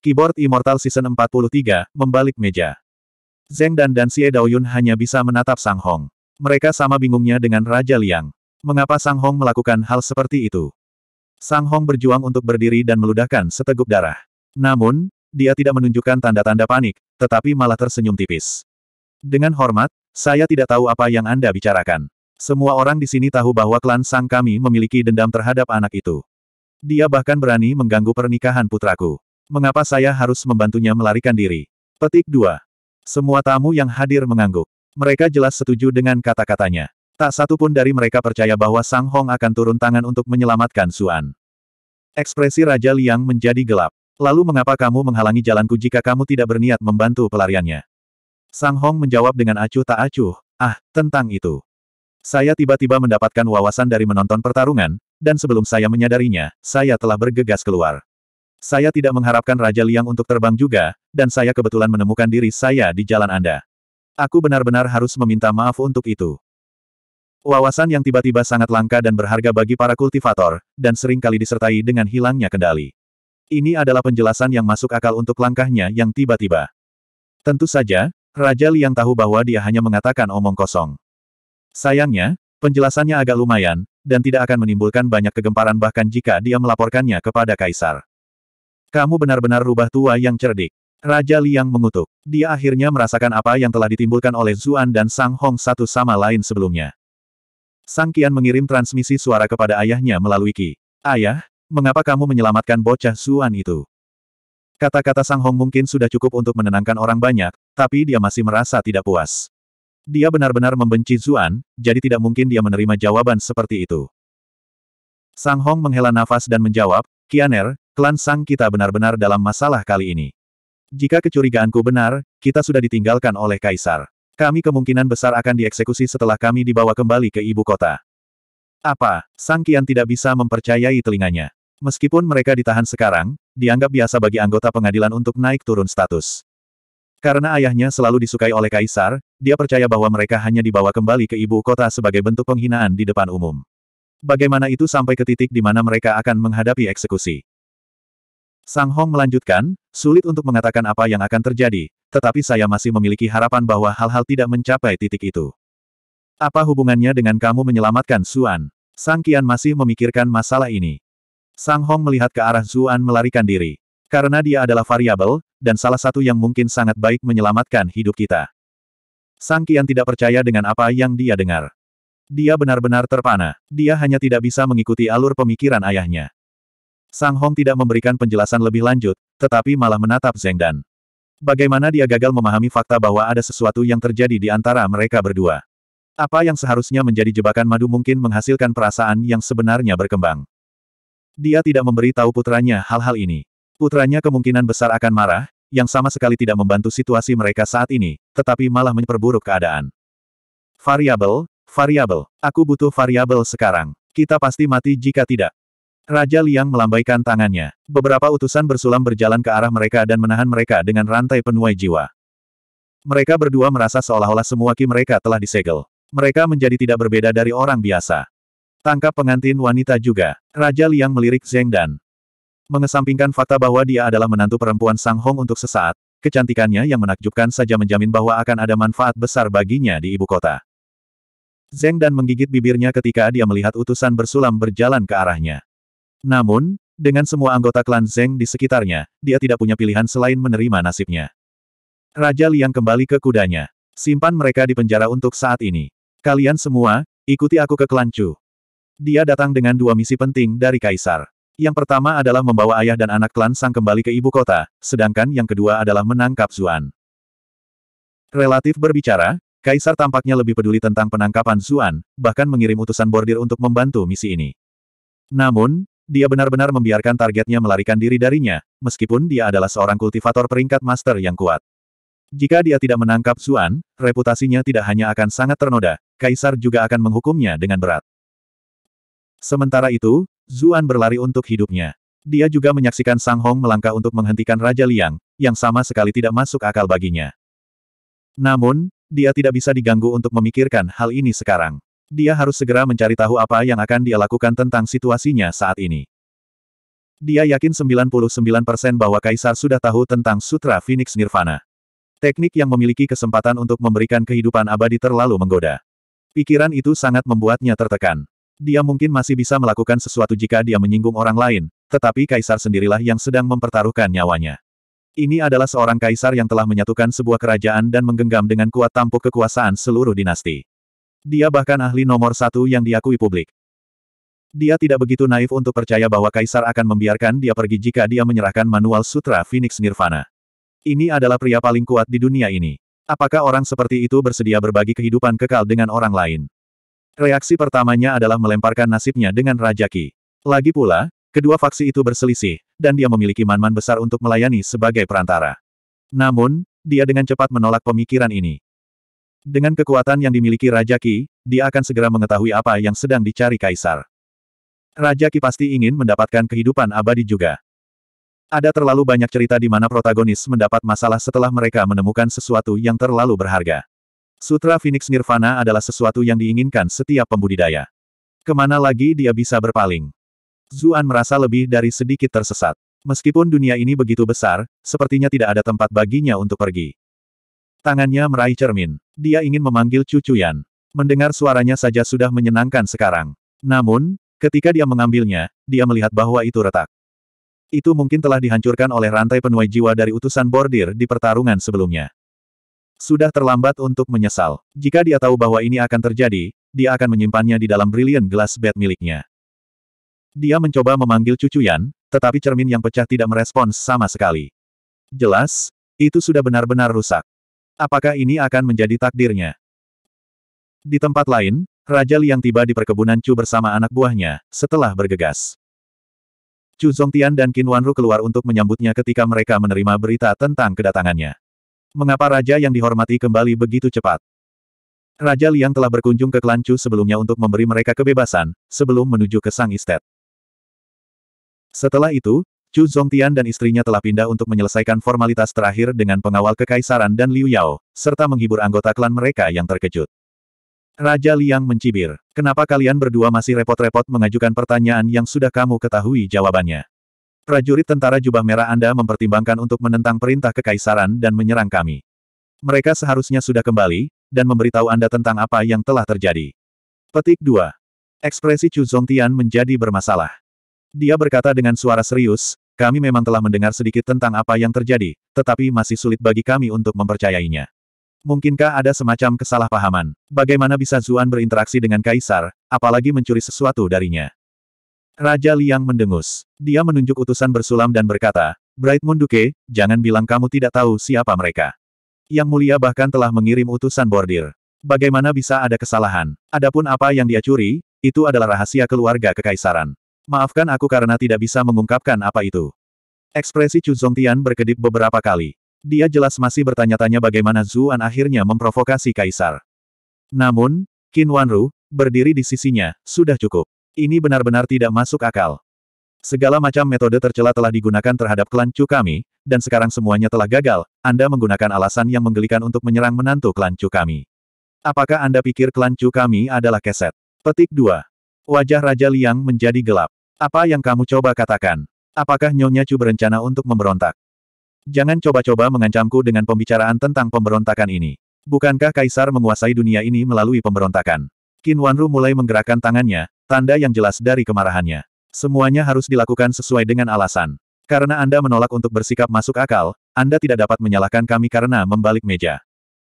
Keyboard Immortal Season 43, membalik meja. Zeng dan Dan Xie Daoyun hanya bisa menatap Sang Hong. Mereka sama bingungnya dengan Raja Liang. Mengapa Sang Hong melakukan hal seperti itu? Sang Hong berjuang untuk berdiri dan meludahkan seteguk darah. Namun, dia tidak menunjukkan tanda-tanda panik, tetapi malah tersenyum tipis. Dengan hormat, saya tidak tahu apa yang Anda bicarakan. Semua orang di sini tahu bahwa klan Sang kami memiliki dendam terhadap anak itu. Dia bahkan berani mengganggu pernikahan putraku. Mengapa saya harus membantunya melarikan diri? Petik 2. Semua tamu yang hadir mengangguk. Mereka jelas setuju dengan kata-katanya. Tak satu pun dari mereka percaya bahwa Sang Hong akan turun tangan untuk menyelamatkan Suan. Ekspresi Raja Liang menjadi gelap. Lalu mengapa kamu menghalangi jalanku jika kamu tidak berniat membantu pelariannya? Sang Hong menjawab dengan acuh tak acuh, ah, tentang itu. Saya tiba-tiba mendapatkan wawasan dari menonton pertarungan, dan sebelum saya menyadarinya, saya telah bergegas keluar. Saya tidak mengharapkan Raja Liang untuk terbang juga, dan saya kebetulan menemukan diri saya di jalan Anda. Aku benar-benar harus meminta maaf untuk itu. Wawasan yang tiba-tiba sangat langka dan berharga bagi para kultivator, dan seringkali disertai dengan hilangnya kendali. Ini adalah penjelasan yang masuk akal untuk langkahnya yang tiba-tiba. Tentu saja, Raja Liang tahu bahwa dia hanya mengatakan omong kosong. Sayangnya, penjelasannya agak lumayan, dan tidak akan menimbulkan banyak kegemparan bahkan jika dia melaporkannya kepada Kaisar. Kamu benar-benar rubah tua yang cerdik. Raja Liang mengutuk. Dia akhirnya merasakan apa yang telah ditimbulkan oleh Zuan dan Sang Hong satu sama lain sebelumnya. Sang Qian mengirim transmisi suara kepada ayahnya melalui ki. Ayah, mengapa kamu menyelamatkan bocah Zuan itu? Kata-kata Sang Hong mungkin sudah cukup untuk menenangkan orang banyak, tapi dia masih merasa tidak puas. Dia benar-benar membenci Zuan, jadi tidak mungkin dia menerima jawaban seperti itu. Sang Hong menghela nafas dan menjawab, Kianer, klan Sang kita benar-benar dalam masalah kali ini. Jika kecurigaanku benar, kita sudah ditinggalkan oleh Kaisar. Kami kemungkinan besar akan dieksekusi setelah kami dibawa kembali ke ibu kota. Apa? Sang Kian tidak bisa mempercayai telinganya. Meskipun mereka ditahan sekarang, dianggap biasa bagi anggota pengadilan untuk naik turun status. Karena ayahnya selalu disukai oleh Kaisar, dia percaya bahwa mereka hanya dibawa kembali ke ibu kota sebagai bentuk penghinaan di depan umum. Bagaimana itu sampai ke titik di mana mereka akan menghadapi eksekusi? Sang Hong melanjutkan, sulit untuk mengatakan apa yang akan terjadi, tetapi saya masih memiliki harapan bahwa hal-hal tidak mencapai titik itu. Apa hubungannya dengan kamu menyelamatkan Suan? Sang Qian masih memikirkan masalah ini. Sang Hong melihat ke arah Zuan melarikan diri. Karena dia adalah variabel, dan salah satu yang mungkin sangat baik menyelamatkan hidup kita. Sang Qian tidak percaya dengan apa yang dia dengar. Dia benar-benar terpana. Dia hanya tidak bisa mengikuti alur pemikiran ayahnya. Sang Hong tidak memberikan penjelasan lebih lanjut, tetapi malah menatap Zeng Dan. Bagaimana dia gagal memahami fakta bahwa ada sesuatu yang terjadi di antara mereka berdua. Apa yang seharusnya menjadi jebakan madu mungkin menghasilkan perasaan yang sebenarnya berkembang. Dia tidak memberi tahu putranya hal-hal ini. Putranya kemungkinan besar akan marah, yang sama sekali tidak membantu situasi mereka saat ini, tetapi malah memperburuk keadaan. Variabel, variabel. Aku butuh variabel sekarang. Kita pasti mati jika tidak. Raja Liang melambaikan tangannya. Beberapa utusan bersulam berjalan ke arah mereka dan menahan mereka dengan rantai penuai jiwa. Mereka berdua merasa seolah-olah semua ki mereka telah disegel. Mereka menjadi tidak berbeda dari orang biasa. Tangkap pengantin wanita juga. Raja Liang melirik Zeng Dan. Mengesampingkan fakta bahwa dia adalah menantu perempuan Sang Hong untuk sesaat, kecantikannya yang menakjubkan saja menjamin bahwa akan ada manfaat besar baginya di ibu kota. Zeng Dan menggigit bibirnya ketika dia melihat utusan bersulam berjalan ke arahnya. Namun, dengan semua anggota klan Zeng di sekitarnya, dia tidak punya pilihan selain menerima nasibnya. Raja Liang kembali ke kudanya. Simpan mereka di penjara untuk saat ini. Kalian semua, ikuti aku ke klan Chu. Dia datang dengan dua misi penting dari Kaisar. Yang pertama adalah membawa ayah dan anak klan Sang kembali ke ibu kota, sedangkan yang kedua adalah menangkap Zuan. Relatif berbicara, Kaisar tampaknya lebih peduli tentang penangkapan Zuan, bahkan mengirim utusan bordir untuk membantu misi ini. Namun, dia benar-benar membiarkan targetnya melarikan diri darinya, meskipun dia adalah seorang kultivator peringkat master yang kuat. Jika dia tidak menangkap Zuan, reputasinya tidak hanya akan sangat ternoda, Kaisar juga akan menghukumnya dengan berat. Sementara itu, Zuan berlari untuk hidupnya. Dia juga menyaksikan Sang Hong melangkah untuk menghentikan Raja Liang, yang sama sekali tidak masuk akal baginya. Namun, dia tidak bisa diganggu untuk memikirkan hal ini sekarang. Dia harus segera mencari tahu apa yang akan dia lakukan tentang situasinya saat ini. Dia yakin 99% bahwa Kaisar sudah tahu tentang Sutra Phoenix Nirvana. Teknik yang memiliki kesempatan untuk memberikan kehidupan abadi terlalu menggoda. Pikiran itu sangat membuatnya tertekan. Dia mungkin masih bisa melakukan sesuatu jika dia menyinggung orang lain, tetapi Kaisar sendirilah yang sedang mempertaruhkan nyawanya. Ini adalah seorang kaisar yang telah menyatukan sebuah kerajaan dan menggenggam dengan kuat tampuk kekuasaan seluruh dinasti. Dia bahkan ahli nomor satu yang diakui publik. Dia tidak begitu naif untuk percaya bahwa Kaisar akan membiarkan dia pergi jika dia menyerahkan manual Sutra Phoenix Nirvana. Ini adalah pria paling kuat di dunia ini. Apakah orang seperti itu bersedia berbagi kehidupan kekal dengan orang lain? Reaksi pertamanya adalah melemparkan nasibnya dengan Raja Ki. Lagi pula, kedua faksi itu berselisih, dan dia memiliki manman -man besar untuk melayani sebagai perantara. Namun, dia dengan cepat menolak pemikiran ini. Dengan kekuatan yang dimiliki Raja Ki, dia akan segera mengetahui apa yang sedang dicari Kaisar. Raja Ki pasti ingin mendapatkan kehidupan abadi juga. Ada terlalu banyak cerita di mana protagonis mendapat masalah setelah mereka menemukan sesuatu yang terlalu berharga. Sutra Phoenix Nirvana adalah sesuatu yang diinginkan setiap pembudidaya. Kemana lagi dia bisa berpaling? Zuan merasa lebih dari sedikit tersesat. Meskipun dunia ini begitu besar, sepertinya tidak ada tempat baginya untuk pergi. Tangannya meraih cermin. Dia ingin memanggil Cucu Yan. Mendengar suaranya saja sudah menyenangkan sekarang. Namun, ketika dia mengambilnya, dia melihat bahwa itu retak. Itu mungkin telah dihancurkan oleh rantai penuai jiwa dari utusan bordir di pertarungan sebelumnya. Sudah terlambat untuk menyesal. Jika dia tahu bahwa ini akan terjadi, dia akan menyimpannya di dalam brilliant glass bed miliknya. Dia mencoba memanggil Cucu Yan, tetapi cermin yang pecah tidak merespons sama sekali. Jelas, itu sudah benar-benar rusak. Apakah ini akan menjadi takdirnya? Di tempat lain, Raja Liang tiba di perkebunan Chu bersama anak buahnya, setelah bergegas. Chu Zhongtian dan Qin Wanru keluar untuk menyambutnya ketika mereka menerima berita tentang kedatangannya. Mengapa Raja yang dihormati kembali begitu cepat? Raja Liang telah berkunjung ke klan Chu sebelumnya untuk memberi mereka kebebasan, sebelum menuju ke Sang Istet. Setelah itu, Chu Zongtian dan istrinya telah pindah untuk menyelesaikan formalitas terakhir dengan pengawal kekaisaran dan Liu Yao, serta menghibur anggota klan mereka yang terkejut. Raja Liang mencibir, kenapa kalian berdua masih repot-repot mengajukan pertanyaan yang sudah kamu ketahui jawabannya? Prajurit tentara jubah merah Anda mempertimbangkan untuk menentang perintah kekaisaran dan menyerang kami. Mereka seharusnya sudah kembali, dan memberitahu Anda tentang apa yang telah terjadi. Petik 2. Ekspresi Chu Zongtian menjadi bermasalah. Dia berkata dengan suara serius, kami memang telah mendengar sedikit tentang apa yang terjadi, tetapi masih sulit bagi kami untuk mempercayainya. Mungkinkah ada semacam kesalahpahaman? Bagaimana bisa Zuan berinteraksi dengan Kaisar, apalagi mencuri sesuatu darinya? Raja Liang mendengus. Dia menunjuk utusan bersulam dan berkata, Bright Moon Duke, jangan bilang kamu tidak tahu siapa mereka. Yang mulia bahkan telah mengirim utusan bordir. Bagaimana bisa ada kesalahan? Adapun apa yang dia curi, itu adalah rahasia keluarga kekaisaran. Maafkan aku karena tidak bisa mengungkapkan apa itu. Ekspresi Chu Zongtian berkedip beberapa kali. Dia jelas masih bertanya-tanya bagaimana Zuan akhirnya memprovokasi Kaisar. Namun, Qin Wanru, berdiri di sisinya, sudah cukup. Ini benar-benar tidak masuk akal. Segala macam metode tercela telah digunakan terhadap klan Chu kami, dan sekarang semuanya telah gagal, Anda menggunakan alasan yang menggelikan untuk menyerang menantu klan Chu kami. Apakah Anda pikir klan Chu kami adalah keset? Petik 2. Wajah Raja Liang menjadi gelap. Apa yang kamu coba katakan? Apakah Nyonya Chu berencana untuk memberontak? Jangan coba-coba mengancamku dengan pembicaraan tentang pemberontakan ini. Bukankah Kaisar menguasai dunia ini melalui pemberontakan? Qin Wanru mulai menggerakkan tangannya, tanda yang jelas dari kemarahannya. Semuanya harus dilakukan sesuai dengan alasan. Karena Anda menolak untuk bersikap masuk akal, Anda tidak dapat menyalahkan kami karena membalik meja.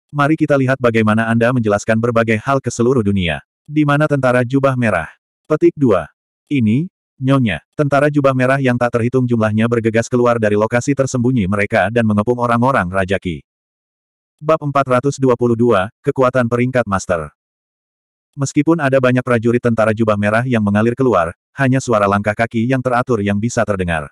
Mari kita lihat bagaimana Anda menjelaskan berbagai hal ke seluruh dunia. Di mana tentara jubah merah? Petik 2. Ini, Nyonya, tentara jubah merah yang tak terhitung jumlahnya bergegas keluar dari lokasi tersembunyi mereka dan mengepung orang-orang Rajaki. Bab 422, Kekuatan Peringkat Master Meskipun ada banyak prajurit tentara jubah merah yang mengalir keluar, hanya suara langkah kaki yang teratur yang bisa terdengar.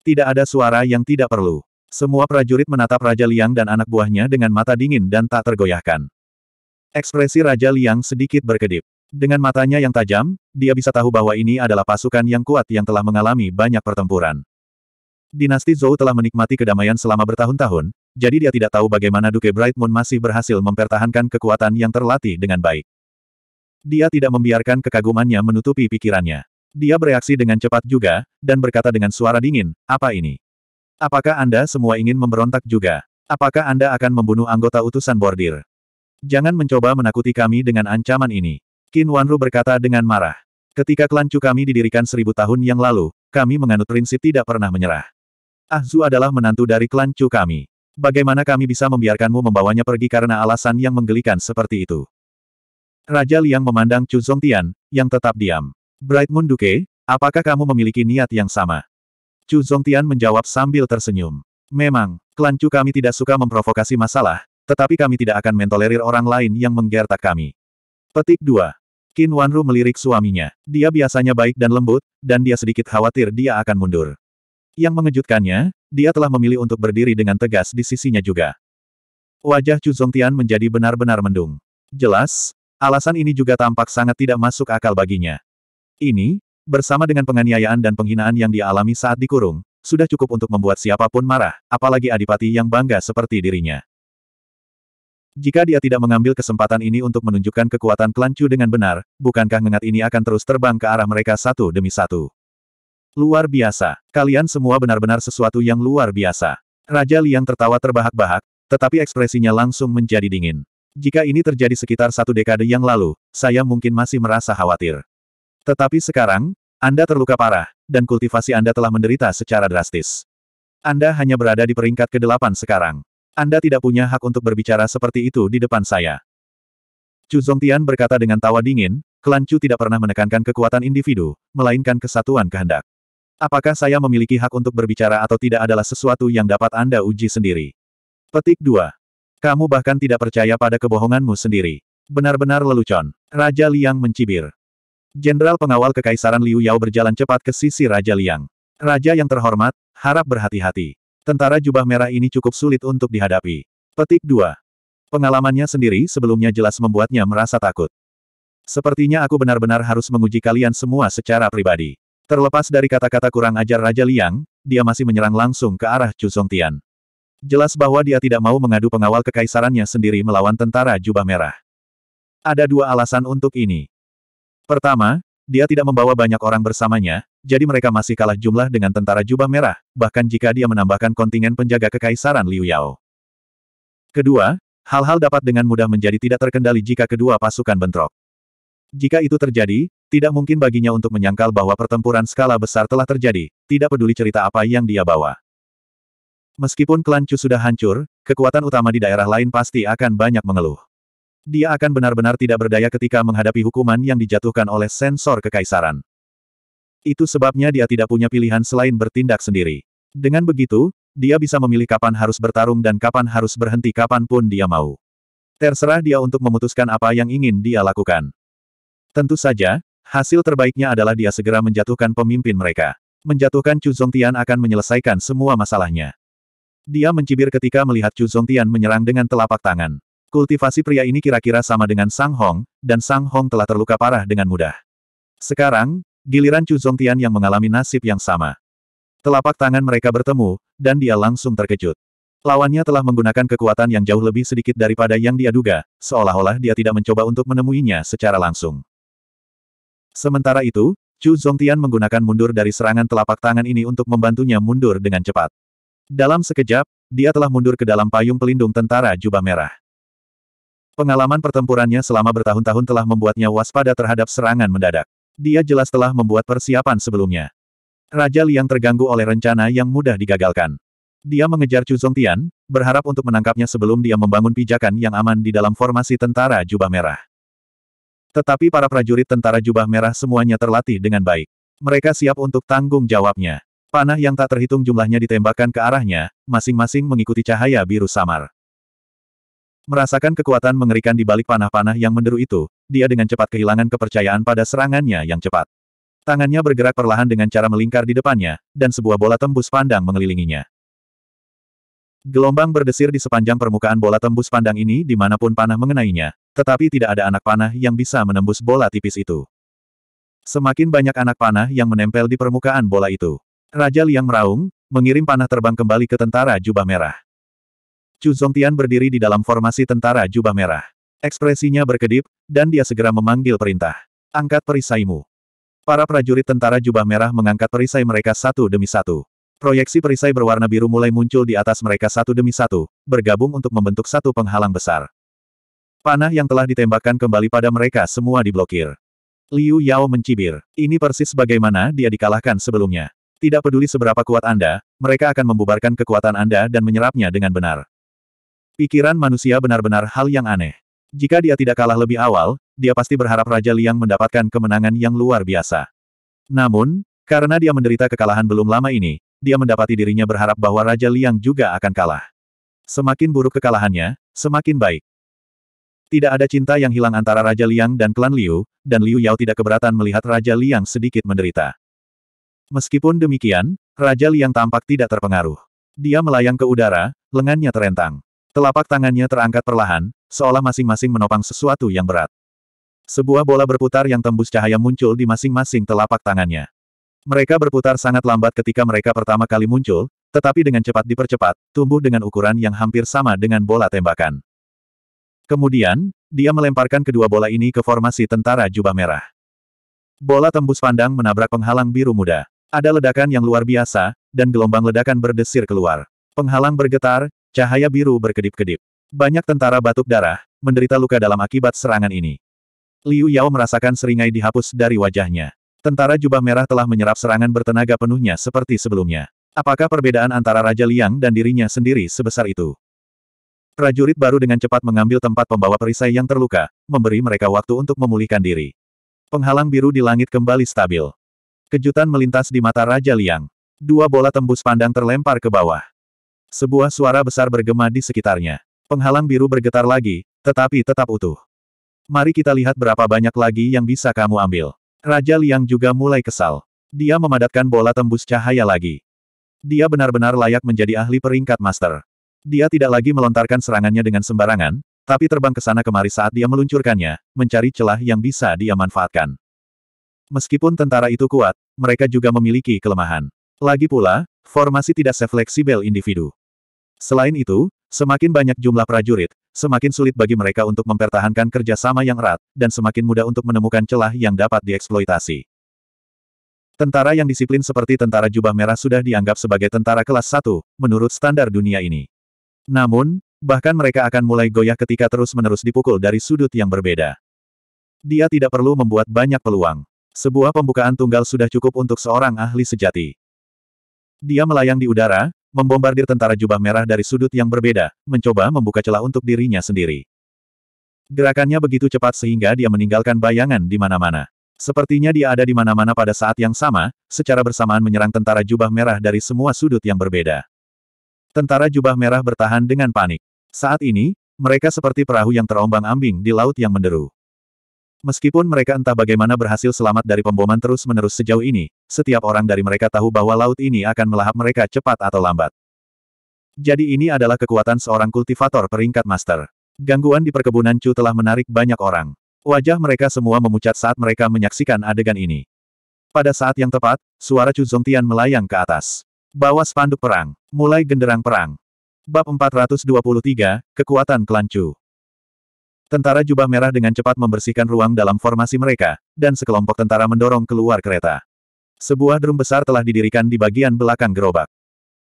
Tidak ada suara yang tidak perlu. Semua prajurit menatap Raja Liang dan anak buahnya dengan mata dingin dan tak tergoyahkan. Ekspresi Raja Liang sedikit berkedip. Dengan matanya yang tajam, dia bisa tahu bahwa ini adalah pasukan yang kuat yang telah mengalami banyak pertempuran. Dinasti Zhou telah menikmati kedamaian selama bertahun-tahun, jadi dia tidak tahu bagaimana Duke Bright Moon masih berhasil mempertahankan kekuatan yang terlatih dengan baik. Dia tidak membiarkan kekagumannya menutupi pikirannya. Dia bereaksi dengan cepat juga, dan berkata dengan suara dingin, apa ini? Apakah Anda semua ingin memberontak juga? Apakah Anda akan membunuh anggota utusan bordir? Jangan mencoba menakuti kami dengan ancaman ini. Qin Wanru berkata dengan marah. Ketika klan Chu kami didirikan seribu tahun yang lalu, kami menganut prinsip tidak pernah menyerah. Ah Zu adalah menantu dari klan Chu kami. Bagaimana kami bisa membiarkanmu membawanya pergi karena alasan yang menggelikan seperti itu? Raja Liang memandang Chu Zongtian, yang tetap diam. Bright Moon Duke, apakah kamu memiliki niat yang sama? Chu Zongtian menjawab sambil tersenyum. Memang, klan Chu kami tidak suka memprovokasi masalah, tetapi kami tidak akan mentolerir orang lain yang menggertak kami. Petik 2. Qin Wanru melirik suaminya. Dia biasanya baik dan lembut, dan dia sedikit khawatir dia akan mundur. Yang mengejutkannya, dia telah memilih untuk berdiri dengan tegas di sisinya juga. Wajah Chu Zongtian menjadi benar-benar mendung. Jelas, alasan ini juga tampak sangat tidak masuk akal baginya. Ini, bersama dengan penganiayaan dan penghinaan yang dialami saat dikurung, sudah cukup untuk membuat siapapun marah, apalagi adipati yang bangga seperti dirinya. Jika dia tidak mengambil kesempatan ini untuk menunjukkan kekuatan klan Chu dengan benar, bukankah ngengat ini akan terus terbang ke arah mereka satu demi satu? Luar biasa. Kalian semua benar-benar sesuatu yang luar biasa. Raja Liang tertawa terbahak-bahak, tetapi ekspresinya langsung menjadi dingin. Jika ini terjadi sekitar satu dekade yang lalu, saya mungkin masih merasa khawatir. Tetapi sekarang, Anda terluka parah, dan kultivasi Anda telah menderita secara drastis. Anda hanya berada di peringkat ke-8 sekarang. Anda tidak punya hak untuk berbicara seperti itu di depan saya. Chu Zongtian berkata dengan tawa dingin, klan Chu tidak pernah menekankan kekuatan individu, melainkan kesatuan kehendak. Apakah saya memiliki hak untuk berbicara atau tidak adalah sesuatu yang dapat Anda uji sendiri. Petik 2. Kamu bahkan tidak percaya pada kebohonganmu sendiri. Benar-benar lelucon. Raja Liang mencibir. Jenderal pengawal Kekaisaran Liu Yao berjalan cepat ke sisi Raja Liang. Raja yang terhormat, harap berhati-hati. Tentara jubah merah ini cukup sulit untuk dihadapi. Petik 2. Pengalamannya sendiri sebelumnya jelas membuatnya merasa takut. Sepertinya aku benar-benar harus menguji kalian semua secara pribadi. Terlepas dari kata-kata kurang ajar Raja Liang, dia masih menyerang langsung ke arah Chu Songtian. Jelas bahwa dia tidak mau mengadu pengawal kekaisarannya sendiri melawan tentara jubah merah. Ada dua alasan untuk ini. Pertama, dia tidak membawa banyak orang bersamanya, jadi mereka masih kalah jumlah dengan tentara jubah merah, bahkan jika dia menambahkan kontingen penjaga kekaisaran Liu Yao. Kedua, hal-hal dapat dengan mudah menjadi tidak terkendali jika kedua pasukan bentrok. Jika itu terjadi, tidak mungkin baginya untuk menyangkal bahwa pertempuran skala besar telah terjadi, tidak peduli cerita apa yang dia bawa. Meskipun klan Chu sudah hancur, kekuatan utama di daerah lain pasti akan banyak mengeluh. Dia akan benar-benar tidak berdaya ketika menghadapi hukuman yang dijatuhkan oleh sensor kekaisaran. Itu sebabnya dia tidak punya pilihan selain bertindak sendiri. Dengan begitu, dia bisa memilih kapan harus bertarung dan kapan harus berhenti kapan pun dia mau. Terserah dia untuk memutuskan apa yang ingin dia lakukan. Tentu saja, hasil terbaiknya adalah dia segera menjatuhkan pemimpin mereka. Menjatuhkan Chu Zongtian akan menyelesaikan semua masalahnya. Dia mencibir ketika melihat Chu Zongtian menyerang dengan telapak tangan. Kultivasi pria ini kira-kira sama dengan Sang Hong, dan Sang Hong telah terluka parah dengan mudah. Sekarang, Giliran Chu Zongtian yang mengalami nasib yang sama. Telapak tangan mereka bertemu, dan dia langsung terkejut. Lawannya telah menggunakan kekuatan yang jauh lebih sedikit daripada yang dia duga, seolah-olah dia tidak mencoba untuk menemuinya secara langsung. Sementara itu, Chu Zongtian menggunakan mundur dari serangan telapak tangan ini untuk membantunya mundur dengan cepat. Dalam sekejap, dia telah mundur ke dalam payung pelindung tentara jubah merah. Pengalaman pertempurannya selama bertahun-tahun telah membuatnya waspada terhadap serangan mendadak dia jelas telah membuat persiapan sebelumnya. Raja Liang terganggu oleh rencana yang mudah digagalkan. Dia mengejar Chu Zongtian, berharap untuk menangkapnya sebelum dia membangun pijakan yang aman di dalam formasi tentara jubah merah. Tetapi para prajurit tentara jubah merah semuanya terlatih dengan baik. Mereka siap untuk tanggung jawabnya. Panah yang tak terhitung jumlahnya ditembakkan ke arahnya, masing-masing mengikuti cahaya biru samar. Merasakan kekuatan mengerikan di balik panah-panah yang menderu itu, dia dengan cepat kehilangan kepercayaan pada serangannya yang cepat. Tangannya bergerak perlahan dengan cara melingkar di depannya, dan sebuah bola tembus pandang mengelilinginya. Gelombang berdesir di sepanjang permukaan bola tembus pandang ini dimanapun panah mengenainya, tetapi tidak ada anak panah yang bisa menembus bola tipis itu. Semakin banyak anak panah yang menempel di permukaan bola itu. Raja Liang meraung, mengirim panah terbang kembali ke tentara jubah merah. Chu Zongtian berdiri di dalam formasi tentara jubah merah. Ekspresinya berkedip, dan dia segera memanggil perintah. Angkat perisaimu. Para prajurit tentara jubah merah mengangkat perisai mereka satu demi satu. Proyeksi perisai berwarna biru mulai muncul di atas mereka satu demi satu, bergabung untuk membentuk satu penghalang besar. Panah yang telah ditembakkan kembali pada mereka semua diblokir. Liu Yao mencibir. Ini persis bagaimana dia dikalahkan sebelumnya. Tidak peduli seberapa kuat Anda, mereka akan membubarkan kekuatan Anda dan menyerapnya dengan benar. Pikiran manusia benar-benar hal yang aneh. Jika dia tidak kalah lebih awal, dia pasti berharap Raja Liang mendapatkan kemenangan yang luar biasa. Namun, karena dia menderita kekalahan belum lama ini, dia mendapati dirinya berharap bahwa Raja Liang juga akan kalah. Semakin buruk kekalahannya, semakin baik. Tidak ada cinta yang hilang antara Raja Liang dan klan Liu, dan Liu Yao tidak keberatan melihat Raja Liang sedikit menderita. Meskipun demikian, Raja Liang tampak tidak terpengaruh. Dia melayang ke udara, lengannya terentang. Telapak tangannya terangkat perlahan, seolah masing-masing menopang sesuatu yang berat. Sebuah bola berputar yang tembus cahaya muncul di masing-masing telapak tangannya. Mereka berputar sangat lambat ketika mereka pertama kali muncul, tetapi dengan cepat dipercepat, tumbuh dengan ukuran yang hampir sama dengan bola tembakan. Kemudian, dia melemparkan kedua bola ini ke formasi tentara jubah merah. Bola tembus pandang menabrak penghalang biru muda. Ada ledakan yang luar biasa, dan gelombang ledakan berdesir keluar. Penghalang bergetar, Cahaya biru berkedip-kedip. Banyak tentara batuk darah, menderita luka dalam akibat serangan ini. Liu Yao merasakan seringai dihapus dari wajahnya. Tentara jubah merah telah menyerap serangan bertenaga penuhnya seperti sebelumnya. Apakah perbedaan antara Raja Liang dan dirinya sendiri sebesar itu? Prajurit baru dengan cepat mengambil tempat pembawa perisai yang terluka, memberi mereka waktu untuk memulihkan diri. Penghalang biru di langit kembali stabil. Kejutan melintas di mata Raja Liang. Dua bola tembus pandang terlempar ke bawah. Sebuah suara besar bergema di sekitarnya. Penghalang biru bergetar lagi, tetapi tetap utuh. Mari kita lihat berapa banyak lagi yang bisa kamu ambil. Raja Liang juga mulai kesal. Dia memadatkan bola tembus cahaya lagi. Dia benar-benar layak menjadi ahli peringkat master. Dia tidak lagi melontarkan serangannya dengan sembarangan, tapi terbang ke sana kemari saat dia meluncurkannya, mencari celah yang bisa dia manfaatkan. Meskipun tentara itu kuat, mereka juga memiliki kelemahan. Lagi pula, formasi tidak sefleksibel individu. Selain itu, semakin banyak jumlah prajurit, semakin sulit bagi mereka untuk mempertahankan kerjasama yang erat, dan semakin mudah untuk menemukan celah yang dapat dieksploitasi. Tentara yang disiplin seperti tentara jubah merah sudah dianggap sebagai tentara kelas 1, menurut standar dunia ini. Namun, bahkan mereka akan mulai goyah ketika terus-menerus dipukul dari sudut yang berbeda. Dia tidak perlu membuat banyak peluang. Sebuah pembukaan tunggal sudah cukup untuk seorang ahli sejati. Dia melayang di udara, membombardir tentara jubah merah dari sudut yang berbeda, mencoba membuka celah untuk dirinya sendiri. Gerakannya begitu cepat sehingga dia meninggalkan bayangan di mana-mana. Sepertinya dia ada di mana-mana pada saat yang sama, secara bersamaan menyerang tentara jubah merah dari semua sudut yang berbeda. Tentara jubah merah bertahan dengan panik. Saat ini, mereka seperti perahu yang terombang-ambing di laut yang menderu. Meskipun mereka entah bagaimana berhasil selamat dari pemboman terus-menerus sejauh ini, setiap orang dari mereka tahu bahwa laut ini akan melahap mereka cepat atau lambat. Jadi ini adalah kekuatan seorang kultivator peringkat master. Gangguan di perkebunan Chu telah menarik banyak orang. Wajah mereka semua memucat saat mereka menyaksikan adegan ini. Pada saat yang tepat, suara Chu Zongtian melayang ke atas. Bawa spanduk perang. Mulai genderang perang. Bab 423, Kekuatan Klan Chu. Tentara jubah merah dengan cepat membersihkan ruang dalam formasi mereka, dan sekelompok tentara mendorong keluar kereta. Sebuah drum besar telah didirikan di bagian belakang gerobak.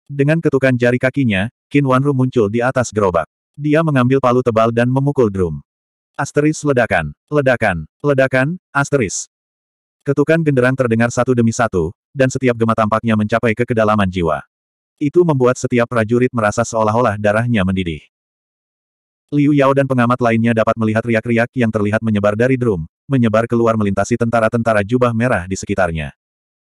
Dengan ketukan jari kakinya, Qin Wanru muncul di atas gerobak. Dia mengambil palu tebal dan memukul drum. Asteris ledakan, ledakan, ledakan, asteris. Ketukan genderang terdengar satu demi satu, dan setiap gema tampaknya mencapai ke kedalaman jiwa. Itu membuat setiap prajurit merasa seolah-olah darahnya mendidih. Liu Yao dan pengamat lainnya dapat melihat riak-riak yang terlihat menyebar dari drum, menyebar keluar melintasi tentara-tentara jubah merah di sekitarnya.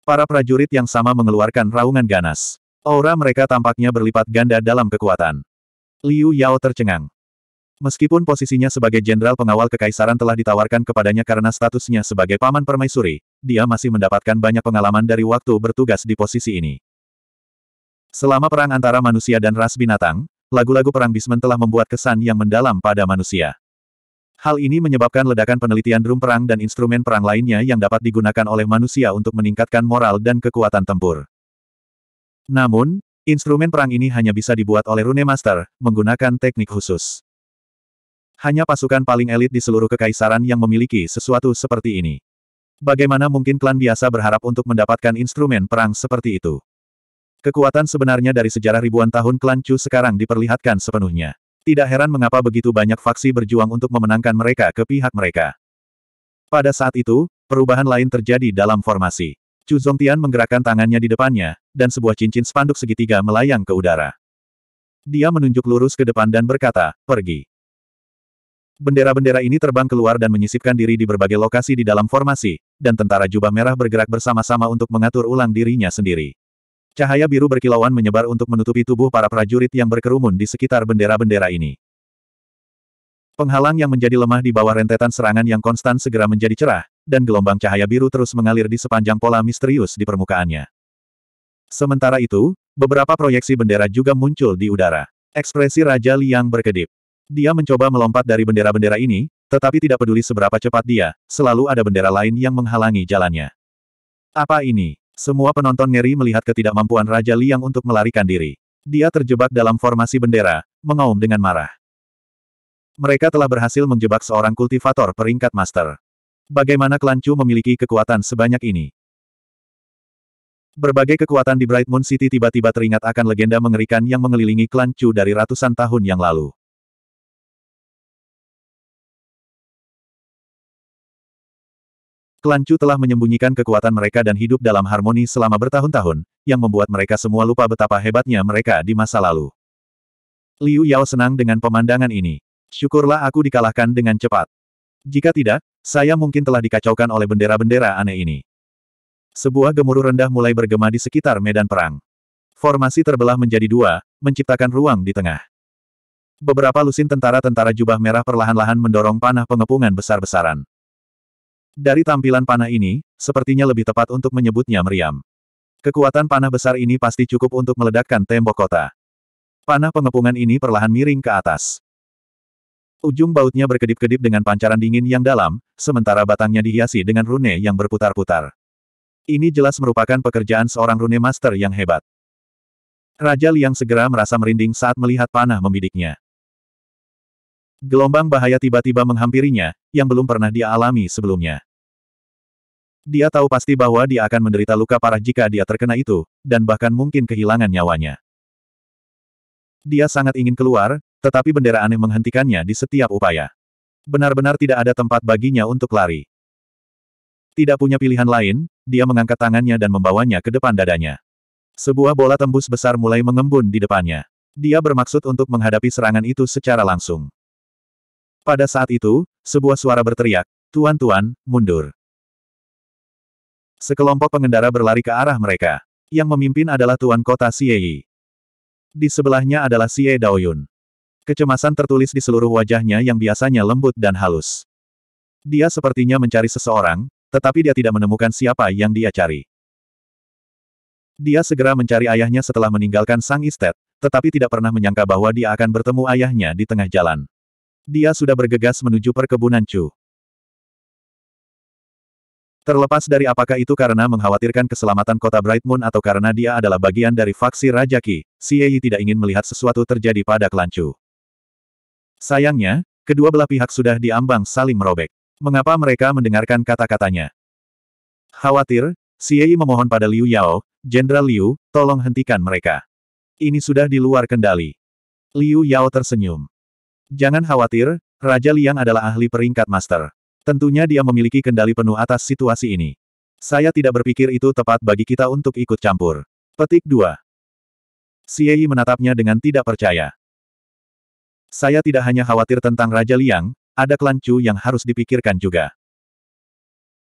Para prajurit yang sama mengeluarkan raungan ganas. Aura mereka tampaknya berlipat ganda dalam kekuatan. Liu Yao tercengang. Meskipun posisinya sebagai jenderal pengawal kekaisaran telah ditawarkan kepadanya karena statusnya sebagai paman permaisuri, dia masih mendapatkan banyak pengalaman dari waktu bertugas di posisi ini. Selama perang antara manusia dan ras binatang, lagu-lagu perang Bismen telah membuat kesan yang mendalam pada manusia. Hal ini menyebabkan ledakan penelitian drum perang dan instrumen perang lainnya yang dapat digunakan oleh manusia untuk meningkatkan moral dan kekuatan tempur. Namun, instrumen perang ini hanya bisa dibuat oleh Rune Master, menggunakan teknik khusus. Hanya pasukan paling elit di seluruh kekaisaran yang memiliki sesuatu seperti ini. Bagaimana mungkin klan biasa berharap untuk mendapatkan instrumen perang seperti itu? Kekuatan sebenarnya dari sejarah ribuan tahun klan Chu sekarang diperlihatkan sepenuhnya. Tidak heran mengapa begitu banyak faksi berjuang untuk memenangkan mereka ke pihak mereka. Pada saat itu, perubahan lain terjadi dalam formasi. Chu Zongtian menggerakkan tangannya di depannya, dan sebuah cincin spanduk segitiga melayang ke udara. Dia menunjuk lurus ke depan dan berkata, pergi. Bendera-bendera ini terbang keluar dan menyisipkan diri di berbagai lokasi di dalam formasi, dan tentara jubah merah bergerak bersama-sama untuk mengatur ulang dirinya sendiri. Cahaya biru berkilauan menyebar untuk menutupi tubuh para prajurit yang berkerumun di sekitar bendera-bendera ini. Penghalang yang menjadi lemah di bawah rentetan serangan yang konstan segera menjadi cerah, dan gelombang cahaya biru terus mengalir di sepanjang pola misterius di permukaannya. Sementara itu, beberapa proyeksi bendera juga muncul di udara. Ekspresi Raja Liang berkedip. Dia mencoba melompat dari bendera-bendera ini, tetapi tidak peduli seberapa cepat dia, selalu ada bendera lain yang menghalangi jalannya. Apa ini? Semua penonton ngeri melihat ketidakmampuan Raja Liang untuk melarikan diri. Dia terjebak dalam formasi bendera, mengaum dengan marah. Mereka telah berhasil menjebak seorang kultivator peringkat master. Bagaimana klan Chu memiliki kekuatan sebanyak ini? Berbagai kekuatan di Bright Moon City tiba-tiba teringat akan legenda mengerikan yang mengelilingi klan Chu dari ratusan tahun yang lalu. Klan Chu telah menyembunyikan kekuatan mereka dan hidup dalam harmoni selama bertahun-tahun, yang membuat mereka semua lupa betapa hebatnya mereka di masa lalu. Liu Yao senang dengan pemandangan ini. Syukurlah aku dikalahkan dengan cepat. Jika tidak, saya mungkin telah dikacaukan oleh bendera-bendera aneh ini. Sebuah gemuruh rendah mulai bergema di sekitar medan perang. Formasi terbelah menjadi dua, menciptakan ruang di tengah. Beberapa lusin tentara-tentara jubah merah perlahan-lahan mendorong panah pengepungan besar-besaran. Dari tampilan panah ini, sepertinya lebih tepat untuk menyebutnya meriam. Kekuatan panah besar ini pasti cukup untuk meledakkan tembok kota. Panah pengepungan ini perlahan miring ke atas. Ujung bautnya berkedip-kedip dengan pancaran dingin yang dalam, sementara batangnya dihiasi dengan rune yang berputar-putar. Ini jelas merupakan pekerjaan seorang rune master yang hebat. Raja Liang segera merasa merinding saat melihat panah membidiknya. Gelombang bahaya tiba-tiba menghampirinya, yang belum pernah dia alami sebelumnya. Dia tahu pasti bahwa dia akan menderita luka parah jika dia terkena itu, dan bahkan mungkin kehilangan nyawanya. Dia sangat ingin keluar, tetapi bendera aneh menghentikannya di setiap upaya. Benar-benar tidak ada tempat baginya untuk lari. Tidak punya pilihan lain, dia mengangkat tangannya dan membawanya ke depan dadanya. Sebuah bola tembus besar mulai mengembun di depannya. Dia bermaksud untuk menghadapi serangan itu secara langsung. Pada saat itu, sebuah suara berteriak, Tuan-tuan, mundur. Sekelompok pengendara berlari ke arah mereka. Yang memimpin adalah Tuan Kota Xie Di sebelahnya adalah Xie Daoyun. Kecemasan tertulis di seluruh wajahnya yang biasanya lembut dan halus. Dia sepertinya mencari seseorang, tetapi dia tidak menemukan siapa yang dia cari. Dia segera mencari ayahnya setelah meninggalkan sang istet, tetapi tidak pernah menyangka bahwa dia akan bertemu ayahnya di tengah jalan. Dia sudah bergegas menuju perkebunan Chu. Terlepas dari apakah itu karena mengkhawatirkan keselamatan kota Bright Moon atau karena dia adalah bagian dari faksi Raja Qi, Xie tidak ingin melihat sesuatu terjadi pada klan Chu. Sayangnya, kedua belah pihak sudah diambang saling merobek. Mengapa mereka mendengarkan kata-katanya? Khawatir, Xie memohon pada Liu Yao, Jenderal Liu, tolong hentikan mereka. Ini sudah di luar kendali. Liu Yao tersenyum. Jangan khawatir, Raja Liang adalah ahli peringkat master. Tentunya dia memiliki kendali penuh atas situasi ini. Saya tidak berpikir itu tepat bagi kita untuk ikut campur. Petik 2. Siyei menatapnya dengan tidak percaya. Saya tidak hanya khawatir tentang Raja Liang, ada klan Chu yang harus dipikirkan juga.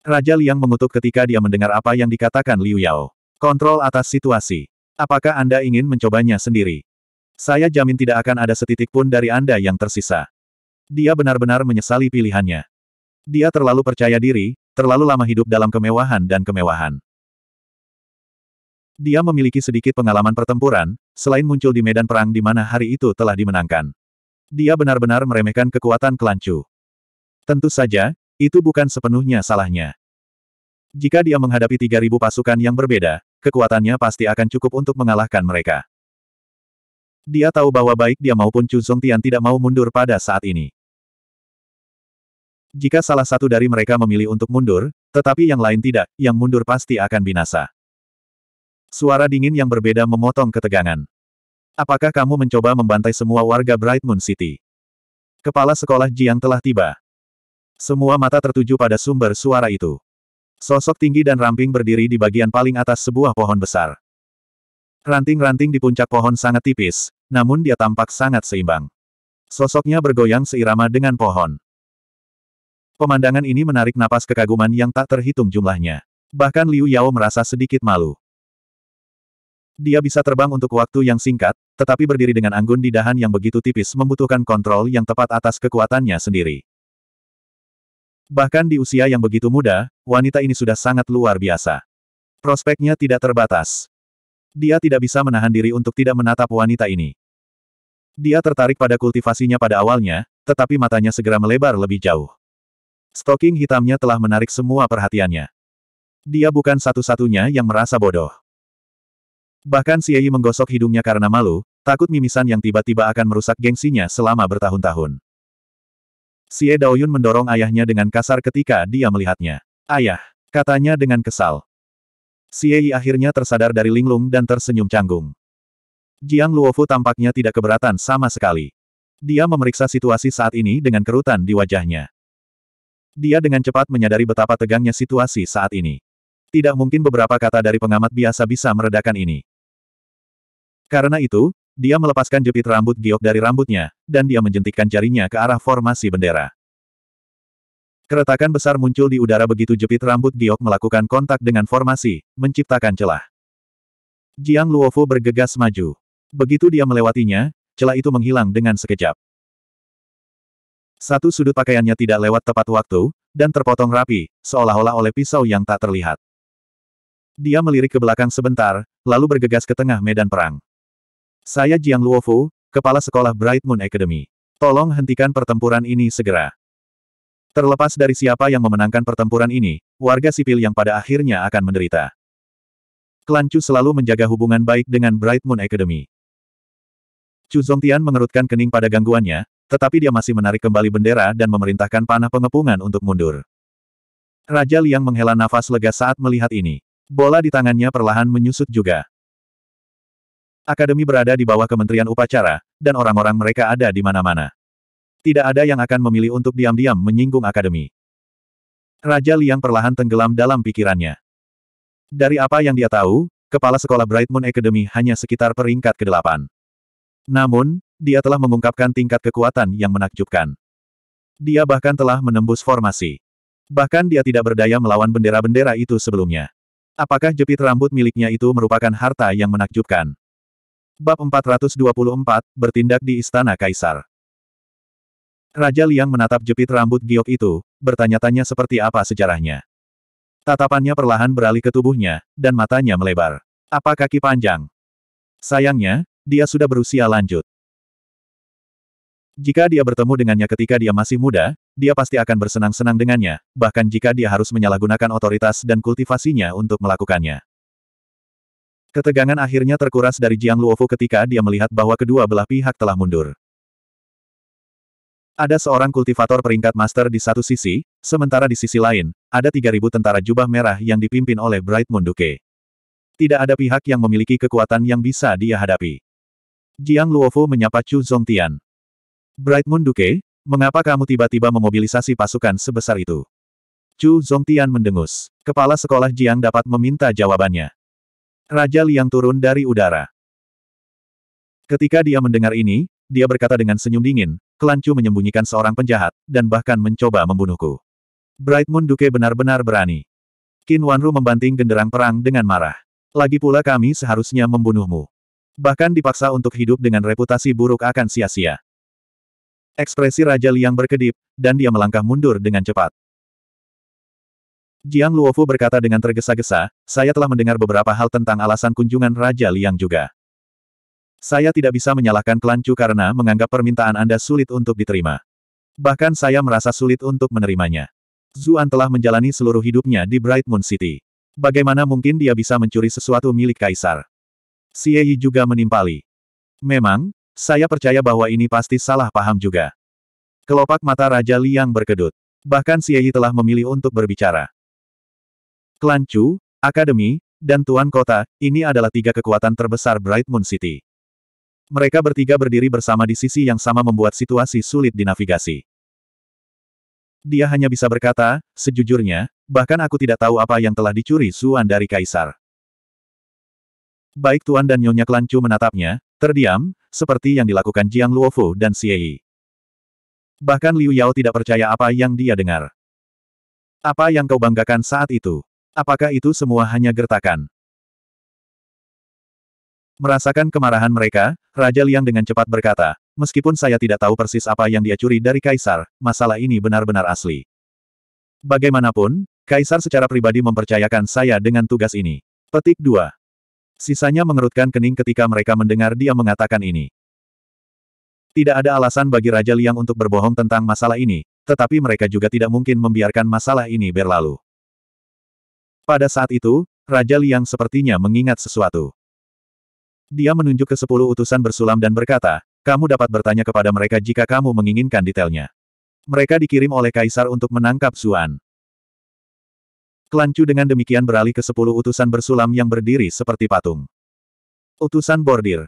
Raja Liang mengutuk ketika dia mendengar apa yang dikatakan Liu Yao. Kontrol atas situasi. Apakah Anda ingin mencobanya sendiri? Saya jamin tidak akan ada setitik pun dari Anda yang tersisa. Dia benar-benar menyesali pilihannya. Dia terlalu percaya diri, terlalu lama hidup dalam kemewahan dan kemewahan. Dia memiliki sedikit pengalaman pertempuran, selain muncul di medan perang di mana hari itu telah dimenangkan. Dia benar-benar meremehkan kekuatan kelancu. Tentu saja, itu bukan sepenuhnya salahnya. Jika dia menghadapi 3.000 pasukan yang berbeda, kekuatannya pasti akan cukup untuk mengalahkan mereka. Dia tahu bahwa baik dia maupun Chu Zongtian tidak mau mundur pada saat ini. Jika salah satu dari mereka memilih untuk mundur, tetapi yang lain tidak, yang mundur pasti akan binasa. Suara dingin yang berbeda memotong ketegangan. Apakah kamu mencoba membantai semua warga Bright Moon City? Kepala sekolah Jiang telah tiba. Semua mata tertuju pada sumber suara itu. Sosok tinggi dan ramping berdiri di bagian paling atas sebuah pohon besar. Ranting-ranting di puncak pohon sangat tipis, namun dia tampak sangat seimbang. Sosoknya bergoyang seirama dengan pohon. Pemandangan ini menarik napas kekaguman yang tak terhitung jumlahnya. Bahkan Liu Yao merasa sedikit malu. Dia bisa terbang untuk waktu yang singkat, tetapi berdiri dengan anggun di dahan yang begitu tipis membutuhkan kontrol yang tepat atas kekuatannya sendiri. Bahkan di usia yang begitu muda, wanita ini sudah sangat luar biasa. Prospeknya tidak terbatas. Dia tidak bisa menahan diri untuk tidak menatap wanita ini. Dia tertarik pada kultivasinya pada awalnya, tetapi matanya segera melebar lebih jauh. Stoking hitamnya telah menarik semua perhatiannya. Dia bukan satu-satunya yang merasa bodoh. Bahkan Siei menggosok hidungnya karena malu, takut mimisan yang tiba-tiba akan merusak gengsinya selama bertahun-tahun. Xie Daoyun mendorong ayahnya dengan kasar ketika dia melihatnya. Ayah, katanya dengan kesal. Xie akhirnya tersadar dari linglung dan tersenyum canggung. Jiang Luofu tampaknya tidak keberatan sama sekali. Dia memeriksa situasi saat ini dengan kerutan di wajahnya. Dia dengan cepat menyadari betapa tegangnya situasi saat ini. Tidak mungkin beberapa kata dari pengamat biasa bisa meredakan ini. Karena itu, dia melepaskan jepit rambut giok dari rambutnya, dan dia menjentikkan jarinya ke arah formasi bendera. Keretakan besar muncul di udara begitu jepit rambut giok melakukan kontak dengan formasi, menciptakan celah. Jiang Luofu bergegas maju. Begitu dia melewatinya, celah itu menghilang dengan sekejap. Satu sudut pakaiannya tidak lewat tepat waktu, dan terpotong rapi, seolah-olah oleh pisau yang tak terlihat. Dia melirik ke belakang sebentar, lalu bergegas ke tengah medan perang. Saya Jiang Luofu, Kepala Sekolah Bright Moon Academy. Tolong hentikan pertempuran ini segera. Terlepas dari siapa yang memenangkan pertempuran ini, warga sipil yang pada akhirnya akan menderita. Klan Chu selalu menjaga hubungan baik dengan Bright Moon Academy. Chu Zongtian mengerutkan kening pada gangguannya, tetapi dia masih menarik kembali bendera dan memerintahkan panah pengepungan untuk mundur. Raja Liang menghela nafas lega saat melihat ini. Bola di tangannya perlahan menyusut juga. Akademi berada di bawah Kementerian Upacara, dan orang-orang mereka ada di mana-mana. Tidak ada yang akan memilih untuk diam-diam menyinggung akademi. Raja Liang perlahan tenggelam dalam pikirannya. Dari apa yang dia tahu, kepala sekolah Bright Moon Academy hanya sekitar peringkat ke-8. Namun, dia telah mengungkapkan tingkat kekuatan yang menakjubkan. Dia bahkan telah menembus formasi. Bahkan dia tidak berdaya melawan bendera-bendera itu sebelumnya. Apakah jepit rambut miliknya itu merupakan harta yang menakjubkan? Bab 424, Bertindak di Istana Kaisar Raja Liang menatap jepit rambut giok itu, bertanya-tanya seperti apa sejarahnya. Tatapannya perlahan beralih ke tubuhnya, dan matanya melebar. Apa kaki panjang? Sayangnya, dia sudah berusia lanjut. Jika dia bertemu dengannya ketika dia masih muda, dia pasti akan bersenang-senang dengannya, bahkan jika dia harus menyalahgunakan otoritas dan kultivasinya untuk melakukannya. Ketegangan akhirnya terkuras dari Jiang Luofu ketika dia melihat bahwa kedua belah pihak telah mundur. Ada seorang kultivator peringkat master di satu sisi, sementara di sisi lain, ada 3.000 tentara jubah merah yang dipimpin oleh Bright Munduke. Tidak ada pihak yang memiliki kekuatan yang bisa dia hadapi. Jiang Luofu menyapa Chu Zongtian. Bright Munduke, mengapa kamu tiba-tiba memobilisasi pasukan sebesar itu? Chu Zongtian mendengus. Kepala sekolah Jiang dapat meminta jawabannya. Raja Liang turun dari udara. Ketika dia mendengar ini, dia berkata dengan senyum dingin, klan Chu menyembunyikan seorang penjahat, dan bahkan mencoba membunuhku. Bright Moon Duke benar-benar berani. Qin Wanru membanting genderang perang dengan marah. Lagi pula kami seharusnya membunuhmu. Bahkan dipaksa untuk hidup dengan reputasi buruk akan sia-sia. Ekspresi Raja Liang berkedip, dan dia melangkah mundur dengan cepat. Jiang Luofu berkata dengan tergesa-gesa, saya telah mendengar beberapa hal tentang alasan kunjungan Raja Liang juga. Saya tidak bisa menyalahkan klan Chu karena menganggap permintaan Anda sulit untuk diterima. Bahkan saya merasa sulit untuk menerimanya. Zuan telah menjalani seluruh hidupnya di Bright Moon City. Bagaimana mungkin dia bisa mencuri sesuatu milik Kaisar? Xie juga menimpali. Memang, saya percaya bahwa ini pasti salah paham juga. Kelopak mata Raja Liang berkedut. Bahkan Xie telah memilih untuk berbicara. Klan Chu, Akademi, dan Tuan Kota, ini adalah tiga kekuatan terbesar Bright Moon City. Mereka bertiga berdiri bersama di sisi yang sama membuat situasi sulit dinavigasi. Dia hanya bisa berkata, sejujurnya, bahkan aku tidak tahu apa yang telah dicuri Suan dari Kaisar. Baik Tuan dan Nyonya Kelancu menatapnya, terdiam, seperti yang dilakukan Jiang Luofu dan Xie Bahkan Liu Yao tidak percaya apa yang dia dengar. Apa yang kau banggakan saat itu? Apakah itu semua hanya gertakan? Merasakan kemarahan mereka, Raja Liang dengan cepat berkata, meskipun saya tidak tahu persis apa yang dia curi dari Kaisar, masalah ini benar-benar asli. Bagaimanapun, Kaisar secara pribadi mempercayakan saya dengan tugas ini. Petik 2. Sisanya mengerutkan kening ketika mereka mendengar dia mengatakan ini. Tidak ada alasan bagi Raja Liang untuk berbohong tentang masalah ini, tetapi mereka juga tidak mungkin membiarkan masalah ini berlalu. Pada saat itu, Raja Liang sepertinya mengingat sesuatu. Dia menunjuk ke sepuluh utusan bersulam dan berkata, kamu dapat bertanya kepada mereka jika kamu menginginkan detailnya. Mereka dikirim oleh kaisar untuk menangkap Zuan. Klan dengan demikian beralih ke sepuluh utusan bersulam yang berdiri seperti patung. Utusan bordir.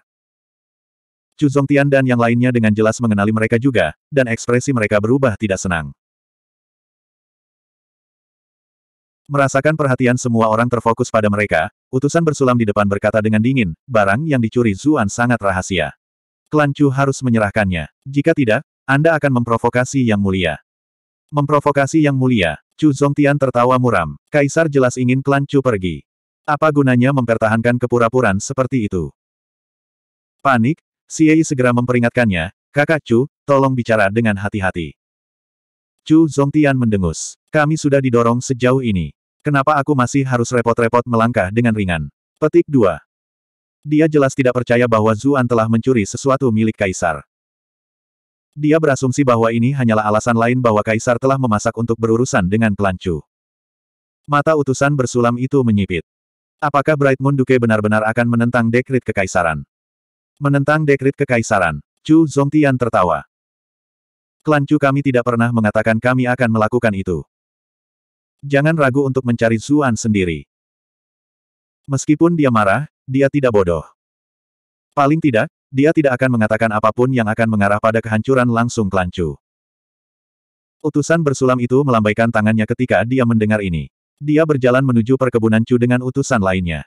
Chu Zongtian dan yang lainnya dengan jelas mengenali mereka juga, dan ekspresi mereka berubah tidak senang. Merasakan perhatian semua orang terfokus pada mereka, utusan bersulam di depan berkata dengan dingin, barang yang dicuri Zuan sangat rahasia. Klan Chu harus menyerahkannya. Jika tidak, Anda akan memprovokasi yang mulia. Memprovokasi yang mulia, Chu Zongtian tertawa muram. Kaisar jelas ingin klan Chu pergi. Apa gunanya mempertahankan kepura puraan seperti itu? Panik, Siei segera memperingatkannya, kakak Chu, tolong bicara dengan hati-hati. Chu Zongtian mendengus. Kami sudah didorong sejauh ini. Kenapa aku masih harus repot-repot melangkah dengan ringan? Petik 2. Dia jelas tidak percaya bahwa Zuan telah mencuri sesuatu milik Kaisar. Dia berasumsi bahwa ini hanyalah alasan lain bahwa Kaisar telah memasak untuk berurusan dengan klan Chu. Mata utusan bersulam itu menyipit. Apakah Bright Moon Duke benar-benar akan menentang dekrit kekaisaran? Menentang dekrit kekaisaran, Chu Zongtian tertawa. Klan Chu kami tidak pernah mengatakan kami akan melakukan itu. Jangan ragu untuk mencari Zuan sendiri. Meskipun dia marah, dia tidak bodoh. Paling tidak, dia tidak akan mengatakan apapun yang akan mengarah pada kehancuran langsung Klan Chu. Utusan bersulam itu melambaikan tangannya ketika dia mendengar ini. Dia berjalan menuju perkebunan Chu dengan utusan lainnya.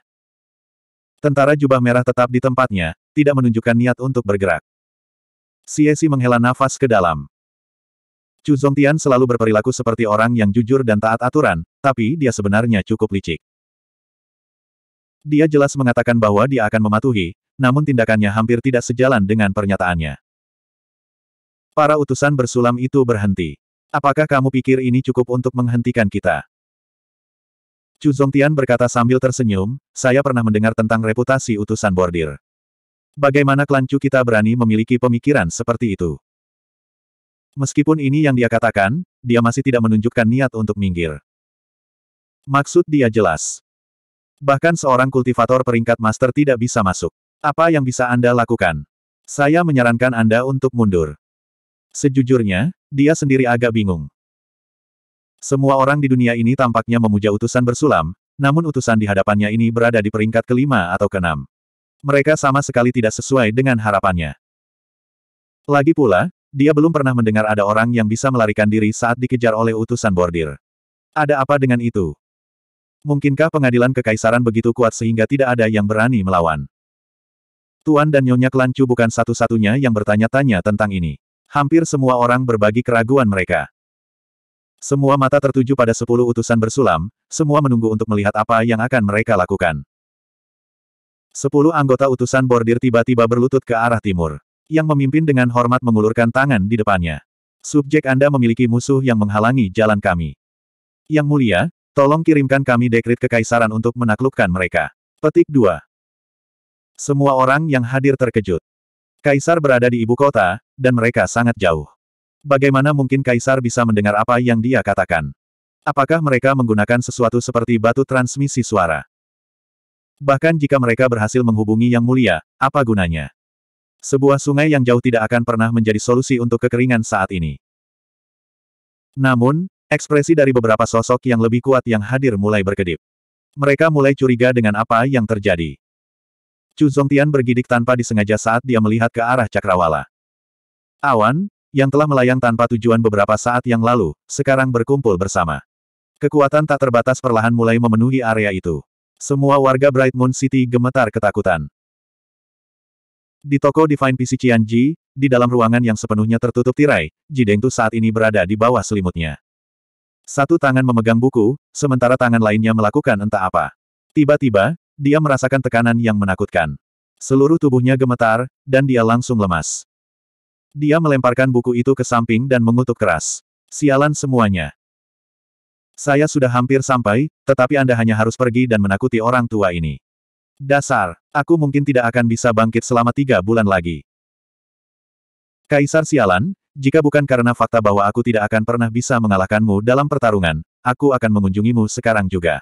Tentara jubah merah tetap di tempatnya, tidak menunjukkan niat untuk bergerak. Siesi menghela nafas ke dalam. Chu Zongtian selalu berperilaku seperti orang yang jujur dan taat aturan, tapi dia sebenarnya cukup licik. Dia jelas mengatakan bahwa dia akan mematuhi, namun tindakannya hampir tidak sejalan dengan pernyataannya. Para utusan bersulam itu berhenti. Apakah kamu pikir ini cukup untuk menghentikan kita? Chu Zongtian berkata sambil tersenyum, saya pernah mendengar tentang reputasi utusan bordir. Bagaimana klan Chu kita berani memiliki pemikiran seperti itu? Meskipun ini yang dia katakan, dia masih tidak menunjukkan niat untuk minggir. Maksud dia jelas. Bahkan seorang kultivator peringkat master tidak bisa masuk. Apa yang bisa Anda lakukan? Saya menyarankan Anda untuk mundur. Sejujurnya, dia sendiri agak bingung. Semua orang di dunia ini tampaknya memuja utusan bersulam, namun utusan di hadapannya ini berada di peringkat kelima atau keenam. Mereka sama sekali tidak sesuai dengan harapannya. Lagi pula, dia belum pernah mendengar ada orang yang bisa melarikan diri saat dikejar oleh utusan bordir. Ada apa dengan itu? Mungkinkah pengadilan kekaisaran begitu kuat sehingga tidak ada yang berani melawan? Tuan dan Nyonya Kelancu bukan satu-satunya yang bertanya-tanya tentang ini. Hampir semua orang berbagi keraguan mereka. Semua mata tertuju pada sepuluh utusan bersulam, semua menunggu untuk melihat apa yang akan mereka lakukan. Sepuluh anggota utusan bordir tiba-tiba berlutut ke arah timur yang memimpin dengan hormat mengulurkan tangan di depannya. Subjek Anda memiliki musuh yang menghalangi jalan kami. Yang mulia, tolong kirimkan kami dekrit kekaisaran untuk menaklukkan mereka. Petik 2. Semua orang yang hadir terkejut. Kaisar berada di ibu kota, dan mereka sangat jauh. Bagaimana mungkin Kaisar bisa mendengar apa yang dia katakan? Apakah mereka menggunakan sesuatu seperti batu transmisi suara? Bahkan jika mereka berhasil menghubungi Yang Mulia, apa gunanya? Sebuah sungai yang jauh tidak akan pernah menjadi solusi untuk kekeringan saat ini. Namun, ekspresi dari beberapa sosok yang lebih kuat yang hadir mulai berkedip. Mereka mulai curiga dengan apa yang terjadi. Chu Zongtian bergidik tanpa disengaja saat dia melihat ke arah cakrawala. Awan, yang telah melayang tanpa tujuan beberapa saat yang lalu, sekarang berkumpul bersama. Kekuatan tak terbatas perlahan mulai memenuhi area itu. Semua warga Bright Moon City gemetar ketakutan. Di toko Divine PC Qianji, di dalam ruangan yang sepenuhnya tertutup tirai, Ji Dengtu saat ini berada di bawah selimutnya. Satu tangan memegang buku, sementara tangan lainnya melakukan entah apa. Tiba-tiba, dia merasakan tekanan yang menakutkan. Seluruh tubuhnya gemetar, dan dia langsung lemas. Dia melemparkan buku itu ke samping dan mengutuk keras. Sialan semuanya. Saya sudah hampir sampai, tetapi Anda hanya harus pergi dan menakuti orang tua ini. Dasar, aku mungkin tidak akan bisa bangkit selama tiga bulan lagi. Kaisar sialan, jika bukan karena fakta bahwa aku tidak akan pernah bisa mengalahkanmu dalam pertarungan, aku akan mengunjungimu sekarang juga.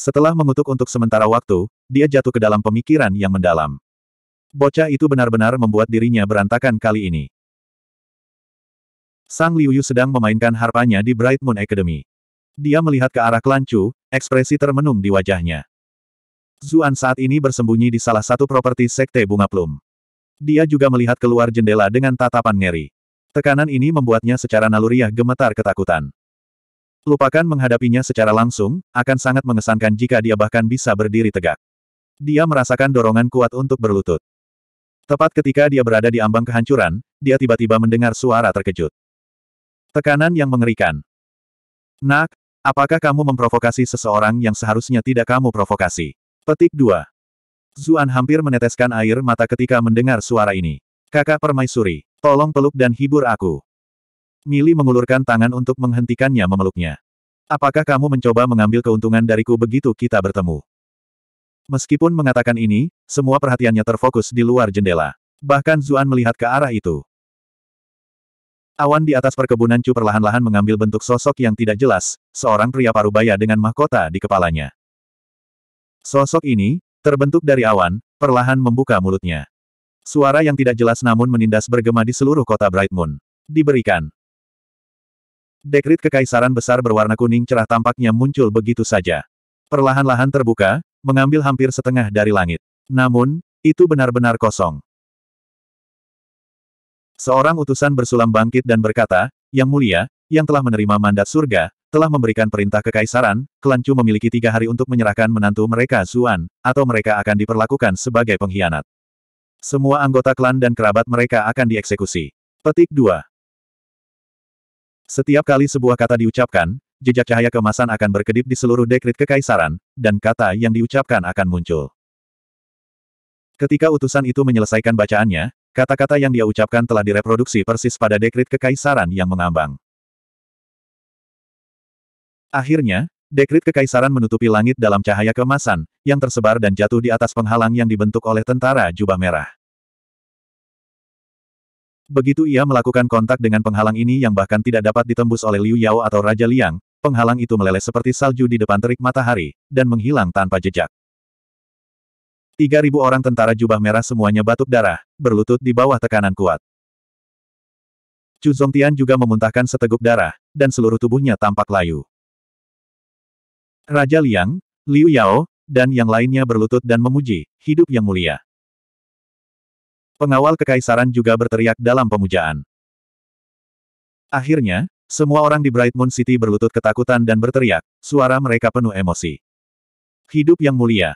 Setelah mengutuk untuk sementara waktu, dia jatuh ke dalam pemikiran yang mendalam. Bocah itu benar-benar membuat dirinya berantakan kali ini. Sang Liuyu sedang memainkan harpanya di Bright Moon Academy. Dia melihat ke arah kelancu, ekspresi termenung di wajahnya. Zuan saat ini bersembunyi di salah satu properti Sekte Bunga Plum. Dia juga melihat keluar jendela dengan tatapan ngeri. Tekanan ini membuatnya secara naluriah gemetar ketakutan. Lupakan menghadapinya secara langsung, akan sangat mengesankan jika dia bahkan bisa berdiri tegak. Dia merasakan dorongan kuat untuk berlutut. Tepat ketika dia berada di ambang kehancuran, dia tiba-tiba mendengar suara terkejut. Tekanan yang mengerikan. Nak, apakah kamu memprovokasi seseorang yang seharusnya tidak kamu provokasi? Petik 2. Zuan hampir meneteskan air mata ketika mendengar suara ini. Kakak permaisuri, tolong peluk dan hibur aku. Mili mengulurkan tangan untuk menghentikannya memeluknya. Apakah kamu mencoba mengambil keuntungan dariku begitu kita bertemu? Meskipun mengatakan ini, semua perhatiannya terfokus di luar jendela. Bahkan Zuan melihat ke arah itu. Awan di atas perkebunan Chu perlahan-lahan mengambil bentuk sosok yang tidak jelas, seorang pria parubaya dengan mahkota di kepalanya. Sosok ini, terbentuk dari awan, perlahan membuka mulutnya. Suara yang tidak jelas namun menindas bergema di seluruh kota Bright Moon. Diberikan. Dekrit kekaisaran besar berwarna kuning cerah tampaknya muncul begitu saja. Perlahan-lahan terbuka, mengambil hampir setengah dari langit. Namun, itu benar-benar kosong. Seorang utusan bersulam bangkit dan berkata, Yang mulia, yang telah menerima mandat surga, telah memberikan perintah kekaisaran, klan Chu memiliki tiga hari untuk menyerahkan menantu mereka Zuan, atau mereka akan diperlakukan sebagai pengkhianat. Semua anggota klan dan kerabat mereka akan dieksekusi. Petik 2. Setiap kali sebuah kata diucapkan, jejak cahaya kemasan akan berkedip di seluruh dekrit kekaisaran, dan kata yang diucapkan akan muncul. Ketika utusan itu menyelesaikan bacaannya, kata-kata yang dia ucapkan telah direproduksi persis pada dekrit kekaisaran yang mengambang. Akhirnya, dekrit kekaisaran menutupi langit dalam cahaya kemasan, yang tersebar dan jatuh di atas penghalang yang dibentuk oleh tentara jubah merah. Begitu ia melakukan kontak dengan penghalang ini yang bahkan tidak dapat ditembus oleh Liu Yao atau Raja Liang, penghalang itu meleleh seperti salju di depan terik matahari, dan menghilang tanpa jejak. 3.000 orang tentara jubah merah semuanya batuk darah, berlutut di bawah tekanan kuat. Chu Zongtian juga memuntahkan seteguk darah, dan seluruh tubuhnya tampak layu. Raja Liang, Liu Yao, dan yang lainnya berlutut dan memuji, hidup yang mulia. Pengawal kekaisaran juga berteriak dalam pemujaan. Akhirnya, semua orang di Bright Moon City berlutut ketakutan dan berteriak, suara mereka penuh emosi. Hidup yang mulia.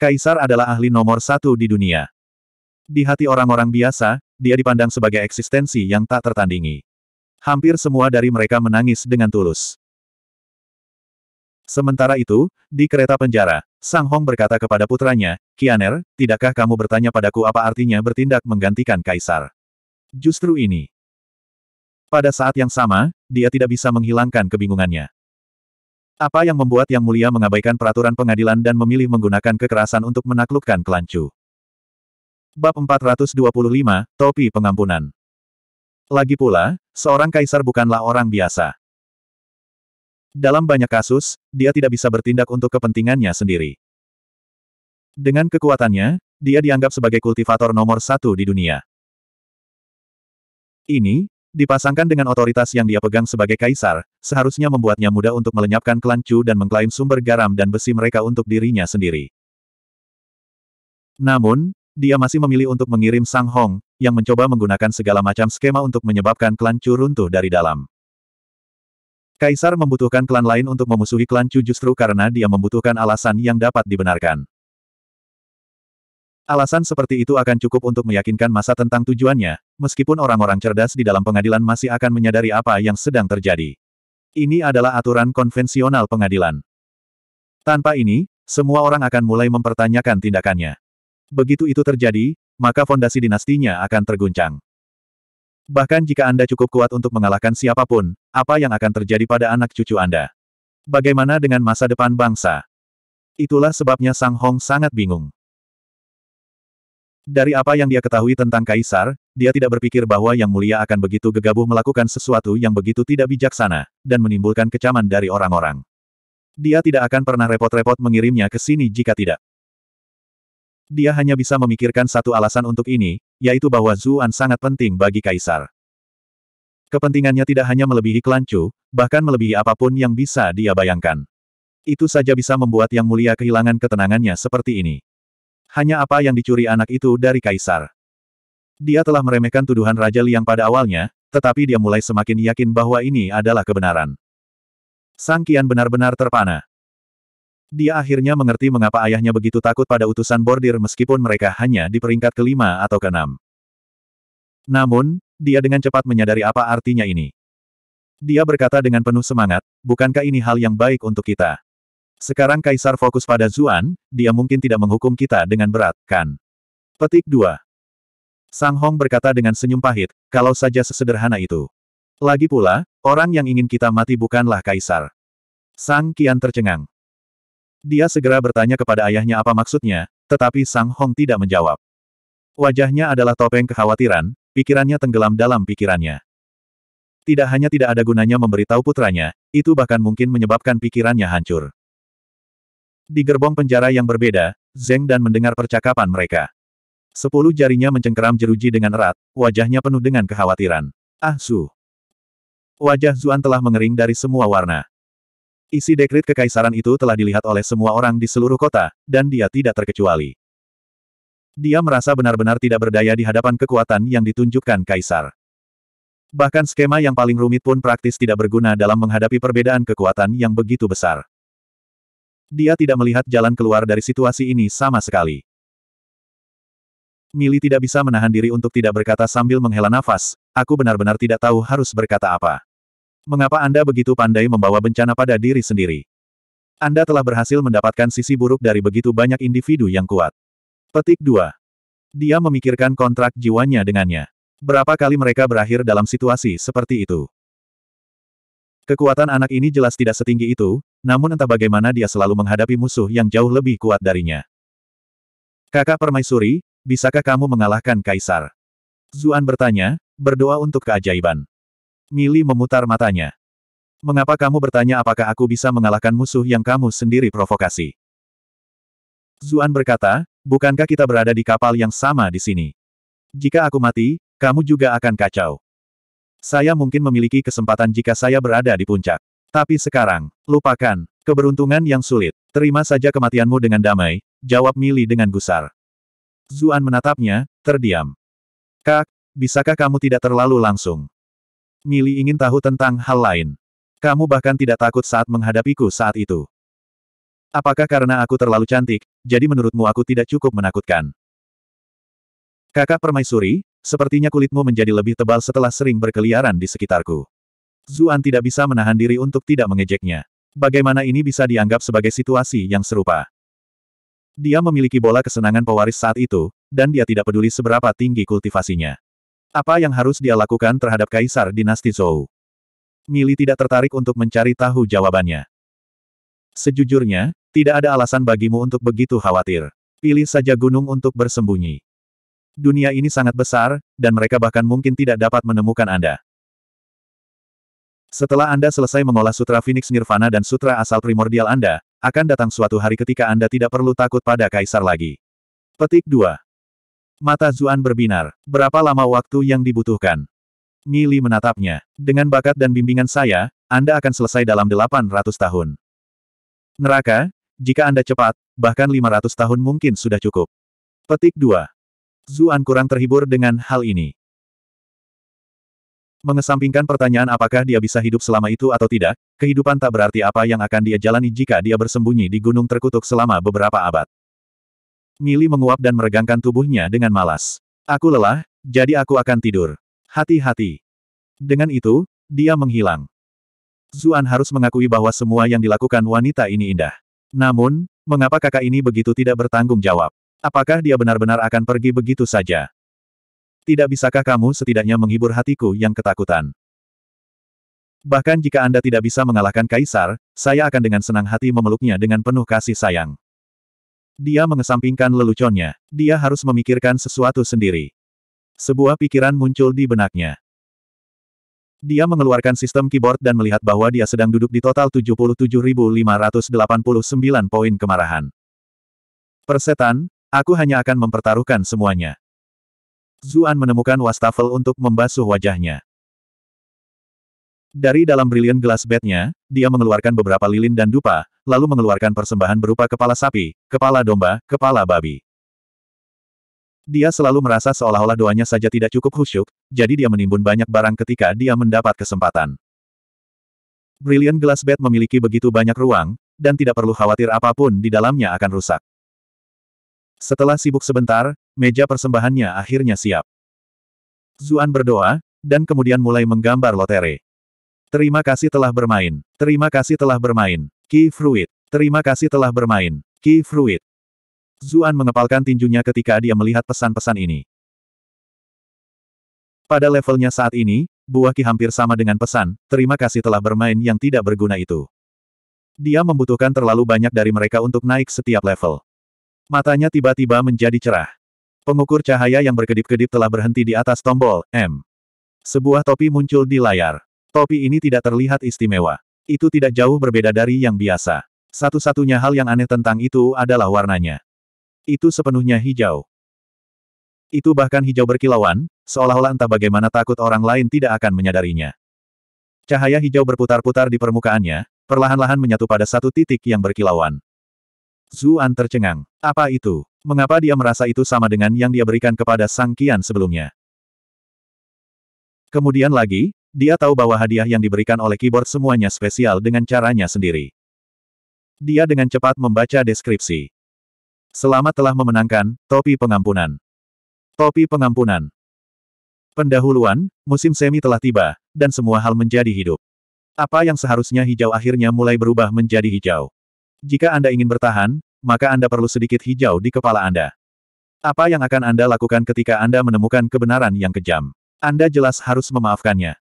Kaisar adalah ahli nomor satu di dunia. Di hati orang-orang biasa, dia dipandang sebagai eksistensi yang tak tertandingi. Hampir semua dari mereka menangis dengan tulus. Sementara itu, di kereta penjara, Sang Hong berkata kepada putranya, Kianer, tidakkah kamu bertanya padaku apa artinya bertindak menggantikan kaisar? Justru ini. Pada saat yang sama, dia tidak bisa menghilangkan kebingungannya. Apa yang membuat Yang Mulia mengabaikan peraturan pengadilan dan memilih menggunakan kekerasan untuk menaklukkan kelancu? Bab 425, Topi Pengampunan Lagi pula, seorang kaisar bukanlah orang biasa. Dalam banyak kasus, dia tidak bisa bertindak untuk kepentingannya sendiri. Dengan kekuatannya, dia dianggap sebagai kultivator nomor satu di dunia. Ini, dipasangkan dengan otoritas yang dia pegang sebagai kaisar, seharusnya membuatnya mudah untuk melenyapkan klan Chu dan mengklaim sumber garam dan besi mereka untuk dirinya sendiri. Namun, dia masih memilih untuk mengirim Sang Hong, yang mencoba menggunakan segala macam skema untuk menyebabkan klan Chu runtuh dari dalam. Kaisar membutuhkan klan lain untuk memusuhi klan Chu justru karena dia membutuhkan alasan yang dapat dibenarkan. Alasan seperti itu akan cukup untuk meyakinkan masa tentang tujuannya, meskipun orang-orang cerdas di dalam pengadilan masih akan menyadari apa yang sedang terjadi. Ini adalah aturan konvensional pengadilan. Tanpa ini, semua orang akan mulai mempertanyakan tindakannya. Begitu itu terjadi, maka fondasi dinastinya akan terguncang. Bahkan jika Anda cukup kuat untuk mengalahkan siapapun, apa yang akan terjadi pada anak cucu Anda? Bagaimana dengan masa depan bangsa? Itulah sebabnya Sang Hong sangat bingung. Dari apa yang dia ketahui tentang Kaisar, dia tidak berpikir bahwa Yang Mulia akan begitu gegabah melakukan sesuatu yang begitu tidak bijaksana, dan menimbulkan kecaman dari orang-orang. Dia tidak akan pernah repot-repot mengirimnya ke sini jika tidak. Dia hanya bisa memikirkan satu alasan untuk ini, yaitu bahwa Zuan sangat penting bagi Kaisar. Kepentingannya tidak hanya melebihi Kelancu, bahkan melebihi apapun yang bisa dia bayangkan. Itu saja bisa membuat Yang Mulia kehilangan ketenangannya seperti ini. Hanya apa yang dicuri anak itu dari Kaisar. Dia telah meremehkan tuduhan Raja Liang pada awalnya, tetapi dia mulai semakin yakin bahwa ini adalah kebenaran. Sang Kian benar-benar terpana. Dia akhirnya mengerti mengapa ayahnya begitu takut pada utusan bordir meskipun mereka hanya di peringkat kelima atau keenam. Namun, dia dengan cepat menyadari apa artinya ini. Dia berkata dengan penuh semangat, bukankah ini hal yang baik untuk kita? Sekarang Kaisar fokus pada Zuan, dia mungkin tidak menghukum kita dengan berat, kan? Petik 2. Sang Hong berkata dengan senyum pahit, kalau saja sesederhana itu. Lagi pula, orang yang ingin kita mati bukanlah Kaisar. Sang Kian tercengang. Dia segera bertanya kepada ayahnya apa maksudnya, tetapi Sang Hong tidak menjawab. Wajahnya adalah topeng kekhawatiran, pikirannya tenggelam dalam pikirannya. Tidak hanya tidak ada gunanya memberitahu putranya, itu bahkan mungkin menyebabkan pikirannya hancur. Di gerbong penjara yang berbeda, Zeng dan mendengar percakapan mereka. Sepuluh jarinya mencengkeram jeruji dengan erat, wajahnya penuh dengan kekhawatiran. Ah Su! Wajah Zuan telah mengering dari semua warna. Isi dekrit kekaisaran itu telah dilihat oleh semua orang di seluruh kota, dan dia tidak terkecuali. Dia merasa benar-benar tidak berdaya di hadapan kekuatan yang ditunjukkan kaisar. Bahkan skema yang paling rumit pun praktis tidak berguna dalam menghadapi perbedaan kekuatan yang begitu besar. Dia tidak melihat jalan keluar dari situasi ini sama sekali. Mili tidak bisa menahan diri untuk tidak berkata sambil menghela nafas, aku benar-benar tidak tahu harus berkata apa. Mengapa Anda begitu pandai membawa bencana pada diri sendiri? Anda telah berhasil mendapatkan sisi buruk dari begitu banyak individu yang kuat. Petik 2. Dia memikirkan kontrak jiwanya dengannya. Berapa kali mereka berakhir dalam situasi seperti itu? Kekuatan anak ini jelas tidak setinggi itu, namun entah bagaimana dia selalu menghadapi musuh yang jauh lebih kuat darinya. Kakak permaisuri, bisakah kamu mengalahkan kaisar? Zuan bertanya, berdoa untuk keajaiban. Mili memutar matanya. Mengapa kamu bertanya apakah aku bisa mengalahkan musuh yang kamu sendiri provokasi? Zuan berkata, bukankah kita berada di kapal yang sama di sini? Jika aku mati, kamu juga akan kacau. Saya mungkin memiliki kesempatan jika saya berada di puncak. Tapi sekarang, lupakan, keberuntungan yang sulit. Terima saja kematianmu dengan damai, jawab Mili dengan gusar. Zuan menatapnya, terdiam. Kak, bisakah kamu tidak terlalu langsung? Mili ingin tahu tentang hal lain. Kamu bahkan tidak takut saat menghadapiku saat itu. Apakah karena aku terlalu cantik, jadi menurutmu aku tidak cukup menakutkan? Kakak permaisuri, sepertinya kulitmu menjadi lebih tebal setelah sering berkeliaran di sekitarku. Zuan tidak bisa menahan diri untuk tidak mengejeknya. Bagaimana ini bisa dianggap sebagai situasi yang serupa? Dia memiliki bola kesenangan pewaris saat itu, dan dia tidak peduli seberapa tinggi kultivasinya. Apa yang harus dia lakukan terhadap Kaisar Dinasti Zhou? Mili tidak tertarik untuk mencari tahu jawabannya. Sejujurnya, tidak ada alasan bagimu untuk begitu khawatir. Pilih saja gunung untuk bersembunyi. Dunia ini sangat besar, dan mereka bahkan mungkin tidak dapat menemukan Anda. Setelah Anda selesai mengolah Sutra Phoenix Nirvana dan Sutra asal primordial Anda, akan datang suatu hari ketika Anda tidak perlu takut pada Kaisar lagi. Petik 2. Mata Zuan berbinar. Berapa lama waktu yang dibutuhkan? Mili menatapnya. Dengan bakat dan bimbingan saya, Anda akan selesai dalam 800 tahun. Neraka, jika Anda cepat, bahkan 500 tahun mungkin sudah cukup. Petik 2. Zuan kurang terhibur dengan hal ini. Mengesampingkan pertanyaan apakah dia bisa hidup selama itu atau tidak, kehidupan tak berarti apa yang akan dia jalani jika dia bersembunyi di gunung terkutuk selama beberapa abad. Mili menguap dan meregangkan tubuhnya dengan malas. Aku lelah, jadi aku akan tidur. Hati-hati. Dengan itu, dia menghilang. Zuan harus mengakui bahwa semua yang dilakukan wanita ini indah. Namun, mengapa kakak ini begitu tidak bertanggung jawab? Apakah dia benar-benar akan pergi begitu saja? Tidak bisakah kamu setidaknya menghibur hatiku yang ketakutan? Bahkan jika Anda tidak bisa mengalahkan Kaisar, saya akan dengan senang hati memeluknya dengan penuh kasih sayang. Dia mengesampingkan leluconnya. Dia harus memikirkan sesuatu sendiri. Sebuah pikiran muncul di benaknya. Dia mengeluarkan sistem keyboard dan melihat bahwa dia sedang duduk di total 77.589 poin kemarahan. Persetan, aku hanya akan mempertaruhkan semuanya. Zuan menemukan wastafel untuk membasuh wajahnya. Dari dalam brilian gelas bednya, dia mengeluarkan beberapa lilin dan dupa, lalu mengeluarkan persembahan berupa kepala sapi, kepala domba, kepala babi. Dia selalu merasa seolah-olah doanya saja tidak cukup khusyuk, jadi dia menimbun banyak barang ketika dia mendapat kesempatan. Brilliant Glass Bed memiliki begitu banyak ruang, dan tidak perlu khawatir apapun di dalamnya akan rusak. Setelah sibuk sebentar, meja persembahannya akhirnya siap. Zuan berdoa, dan kemudian mulai menggambar lotere. Terima kasih telah bermain. Terima kasih telah bermain. Ki Fruit. Terima kasih telah bermain. Ki Fruit. Zuan mengepalkan tinjunya ketika dia melihat pesan-pesan ini. Pada levelnya saat ini, buah ki hampir sama dengan pesan, terima kasih telah bermain yang tidak berguna itu. Dia membutuhkan terlalu banyak dari mereka untuk naik setiap level. Matanya tiba-tiba menjadi cerah. Pengukur cahaya yang berkedip-kedip telah berhenti di atas tombol M. Sebuah topi muncul di layar. Topi ini tidak terlihat istimewa. Itu tidak jauh berbeda dari yang biasa. Satu-satunya hal yang aneh tentang itu adalah warnanya. Itu sepenuhnya hijau. Itu bahkan hijau berkilauan, seolah-olah entah bagaimana takut orang lain tidak akan menyadarinya. Cahaya hijau berputar-putar di permukaannya, perlahan-lahan menyatu pada satu titik yang berkilauan. Zuan tercengang. Apa itu? Mengapa dia merasa itu sama dengan yang dia berikan kepada Sang Kian sebelumnya? Kemudian lagi, dia tahu bahwa hadiah yang diberikan oleh keyboard semuanya spesial dengan caranya sendiri. Dia dengan cepat membaca deskripsi. Selamat telah memenangkan, topi pengampunan. Topi pengampunan. Pendahuluan, musim semi telah tiba, dan semua hal menjadi hidup. Apa yang seharusnya hijau akhirnya mulai berubah menjadi hijau. Jika Anda ingin bertahan, maka Anda perlu sedikit hijau di kepala Anda. Apa yang akan Anda lakukan ketika Anda menemukan kebenaran yang kejam? Anda jelas harus memaafkannya.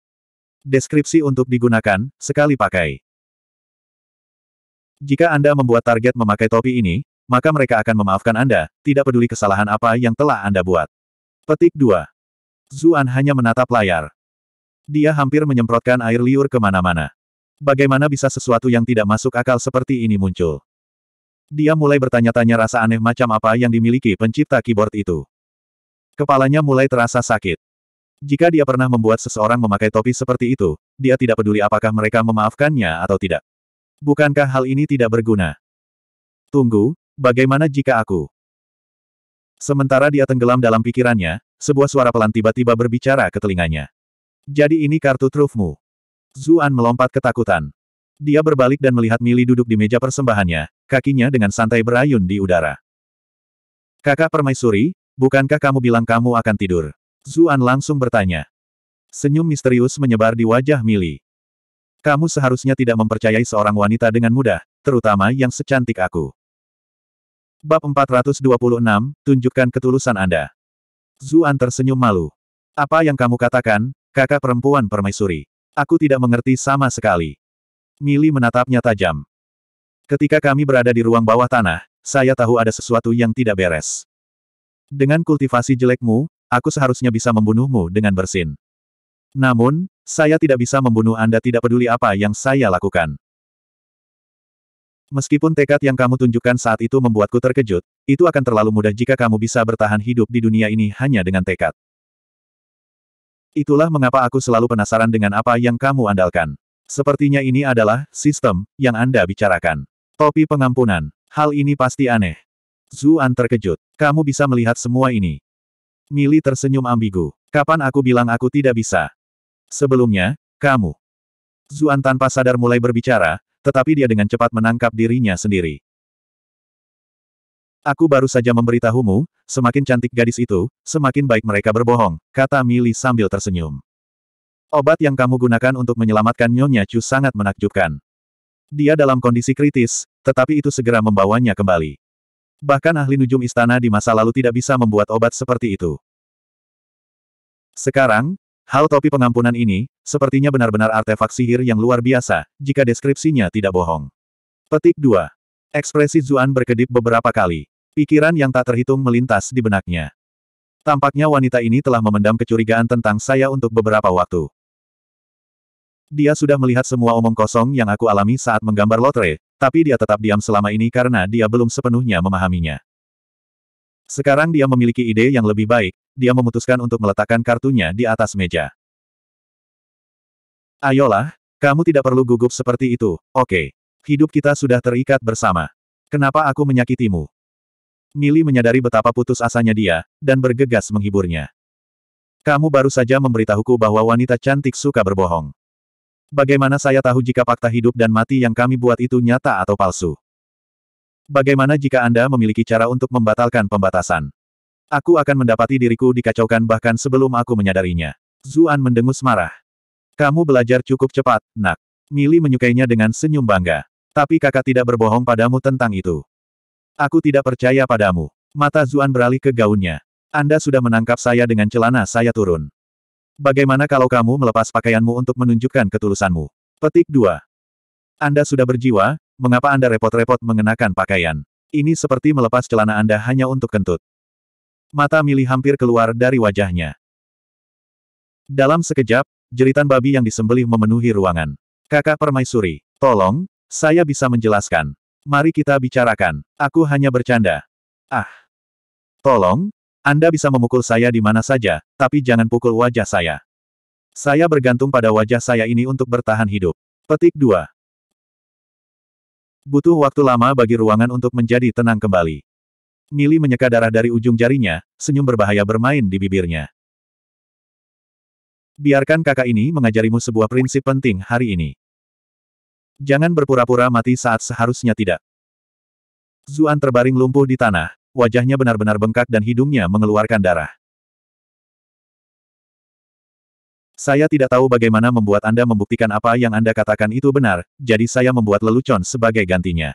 Deskripsi untuk digunakan, sekali pakai. Jika Anda membuat target memakai topi ini, maka mereka akan memaafkan Anda, tidak peduli kesalahan apa yang telah Anda buat. Petik 2. Zuan hanya menatap layar. Dia hampir menyemprotkan air liur kemana-mana. Bagaimana bisa sesuatu yang tidak masuk akal seperti ini muncul? Dia mulai bertanya-tanya rasa aneh macam apa yang dimiliki pencipta keyboard itu. Kepalanya mulai terasa sakit. Jika dia pernah membuat seseorang memakai topi seperti itu, dia tidak peduli apakah mereka memaafkannya atau tidak. Bukankah hal ini tidak berguna? Tunggu, bagaimana jika aku? Sementara dia tenggelam dalam pikirannya, sebuah suara pelan tiba-tiba berbicara ke telinganya. Jadi ini kartu trufmu. Zuan melompat ketakutan. Dia berbalik dan melihat Mili duduk di meja persembahannya, kakinya dengan santai berayun di udara. Kakak permaisuri, bukankah kamu bilang kamu akan tidur? Zuan langsung bertanya. Senyum misterius menyebar di wajah Mili. Kamu seharusnya tidak mempercayai seorang wanita dengan mudah, terutama yang secantik aku. Bab 426, tunjukkan ketulusan Anda. Zuan tersenyum malu. Apa yang kamu katakan, kakak perempuan permaisuri? Aku tidak mengerti sama sekali. Mili menatapnya tajam. Ketika kami berada di ruang bawah tanah, saya tahu ada sesuatu yang tidak beres. Dengan kultivasi jelekmu, aku seharusnya bisa membunuhmu dengan bersin. Namun, saya tidak bisa membunuh Anda tidak peduli apa yang saya lakukan. Meskipun tekad yang kamu tunjukkan saat itu membuatku terkejut, itu akan terlalu mudah jika kamu bisa bertahan hidup di dunia ini hanya dengan tekad. Itulah mengapa aku selalu penasaran dengan apa yang kamu andalkan. Sepertinya ini adalah sistem yang Anda bicarakan. Topi pengampunan. Hal ini pasti aneh. Zuan terkejut. Kamu bisa melihat semua ini. Mili tersenyum ambigu. Kapan aku bilang aku tidak bisa? Sebelumnya, kamu. Zuan tanpa sadar mulai berbicara, tetapi dia dengan cepat menangkap dirinya sendiri. Aku baru saja memberitahumu, semakin cantik gadis itu, semakin baik mereka berbohong, kata Mili sambil tersenyum. Obat yang kamu gunakan untuk menyelamatkan Nyonya Chu sangat menakjubkan. Dia dalam kondisi kritis, tetapi itu segera membawanya kembali. Bahkan ahli nujum istana di masa lalu tidak bisa membuat obat seperti itu. Sekarang, hal topi pengampunan ini, sepertinya benar-benar artefak sihir yang luar biasa, jika deskripsinya tidak bohong. Petik 2. Ekspresi Zuan berkedip beberapa kali. Pikiran yang tak terhitung melintas di benaknya. Tampaknya wanita ini telah memendam kecurigaan tentang saya untuk beberapa waktu. Dia sudah melihat semua omong kosong yang aku alami saat menggambar lotre, tapi dia tetap diam selama ini karena dia belum sepenuhnya memahaminya. Sekarang dia memiliki ide yang lebih baik, dia memutuskan untuk meletakkan kartunya di atas meja. Ayolah, kamu tidak perlu gugup seperti itu, oke. Okay. Hidup kita sudah terikat bersama. Kenapa aku menyakitimu? Mili menyadari betapa putus asanya dia, dan bergegas menghiburnya. Kamu baru saja memberitahuku bahwa wanita cantik suka berbohong. Bagaimana saya tahu jika fakta hidup dan mati yang kami buat itu nyata atau palsu? Bagaimana jika Anda memiliki cara untuk membatalkan pembatasan? Aku akan mendapati diriku dikacaukan bahkan sebelum aku menyadarinya. Zuan mendengus marah. Kamu belajar cukup cepat, nak. Mili menyukainya dengan senyum bangga. Tapi kakak tidak berbohong padamu tentang itu. Aku tidak percaya padamu. Mata Zuan beralih ke gaunnya. Anda sudah menangkap saya dengan celana saya turun. Bagaimana kalau kamu melepas pakaianmu untuk menunjukkan ketulusanmu? Petik 2. Anda sudah berjiwa, mengapa Anda repot-repot mengenakan pakaian? Ini seperti melepas celana Anda hanya untuk kentut. Mata Mili hampir keluar dari wajahnya. Dalam sekejap, jeritan babi yang disembelih memenuhi ruangan. Kakak permaisuri, tolong, saya bisa menjelaskan. Mari kita bicarakan. Aku hanya bercanda. Ah. Tolong, anda bisa memukul saya di mana saja, tapi jangan pukul wajah saya. Saya bergantung pada wajah saya ini untuk bertahan hidup. Petik 2. Butuh waktu lama bagi ruangan untuk menjadi tenang kembali. Mili menyeka darah dari ujung jarinya, senyum berbahaya bermain di bibirnya. Biarkan kakak ini mengajarimu sebuah prinsip penting hari ini. Jangan berpura-pura mati saat seharusnya tidak. Zuan terbaring lumpuh di tanah, wajahnya benar-benar bengkak dan hidungnya mengeluarkan darah. Saya tidak tahu bagaimana membuat Anda membuktikan apa yang Anda katakan itu benar, jadi saya membuat lelucon sebagai gantinya.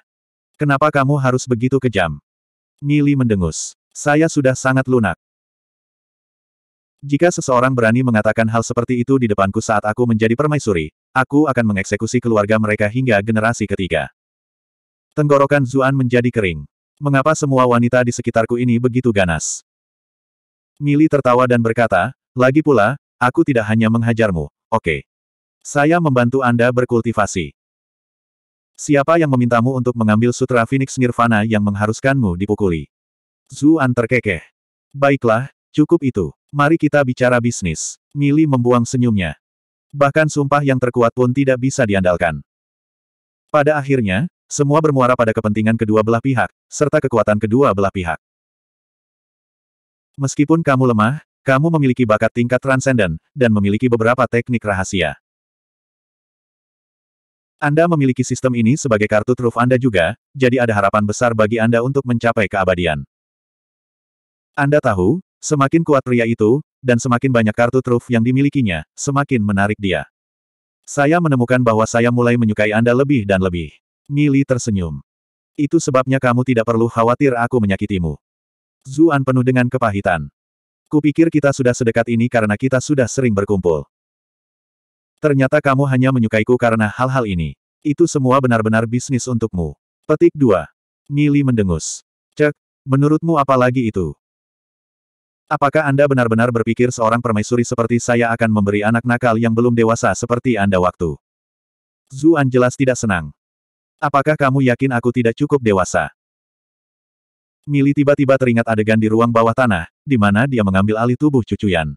Kenapa kamu harus begitu kejam? Mili mendengus. Saya sudah sangat lunak. Jika seseorang berani mengatakan hal seperti itu di depanku saat aku menjadi permaisuri, aku akan mengeksekusi keluarga mereka hingga generasi ketiga. Tenggorokan Zuan menjadi kering. Mengapa semua wanita di sekitarku ini begitu ganas? Mili tertawa dan berkata, lagi pula, aku tidak hanya menghajarmu, oke. Okay. Saya membantu Anda berkultivasi. Siapa yang memintamu untuk mengambil sutra Phoenix Nirvana yang mengharuskanmu dipukuli? Zuan terkekeh. Baiklah, cukup itu. Mari kita bicara bisnis. Mili membuang senyumnya. Bahkan sumpah yang terkuat pun tidak bisa diandalkan. Pada akhirnya, semua bermuara pada kepentingan kedua belah pihak, serta kekuatan kedua belah pihak. Meskipun kamu lemah, kamu memiliki bakat tingkat transenden, dan memiliki beberapa teknik rahasia. Anda memiliki sistem ini sebagai kartu truf Anda juga, jadi ada harapan besar bagi Anda untuk mencapai keabadian. Anda tahu, semakin kuat pria itu, dan semakin banyak kartu truf yang dimilikinya, semakin menarik dia. Saya menemukan bahwa saya mulai menyukai Anda lebih dan lebih. Mili tersenyum. Itu sebabnya kamu tidak perlu khawatir aku menyakitimu. Zuan penuh dengan kepahitan. Kupikir kita sudah sedekat ini karena kita sudah sering berkumpul. Ternyata kamu hanya menyukaiku karena hal-hal ini. Itu semua benar-benar bisnis untukmu. Petik 2. Mili mendengus. Cek, menurutmu apa lagi itu? Apakah Anda benar-benar berpikir seorang permaisuri seperti saya akan memberi anak nakal yang belum dewasa seperti Anda waktu? Zuan jelas tidak senang. Apakah kamu yakin aku tidak cukup dewasa? Mili tiba-tiba teringat adegan di ruang bawah tanah, di mana dia mengambil alih tubuh cucuyan.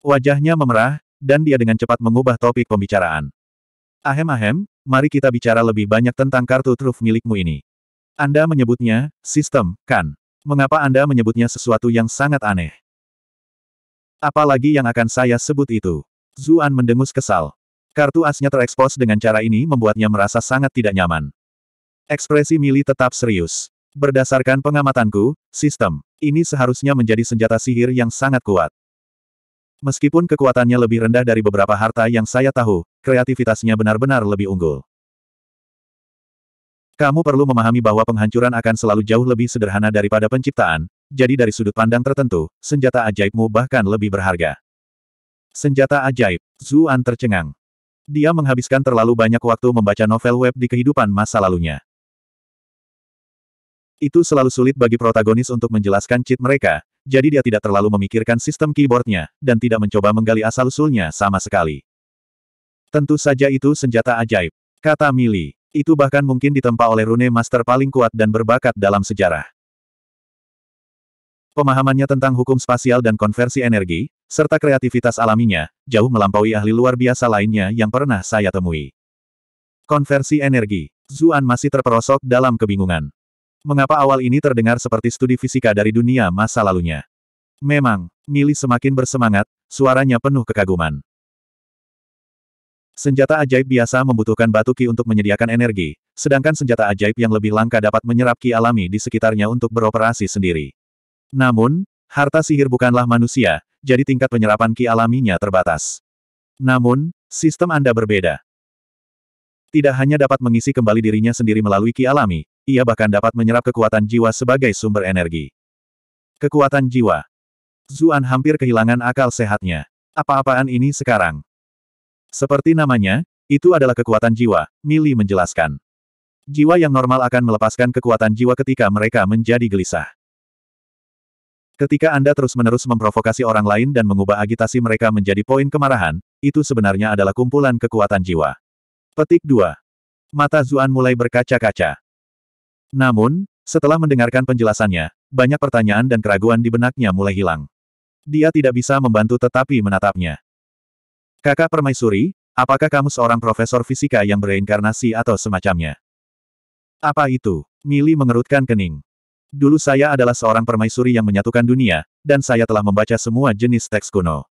Wajahnya memerah, dan dia dengan cepat mengubah topik pembicaraan. Ahem-ahem, mari kita bicara lebih banyak tentang kartu truf milikmu ini. Anda menyebutnya, sistem, kan? Mengapa Anda menyebutnya sesuatu yang sangat aneh? Apalagi yang akan saya sebut itu? Zuan mendengus kesal. Kartu asnya terekspos dengan cara ini membuatnya merasa sangat tidak nyaman. Ekspresi Mili tetap serius. Berdasarkan pengamatanku, sistem ini seharusnya menjadi senjata sihir yang sangat kuat. Meskipun kekuatannya lebih rendah dari beberapa harta yang saya tahu, kreativitasnya benar-benar lebih unggul. Kamu perlu memahami bahwa penghancuran akan selalu jauh lebih sederhana daripada penciptaan, jadi dari sudut pandang tertentu, senjata ajaibmu bahkan lebih berharga. Senjata ajaib, Zuan tercengang. Dia menghabiskan terlalu banyak waktu membaca novel web di kehidupan masa lalunya. Itu selalu sulit bagi protagonis untuk menjelaskan cheat mereka, jadi dia tidak terlalu memikirkan sistem keyboardnya, dan tidak mencoba menggali asal-usulnya sama sekali. Tentu saja itu senjata ajaib, kata Mili. Itu bahkan mungkin ditempa oleh rune master paling kuat dan berbakat dalam sejarah. Pemahamannya tentang hukum spasial dan konversi energi, serta kreativitas alaminya, jauh melampaui ahli luar biasa lainnya yang pernah saya temui. Konversi energi. Zuan masih terperosok dalam kebingungan. Mengapa awal ini terdengar seperti studi fisika dari dunia masa lalunya? Memang, Mili semakin bersemangat, suaranya penuh kekaguman. Senjata ajaib biasa membutuhkan batu ki untuk menyediakan energi, sedangkan senjata ajaib yang lebih langka dapat menyerap ki alami di sekitarnya untuk beroperasi sendiri. Namun, harta sihir bukanlah manusia, jadi tingkat penyerapan ki alaminya terbatas. Namun, sistem Anda berbeda. Tidak hanya dapat mengisi kembali dirinya sendiri melalui ki alami, ia bahkan dapat menyerap kekuatan jiwa sebagai sumber energi. Kekuatan jiwa. Zuan hampir kehilangan akal sehatnya. Apa-apaan ini sekarang? Seperti namanya, itu adalah kekuatan jiwa, Mili menjelaskan. Jiwa yang normal akan melepaskan kekuatan jiwa ketika mereka menjadi gelisah. Ketika Anda terus-menerus memprovokasi orang lain dan mengubah agitasi mereka menjadi poin kemarahan, itu sebenarnya adalah kumpulan kekuatan jiwa. Petik 2. Mata Zuan mulai berkaca-kaca. Namun, setelah mendengarkan penjelasannya, banyak pertanyaan dan keraguan di benaknya mulai hilang. Dia tidak bisa membantu tetapi menatapnya. Kakak permaisuri, apakah kamu seorang profesor fisika yang bereinkarnasi atau semacamnya? Apa itu? Mili mengerutkan kening. Dulu saya adalah seorang permaisuri yang menyatukan dunia, dan saya telah membaca semua jenis teks kuno.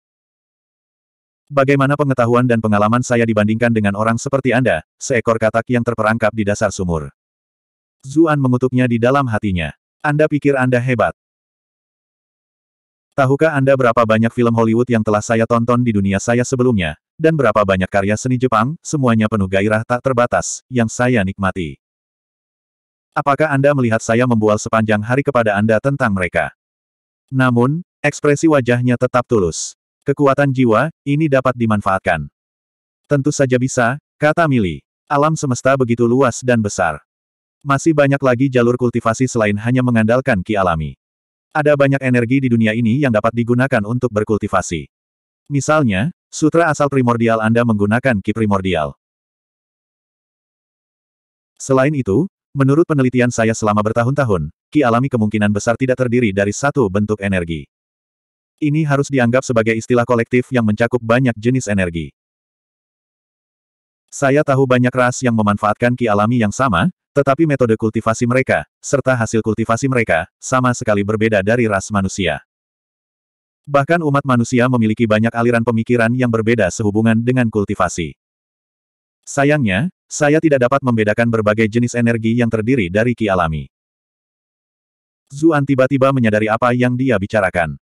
Bagaimana pengetahuan dan pengalaman saya dibandingkan dengan orang seperti Anda, seekor katak yang terperangkap di dasar sumur. Zuan mengutuknya di dalam hatinya. Anda pikir Anda hebat. Tahukah Anda berapa banyak film Hollywood yang telah saya tonton di dunia saya sebelumnya, dan berapa banyak karya seni Jepang, semuanya penuh gairah tak terbatas, yang saya nikmati. Apakah Anda melihat saya membual sepanjang hari kepada Anda tentang mereka? Namun, ekspresi wajahnya tetap tulus. Kekuatan jiwa, ini dapat dimanfaatkan. Tentu saja bisa, kata Mili. Alam semesta begitu luas dan besar. Masih banyak lagi jalur kultivasi selain hanya mengandalkan ki alami. Ada banyak energi di dunia ini yang dapat digunakan untuk berkultivasi. Misalnya, sutra asal primordial Anda menggunakan ki primordial. Selain itu, Menurut penelitian saya selama bertahun-tahun, ki alami kemungkinan besar tidak terdiri dari satu bentuk energi. Ini harus dianggap sebagai istilah kolektif yang mencakup banyak jenis energi. Saya tahu banyak ras yang memanfaatkan ki alami yang sama, tetapi metode kultivasi mereka, serta hasil kultivasi mereka, sama sekali berbeda dari ras manusia. Bahkan umat manusia memiliki banyak aliran pemikiran yang berbeda sehubungan dengan kultivasi. Sayangnya, saya tidak dapat membedakan berbagai jenis energi yang terdiri dari ki alami. Zuan tiba-tiba menyadari apa yang dia bicarakan.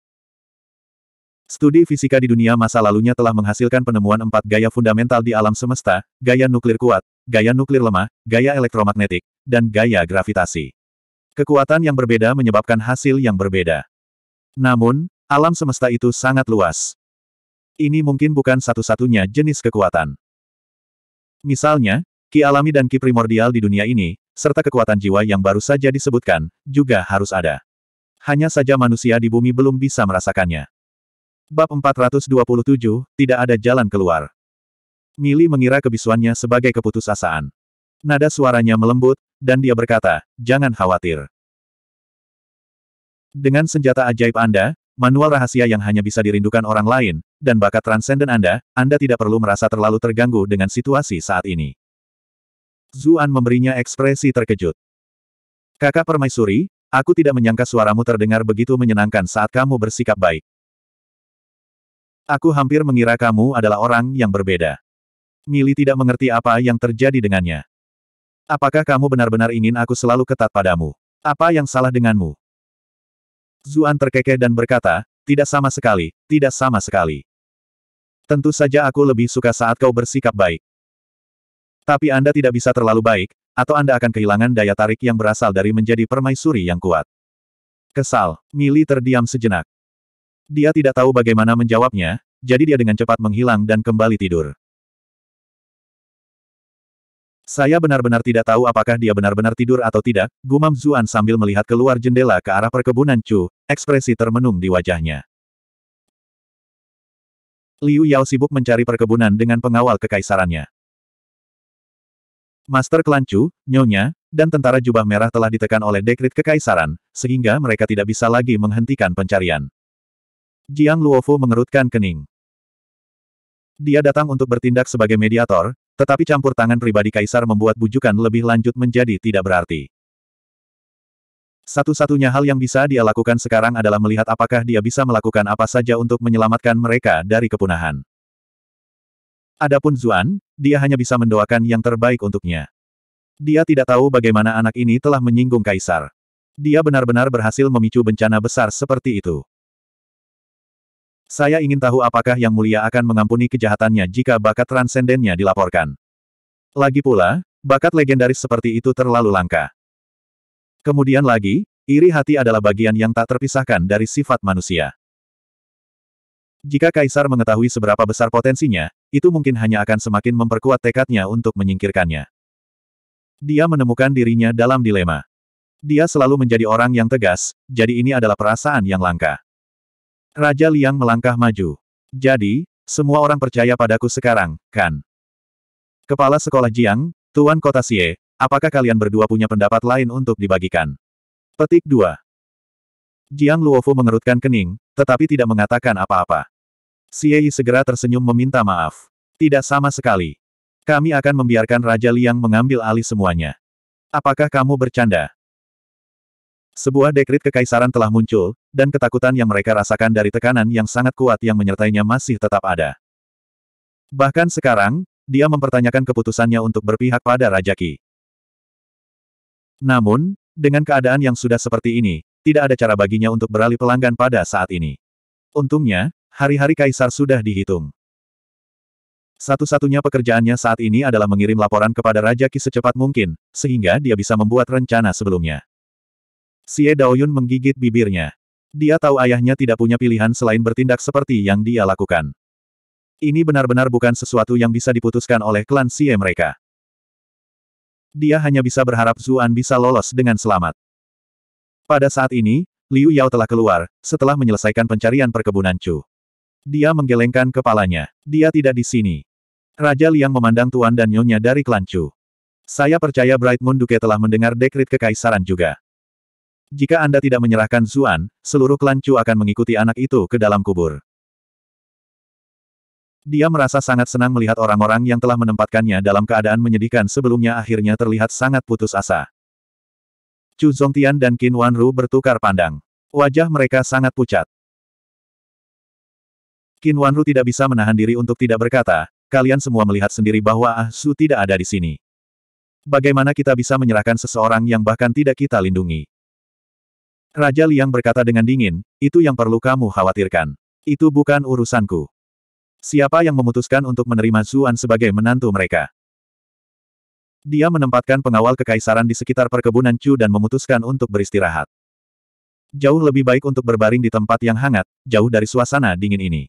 Studi fisika di dunia masa lalunya telah menghasilkan penemuan empat gaya fundamental di alam semesta, gaya nuklir kuat, gaya nuklir lemah, gaya elektromagnetik, dan gaya gravitasi. Kekuatan yang berbeda menyebabkan hasil yang berbeda. Namun, alam semesta itu sangat luas. Ini mungkin bukan satu-satunya jenis kekuatan. Misalnya, ki alami dan ki primordial di dunia ini, serta kekuatan jiwa yang baru saja disebutkan, juga harus ada. Hanya saja manusia di bumi belum bisa merasakannya. Bab 427, tidak ada jalan keluar. Mili mengira kebisuannya sebagai keputusasaan. Nada suaranya melembut, dan dia berkata, jangan khawatir. Dengan senjata ajaib Anda, manual rahasia yang hanya bisa dirindukan orang lain, dan bakat transenden Anda, Anda tidak perlu merasa terlalu terganggu dengan situasi saat ini. Zuan memberinya ekspresi terkejut. Kakak permaisuri, aku tidak menyangka suaramu terdengar begitu menyenangkan saat kamu bersikap baik. Aku hampir mengira kamu adalah orang yang berbeda. Mili tidak mengerti apa yang terjadi dengannya. Apakah kamu benar-benar ingin aku selalu ketat padamu? Apa yang salah denganmu? Zuan terkekeh dan berkata, tidak sama sekali, tidak sama sekali. Tentu saja aku lebih suka saat kau bersikap baik. Tapi Anda tidak bisa terlalu baik, atau Anda akan kehilangan daya tarik yang berasal dari menjadi permaisuri yang kuat. Kesal, Mili terdiam sejenak. Dia tidak tahu bagaimana menjawabnya, jadi dia dengan cepat menghilang dan kembali tidur. Saya benar-benar tidak tahu apakah dia benar-benar tidur atau tidak, gumam Zuan sambil melihat keluar jendela ke arah perkebunan Chu, ekspresi termenung di wajahnya. Liu Yao sibuk mencari perkebunan dengan pengawal kekaisarannya. Master Klan Chu, Nyonya, dan tentara jubah merah telah ditekan oleh dekrit kekaisaran, sehingga mereka tidak bisa lagi menghentikan pencarian. Jiang Luofu mengerutkan kening. Dia datang untuk bertindak sebagai mediator, tetapi campur tangan pribadi kaisar membuat bujukan lebih lanjut menjadi tidak berarti. Satu-satunya hal yang bisa dia lakukan sekarang adalah melihat apakah dia bisa melakukan apa saja untuk menyelamatkan mereka dari kepunahan. Adapun Zuan, dia hanya bisa mendoakan yang terbaik untuknya. Dia tidak tahu bagaimana anak ini telah menyinggung kaisar. Dia benar-benar berhasil memicu bencana besar seperti itu. Saya ingin tahu apakah Yang Mulia akan mengampuni kejahatannya jika bakat transendennya dilaporkan. Lagi pula, bakat legendaris seperti itu terlalu langka. Kemudian lagi, iri hati adalah bagian yang tak terpisahkan dari sifat manusia. Jika Kaisar mengetahui seberapa besar potensinya, itu mungkin hanya akan semakin memperkuat tekadnya untuk menyingkirkannya. Dia menemukan dirinya dalam dilema. Dia selalu menjadi orang yang tegas, jadi ini adalah perasaan yang langka. Raja Liang melangkah maju. Jadi, semua orang percaya padaku sekarang, kan? Kepala Sekolah Jiang, Tuan Kota Xie, apakah kalian berdua punya pendapat lain untuk dibagikan? Petik 2. Jiang Luofu mengerutkan kening, tetapi tidak mengatakan apa-apa. Xie Yi segera tersenyum meminta maaf. Tidak sama sekali. Kami akan membiarkan Raja Liang mengambil alih semuanya. Apakah kamu bercanda? Sebuah dekrit kekaisaran telah muncul, dan ketakutan yang mereka rasakan dari tekanan yang sangat kuat yang menyertainya masih tetap ada. Bahkan sekarang, dia mempertanyakan keputusannya untuk berpihak pada Raja Ki. Namun, dengan keadaan yang sudah seperti ini, tidak ada cara baginya untuk beralih pelanggan pada saat ini. Untungnya, hari-hari kaisar sudah dihitung. Satu-satunya pekerjaannya saat ini adalah mengirim laporan kepada Raja Ki secepat mungkin, sehingga dia bisa membuat rencana sebelumnya. Xie Daoyun menggigit bibirnya. Dia tahu ayahnya tidak punya pilihan selain bertindak seperti yang dia lakukan. Ini benar-benar bukan sesuatu yang bisa diputuskan oleh klan Xie mereka. Dia hanya bisa berharap Zuan bisa lolos dengan selamat. Pada saat ini, Liu Yao telah keluar, setelah menyelesaikan pencarian perkebunan Chu. Dia menggelengkan kepalanya. Dia tidak di sini. Raja Liang memandang tuan dan nyonya dari klan Chu. Saya percaya Bright Moon Duke telah mendengar dekrit kekaisaran juga. Jika Anda tidak menyerahkan Zuan, seluruh klan Chu akan mengikuti anak itu ke dalam kubur. Dia merasa sangat senang melihat orang-orang yang telah menempatkannya dalam keadaan menyedihkan sebelumnya akhirnya terlihat sangat putus asa. Chu Zongtian dan Qin Wanru bertukar pandang. Wajah mereka sangat pucat. Qin Wanru tidak bisa menahan diri untuk tidak berkata, kalian semua melihat sendiri bahwa Ah Su tidak ada di sini. Bagaimana kita bisa menyerahkan seseorang yang bahkan tidak kita lindungi? Raja Liang berkata dengan dingin, itu yang perlu kamu khawatirkan. Itu bukan urusanku. Siapa yang memutuskan untuk menerima Zuan sebagai menantu mereka? Dia menempatkan pengawal kekaisaran di sekitar perkebunan Chu dan memutuskan untuk beristirahat. Jauh lebih baik untuk berbaring di tempat yang hangat, jauh dari suasana dingin ini.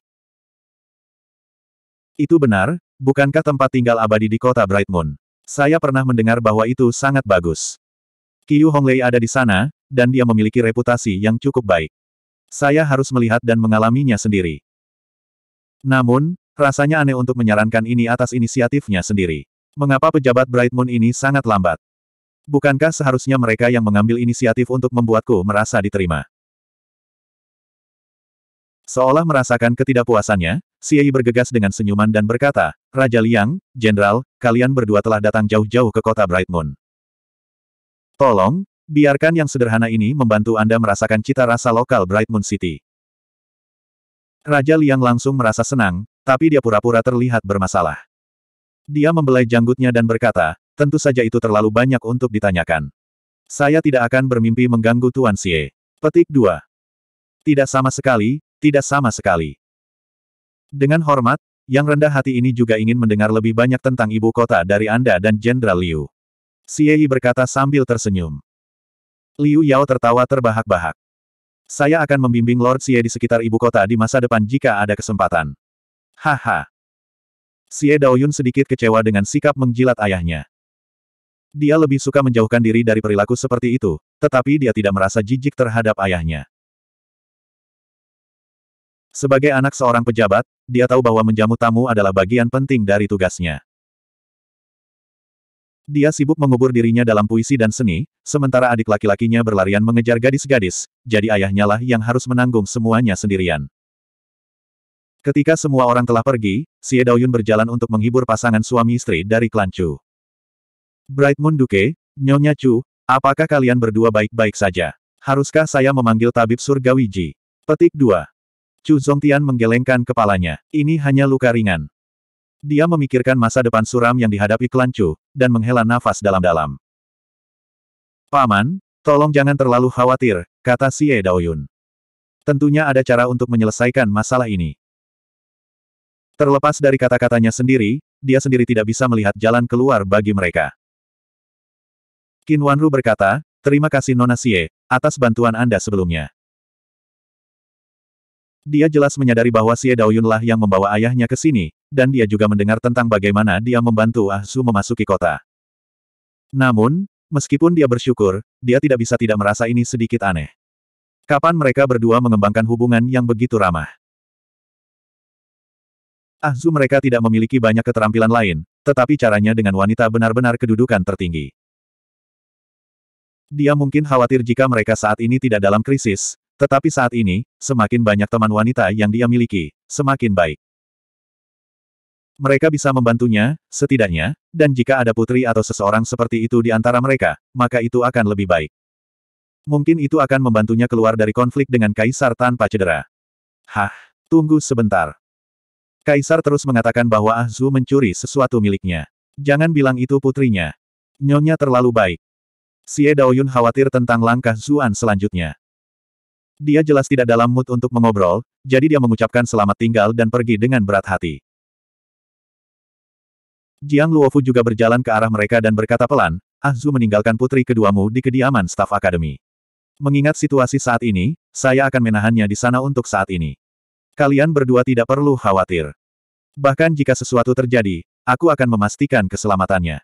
Itu benar, bukankah tempat tinggal abadi di kota Bright Moon? Saya pernah mendengar bahwa itu sangat bagus. Qiu Honglei ada di sana, dan dia memiliki reputasi yang cukup baik. Saya harus melihat dan mengalaminya sendiri. Namun, rasanya aneh untuk menyarankan ini atas inisiatifnya sendiri. Mengapa pejabat Bright Moon ini sangat lambat? Bukankah seharusnya mereka yang mengambil inisiatif untuk membuatku merasa diterima? Seolah merasakan ketidakpuasannya, Yi bergegas dengan senyuman dan berkata, Raja Liang, Jenderal, kalian berdua telah datang jauh-jauh ke kota Bright Moon. Tolong, biarkan yang sederhana ini membantu Anda merasakan cita rasa lokal Bright Moon City. Raja Liang langsung merasa senang, tapi dia pura-pura terlihat bermasalah. Dia membelai janggutnya dan berkata, tentu saja itu terlalu banyak untuk ditanyakan. Saya tidak akan bermimpi mengganggu Tuan Xie. Petik 2. Tidak sama sekali, tidak sama sekali. Dengan hormat, yang rendah hati ini juga ingin mendengar lebih banyak tentang ibu kota dari Anda dan Jenderal Liu. Xie berkata sambil tersenyum. Liu Yao tertawa terbahak-bahak. Saya akan membimbing Lord Xie di sekitar ibu kota di masa depan jika ada kesempatan. Haha. Xie Daoyun sedikit kecewa dengan sikap menjilat ayahnya. Dia lebih suka menjauhkan diri dari perilaku seperti itu, tetapi dia tidak merasa jijik terhadap ayahnya. Sebagai anak seorang pejabat, dia tahu bahwa menjamu tamu adalah bagian penting dari tugasnya. Dia sibuk mengubur dirinya dalam puisi dan seni, sementara adik laki-lakinya berlarian mengejar gadis-gadis, jadi ayahnya lah yang harus menanggung semuanya sendirian. Ketika semua orang telah pergi, Xie Daoyun berjalan untuk menghibur pasangan suami istri dari klan Chu. Bright Moon Duke, Nyonya Chu, apakah kalian berdua baik-baik saja? Haruskah saya memanggil tabib surgawi Ji? Petik 2. Chu Zongtian menggelengkan kepalanya. Ini hanya luka ringan. Dia memikirkan masa depan suram yang dihadapi klan Chu, dan menghela nafas dalam-dalam. Paman, tolong jangan terlalu khawatir, kata Xie Daoyun. Tentunya ada cara untuk menyelesaikan masalah ini. Terlepas dari kata-katanya sendiri, dia sendiri tidak bisa melihat jalan keluar bagi mereka. Qin Wanru berkata, terima kasih Nona Xie, atas bantuan Anda sebelumnya. Dia jelas menyadari bahwa Xie Daoyunlah yang membawa ayahnya ke sini, dan dia juga mendengar tentang bagaimana dia membantu Ah Su memasuki kota. Namun, meskipun dia bersyukur, dia tidak bisa tidak merasa ini sedikit aneh. Kapan mereka berdua mengembangkan hubungan yang begitu ramah? Ahzu mereka tidak memiliki banyak keterampilan lain, tetapi caranya dengan wanita benar-benar kedudukan tertinggi. Dia mungkin khawatir jika mereka saat ini tidak dalam krisis, tetapi saat ini, semakin banyak teman wanita yang dia miliki, semakin baik. Mereka bisa membantunya, setidaknya, dan jika ada putri atau seseorang seperti itu di antara mereka, maka itu akan lebih baik. Mungkin itu akan membantunya keluar dari konflik dengan kaisar tanpa cedera. Hah, tunggu sebentar. Kaisar terus mengatakan bahwa ah Zhu mencuri sesuatu miliknya. Jangan bilang itu putrinya. Nyonya terlalu baik. Xie Daoyun khawatir tentang langkah Zuan selanjutnya. Dia jelas tidak dalam mood untuk mengobrol, jadi dia mengucapkan selamat tinggal dan pergi dengan berat hati. Jiang Luofu juga berjalan ke arah mereka dan berkata pelan, Ah Zu meninggalkan putri keduamu di kediaman staf akademi. Mengingat situasi saat ini, saya akan menahannya di sana untuk saat ini. Kalian berdua tidak perlu khawatir. Bahkan jika sesuatu terjadi, aku akan memastikan keselamatannya.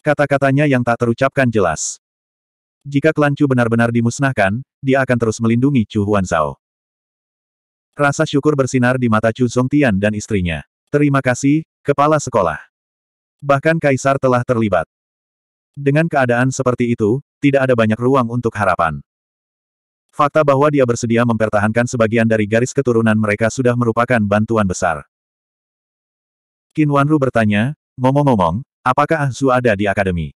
Kata-katanya yang tak terucapkan jelas. Jika klan benar-benar dimusnahkan, dia akan terus melindungi Chu Huan Rasa syukur bersinar di mata Chu Tian dan istrinya. Terima kasih, Kepala Sekolah. Bahkan kaisar telah terlibat. Dengan keadaan seperti itu, tidak ada banyak ruang untuk harapan. Fakta bahwa dia bersedia mempertahankan sebagian dari garis keturunan mereka sudah merupakan bantuan besar. Qin Wanru bertanya, ngomong-ngomong, apakah Ahzu ada di akademi?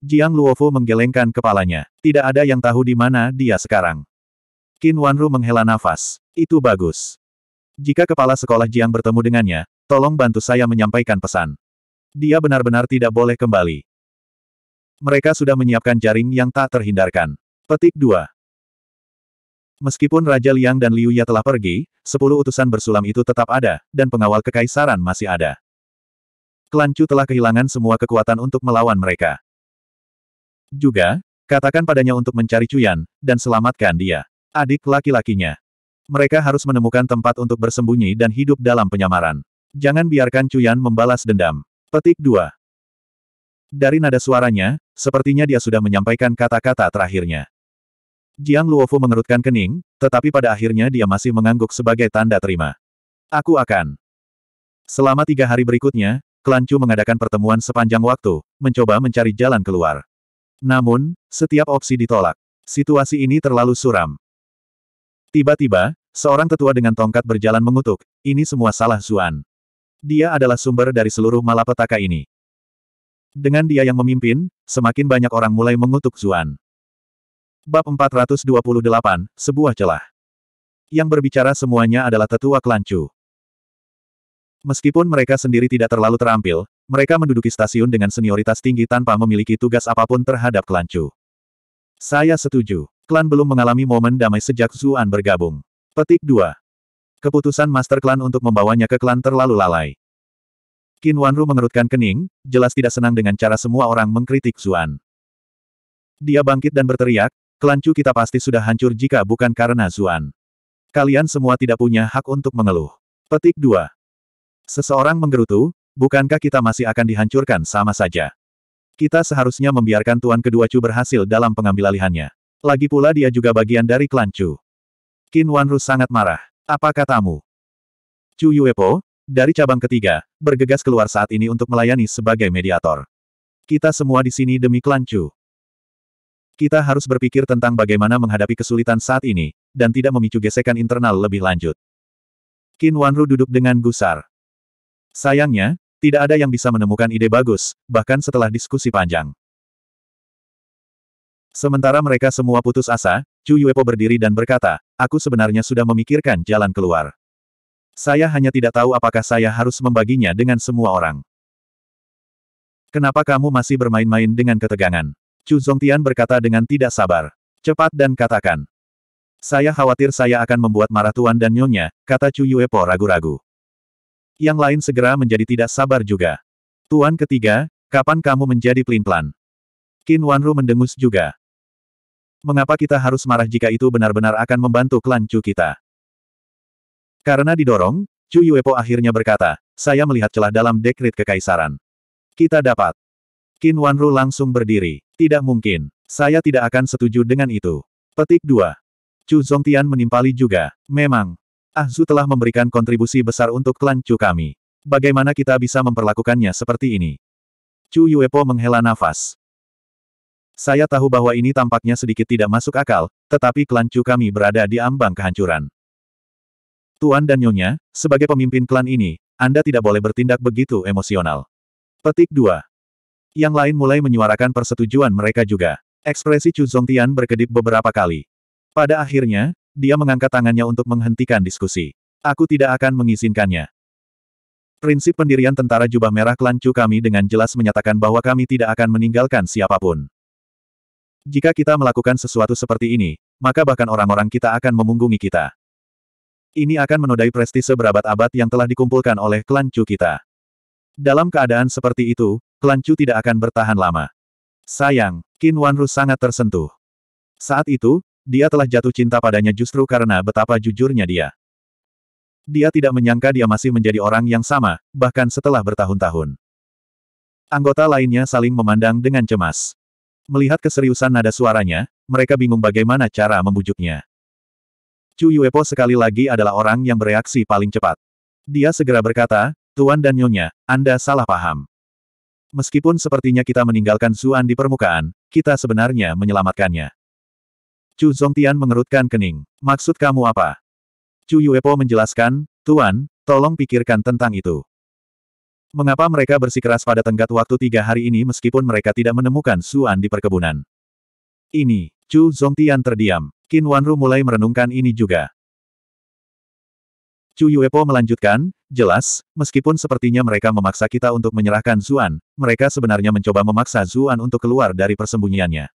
Jiang Luofu menggelengkan kepalanya. Tidak ada yang tahu di mana dia sekarang. Qin Wanru menghela nafas. Itu bagus. Jika kepala sekolah Jiang bertemu dengannya, tolong bantu saya menyampaikan pesan. Dia benar-benar tidak boleh kembali. Mereka sudah menyiapkan jaring yang tak terhindarkan. Petik 2. Meskipun Raja Liang dan Liu Ya telah pergi, sepuluh utusan bersulam itu tetap ada, dan pengawal kekaisaran masih ada. Klan telah kehilangan semua kekuatan untuk melawan mereka. Juga, katakan padanya untuk mencari Cuyan, dan selamatkan dia. Adik laki-lakinya. Mereka harus menemukan tempat untuk bersembunyi dan hidup dalam penyamaran. Jangan biarkan Cuyan membalas dendam. Petik 2. Dari nada suaranya, sepertinya dia sudah menyampaikan kata-kata terakhirnya. Jiang Luofu mengerutkan kening, tetapi pada akhirnya dia masih mengangguk sebagai tanda terima. Aku akan. Selama tiga hari berikutnya, klan Chu mengadakan pertemuan sepanjang waktu, mencoba mencari jalan keluar. Namun, setiap opsi ditolak. Situasi ini terlalu suram. Tiba-tiba, seorang tetua dengan tongkat berjalan mengutuk, ini semua salah Zuan. Dia adalah sumber dari seluruh malapetaka ini. Dengan dia yang memimpin, semakin banyak orang mulai mengutuk Zuan. Bab 428, Sebuah Celah Yang berbicara semuanya adalah tetua kelancu. Meskipun mereka sendiri tidak terlalu terampil, mereka menduduki stasiun dengan senioritas tinggi tanpa memiliki tugas apapun terhadap kelancu. Saya setuju. Klan belum mengalami momen damai sejak Zuan bergabung. Petik 2. Keputusan Master Klan untuk membawanya ke klan terlalu lalai. Qin Wanru mengerutkan kening, jelas tidak senang dengan cara semua orang mengkritik Zuan. Dia bangkit dan berteriak, klan Chu kita pasti sudah hancur jika bukan karena Zuan. Kalian semua tidak punya hak untuk mengeluh. Petik 2. Seseorang menggerutu, bukankah kita masih akan dihancurkan sama saja? Kita seharusnya membiarkan Tuan Kedua Chu berhasil dalam pengambilalihannya. Lagi pula dia juga bagian dari klan Chu. Qin Wanru sangat marah. Apa katamu? Chu Yuepo, dari cabang ketiga, bergegas keluar saat ini untuk melayani sebagai mediator. Kita semua di sini demi klan Chu. Kita harus berpikir tentang bagaimana menghadapi kesulitan saat ini, dan tidak memicu gesekan internal lebih lanjut. Qin Wanru duduk dengan gusar. Sayangnya, tidak ada yang bisa menemukan ide bagus, bahkan setelah diskusi panjang. Sementara mereka semua putus asa, Chu Yuepo berdiri dan berkata, aku sebenarnya sudah memikirkan jalan keluar. Saya hanya tidak tahu apakah saya harus membaginya dengan semua orang. Kenapa kamu masih bermain-main dengan ketegangan? Chu Zongtian berkata dengan tidak sabar. Cepat dan katakan. Saya khawatir saya akan membuat marah tuan dan nyonya, kata Chu Yuepo ragu-ragu. Yang lain segera menjadi tidak sabar juga. Tuan ketiga, kapan kamu menjadi pelin-pelan? Qin Wanru mendengus juga. Mengapa kita harus marah jika itu benar-benar akan membantu klan Chu kita? Karena didorong, Chu Yuepo akhirnya berkata, saya melihat celah dalam dekrit kekaisaran. Kita dapat. Qin Wanru langsung berdiri. Tidak mungkin. Saya tidak akan setuju dengan itu. Petik 2. Chu Zongtian menimpali juga. Memang. Ahzu telah memberikan kontribusi besar untuk klan Chu kami. Bagaimana kita bisa memperlakukannya seperti ini? Chu Yuepo menghela nafas. Saya tahu bahwa ini tampaknya sedikit tidak masuk akal, tetapi klan Chu kami berada di ambang kehancuran. Tuan dan Nyonya, sebagai pemimpin klan ini, Anda tidak boleh bertindak begitu emosional. Petik 2. Yang lain mulai menyuarakan persetujuan mereka juga. Ekspresi Chu Zongtian berkedip beberapa kali. Pada akhirnya, dia mengangkat tangannya untuk menghentikan diskusi. Aku tidak akan mengizinkannya. Prinsip pendirian tentara jubah merah klan Chu kami dengan jelas menyatakan bahwa kami tidak akan meninggalkan siapapun. Jika kita melakukan sesuatu seperti ini, maka bahkan orang-orang kita akan memunggungi kita. Ini akan menodai prestise berabad-abad yang telah dikumpulkan oleh klan Chu kita. Dalam keadaan seperti itu, klan Chu tidak akan bertahan lama. Sayang, Qin Wanru sangat tersentuh. Saat itu, dia telah jatuh cinta padanya justru karena betapa jujurnya dia. Dia tidak menyangka dia masih menjadi orang yang sama, bahkan setelah bertahun-tahun. Anggota lainnya saling memandang dengan cemas. Melihat keseriusan nada suaranya, mereka bingung bagaimana cara membujuknya. Chu Yuepo sekali lagi adalah orang yang bereaksi paling cepat. Dia segera berkata, Tuan dan Nyonya, Anda salah paham. Meskipun sepertinya kita meninggalkan Zuan di permukaan, kita sebenarnya menyelamatkannya. Chu Zongtian mengerutkan kening. Maksud kamu apa? Chu Yuepo menjelaskan, Tuan, tolong pikirkan tentang itu. Mengapa mereka bersikeras pada tenggat waktu tiga hari ini meskipun mereka tidak menemukan Suan di perkebunan? Ini, Chu Zongtian terdiam. Qin Wanru mulai merenungkan ini juga. Chu Yuepo melanjutkan, jelas, meskipun sepertinya mereka memaksa kita untuk menyerahkan Zuan, mereka sebenarnya mencoba memaksa Zuan untuk keluar dari persembunyiannya.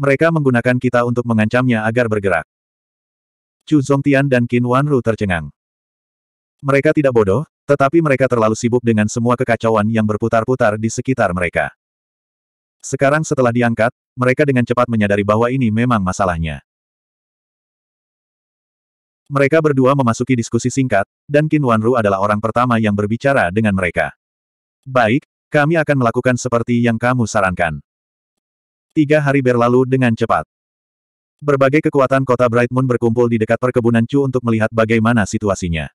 Mereka menggunakan kita untuk mengancamnya agar bergerak. Chu Zongtian dan Qin Wanru tercengang. Mereka tidak bodoh, tetapi mereka terlalu sibuk dengan semua kekacauan yang berputar-putar di sekitar mereka. Sekarang setelah diangkat, mereka dengan cepat menyadari bahwa ini memang masalahnya. Mereka berdua memasuki diskusi singkat, dan Qin Wanru adalah orang pertama yang berbicara dengan mereka. Baik, kami akan melakukan seperti yang kamu sarankan. Tiga hari berlalu dengan cepat. Berbagai kekuatan kota Bright Moon berkumpul di dekat perkebunan Chu untuk melihat bagaimana situasinya.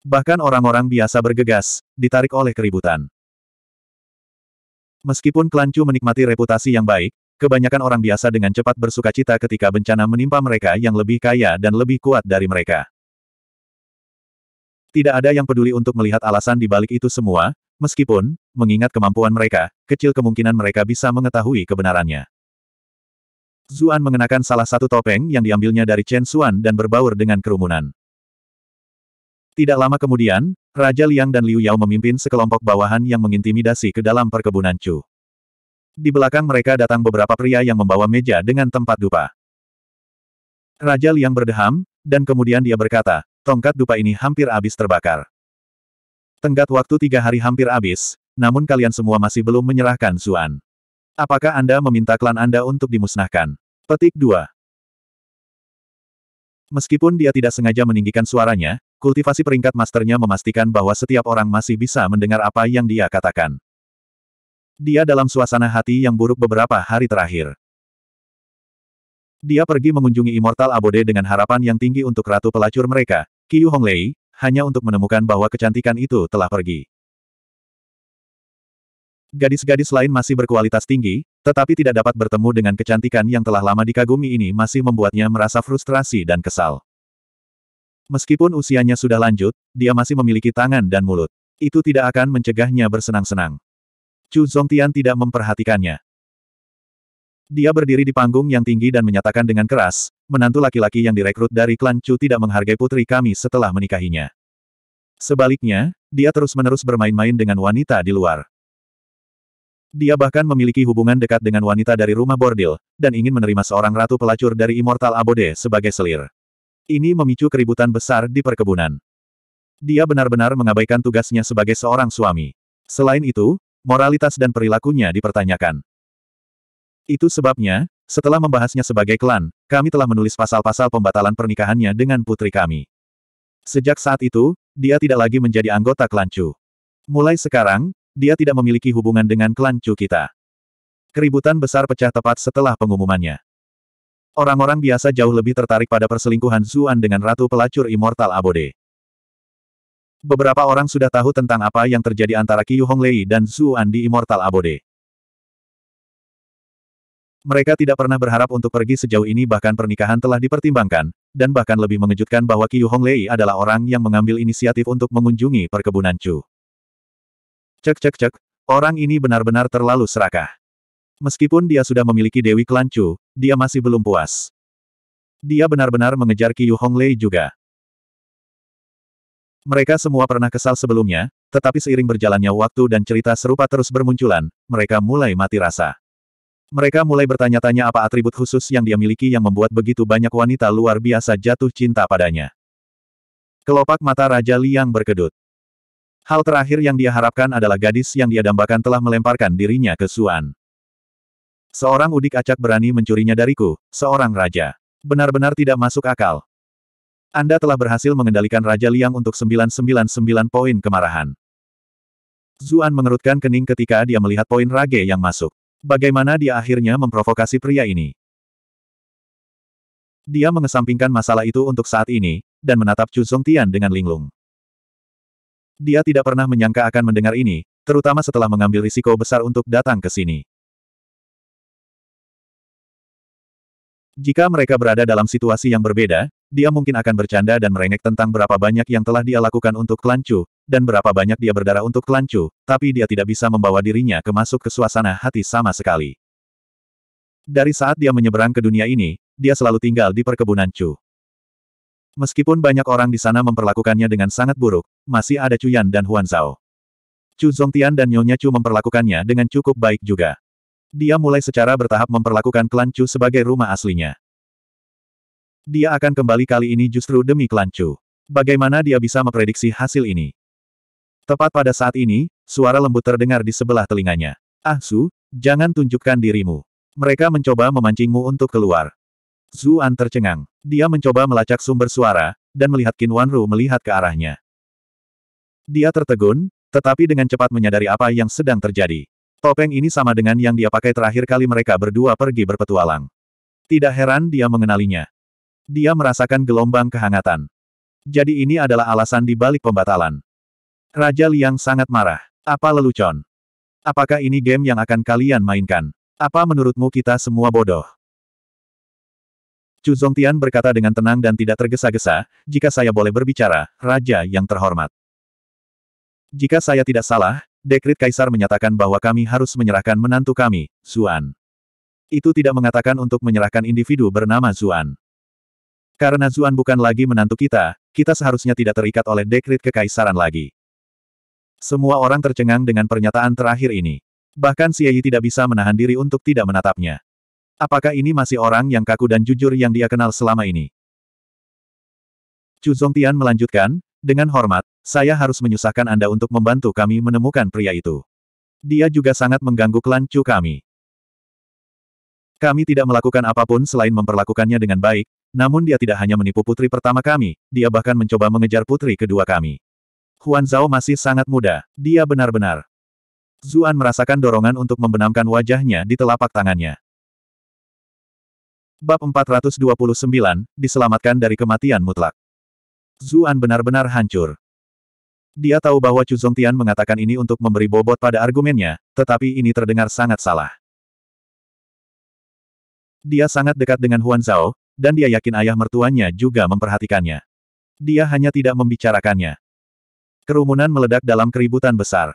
Bahkan orang-orang biasa bergegas, ditarik oleh keributan. Meskipun klan menikmati reputasi yang baik, kebanyakan orang biasa dengan cepat bersuka cita ketika bencana menimpa mereka yang lebih kaya dan lebih kuat dari mereka. Tidak ada yang peduli untuk melihat alasan di balik itu semua, meskipun, mengingat kemampuan mereka, kecil kemungkinan mereka bisa mengetahui kebenarannya. Zuan mengenakan salah satu topeng yang diambilnya dari Chen Xuan dan berbaur dengan kerumunan. Tidak lama kemudian, Raja Liang dan Liu Yao memimpin sekelompok bawahan yang mengintimidasi ke dalam perkebunan Chu. Di belakang mereka datang beberapa pria yang membawa meja dengan tempat dupa. Raja Liang berdeham, dan kemudian dia berkata, tongkat dupa ini hampir habis terbakar. Tenggat waktu tiga hari hampir habis, namun kalian semua masih belum menyerahkan Zuan. Apakah Anda meminta klan Anda untuk dimusnahkan? Petik 2. Meskipun dia tidak sengaja meninggikan suaranya, Kultivasi peringkat masternya memastikan bahwa setiap orang masih bisa mendengar apa yang dia katakan. Dia dalam suasana hati yang buruk beberapa hari terakhir. Dia pergi mengunjungi Immortal Abode dengan harapan yang tinggi untuk ratu pelacur mereka, Qiu Honglei, hanya untuk menemukan bahwa kecantikan itu telah pergi. Gadis-gadis lain masih berkualitas tinggi, tetapi tidak dapat bertemu dengan kecantikan yang telah lama dikagumi ini masih membuatnya merasa frustrasi dan kesal. Meskipun usianya sudah lanjut, dia masih memiliki tangan dan mulut. Itu tidak akan mencegahnya bersenang-senang. Chu Zongtian tidak memperhatikannya. Dia berdiri di panggung yang tinggi dan menyatakan dengan keras, menantu laki-laki yang direkrut dari klan Chu tidak menghargai putri kami setelah menikahinya. Sebaliknya, dia terus-menerus bermain-main dengan wanita di luar. Dia bahkan memiliki hubungan dekat dengan wanita dari rumah bordil, dan ingin menerima seorang ratu pelacur dari Immortal Abode sebagai selir. Ini memicu keributan besar di perkebunan. Dia benar-benar mengabaikan tugasnya sebagai seorang suami. Selain itu, moralitas dan perilakunya dipertanyakan. Itu sebabnya, setelah membahasnya sebagai klan, kami telah menulis pasal-pasal pembatalan pernikahannya dengan putri kami. Sejak saat itu, dia tidak lagi menjadi anggota klan Chu. Mulai sekarang, dia tidak memiliki hubungan dengan klan Chu kita. Keributan besar pecah tepat setelah pengumumannya. Orang-orang biasa jauh lebih tertarik pada perselingkuhan Zuan dengan Ratu Pelacur Immortal Abode. Beberapa orang sudah tahu tentang apa yang terjadi antara Qiu Honglei dan Zuan di Immortal Abode. Mereka tidak pernah berharap untuk pergi sejauh ini bahkan pernikahan telah dipertimbangkan, dan bahkan lebih mengejutkan bahwa Qiu Honglei adalah orang yang mengambil inisiatif untuk mengunjungi perkebunan Chu. Cek cek cek, orang ini benar-benar terlalu serakah. Meskipun dia sudah memiliki Dewi Kelancu, dia masih belum puas. Dia benar-benar mengejar Qiyu Honglei juga. Mereka semua pernah kesal sebelumnya, tetapi seiring berjalannya waktu dan cerita serupa terus bermunculan, mereka mulai mati rasa. Mereka mulai bertanya-tanya apa atribut khusus yang dia miliki yang membuat begitu banyak wanita luar biasa jatuh cinta padanya. Kelopak mata Raja Liang berkedut. Hal terakhir yang dia harapkan adalah gadis yang dia dambakan telah melemparkan dirinya ke Suan. Seorang udik acak berani mencurinya dariku, seorang raja. Benar-benar tidak masuk akal. Anda telah berhasil mengendalikan Raja Liang untuk 999 poin kemarahan. Zuan mengerutkan kening ketika dia melihat poin Rage yang masuk. Bagaimana dia akhirnya memprovokasi pria ini? Dia mengesampingkan masalah itu untuk saat ini, dan menatap Chu Tian dengan linglung. Dia tidak pernah menyangka akan mendengar ini, terutama setelah mengambil risiko besar untuk datang ke sini. Jika mereka berada dalam situasi yang berbeda, dia mungkin akan bercanda dan merengek tentang berapa banyak yang telah dia lakukan untuk klan dan berapa banyak dia berdarah untuk klan tapi dia tidak bisa membawa dirinya ke masuk ke suasana hati sama sekali. Dari saat dia menyeberang ke dunia ini, dia selalu tinggal di perkebunan Chu. Meskipun banyak orang di sana memperlakukannya dengan sangat buruk, masih ada Chu Yan dan Huan Zhao. Chu Zhongtian dan Nyonya Chu memperlakukannya dengan cukup baik juga. Dia mulai secara bertahap memperlakukan klan Chu sebagai rumah aslinya. Dia akan kembali kali ini justru demi klan Chu. Bagaimana dia bisa memprediksi hasil ini? Tepat pada saat ini, suara lembut terdengar di sebelah telinganya. Ah Su, jangan tunjukkan dirimu. Mereka mencoba memancingmu untuk keluar. Zuan tercengang. Dia mencoba melacak sumber suara, dan melihat Qin Wanru melihat ke arahnya. Dia tertegun, tetapi dengan cepat menyadari apa yang sedang terjadi. Topeng ini sama dengan yang dia pakai terakhir kali mereka berdua pergi berpetualang. Tidak heran dia mengenalinya. Dia merasakan gelombang kehangatan. Jadi ini adalah alasan di balik pembatalan. Raja Liang sangat marah. Apa lelucon? Apakah ini game yang akan kalian mainkan? Apa menurutmu kita semua bodoh? Chu Zongtian berkata dengan tenang dan tidak tergesa-gesa, jika saya boleh berbicara, Raja yang terhormat. Jika saya tidak salah, Dekrit Kaisar menyatakan bahwa kami harus menyerahkan menantu kami, Zuan. Itu tidak mengatakan untuk menyerahkan individu bernama Zuan. Karena Zuan bukan lagi menantu kita, kita seharusnya tidak terikat oleh dekrit kekaisaran lagi. Semua orang tercengang dengan pernyataan terakhir ini. Bahkan Si Yi tidak bisa menahan diri untuk tidak menatapnya. Apakah ini masih orang yang kaku dan jujur yang dia kenal selama ini? Chu Zongtian melanjutkan, dengan hormat, saya harus menyusahkan Anda untuk membantu kami menemukan pria itu. Dia juga sangat mengganggu klan Chu kami. Kami tidak melakukan apapun selain memperlakukannya dengan baik, namun dia tidak hanya menipu putri pertama kami, dia bahkan mencoba mengejar putri kedua kami. Huan Zhao masih sangat muda, dia benar-benar. Zuan merasakan dorongan untuk membenamkan wajahnya di telapak tangannya. Bab 429, Diselamatkan dari Kematian Mutlak Zuan benar-benar hancur. Dia tahu bahwa Chu Zongtian mengatakan ini untuk memberi bobot pada argumennya, tetapi ini terdengar sangat salah. Dia sangat dekat dengan Huan Zhao, dan dia yakin ayah mertuanya juga memperhatikannya. Dia hanya tidak membicarakannya. Kerumunan meledak dalam keributan besar.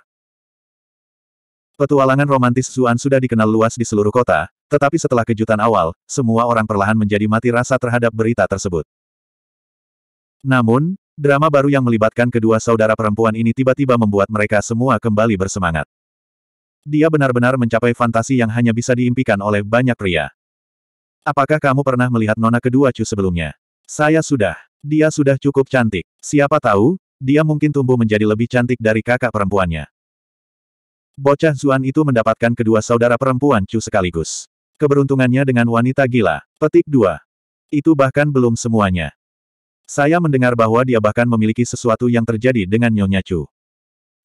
Petualangan romantis Zuan sudah dikenal luas di seluruh kota, tetapi setelah kejutan awal, semua orang perlahan menjadi mati rasa terhadap berita tersebut. Namun, drama baru yang melibatkan kedua saudara perempuan ini tiba-tiba membuat mereka semua kembali bersemangat. Dia benar-benar mencapai fantasi yang hanya bisa diimpikan oleh banyak pria. Apakah kamu pernah melihat nona kedua Chu sebelumnya? Saya sudah. Dia sudah cukup cantik. Siapa tahu, dia mungkin tumbuh menjadi lebih cantik dari kakak perempuannya. Bocah Zuan itu mendapatkan kedua saudara perempuan Chu sekaligus. Keberuntungannya dengan wanita gila. Petik dua. Itu bahkan belum semuanya. Saya mendengar bahwa dia bahkan memiliki sesuatu yang terjadi dengan Nyonya Chu.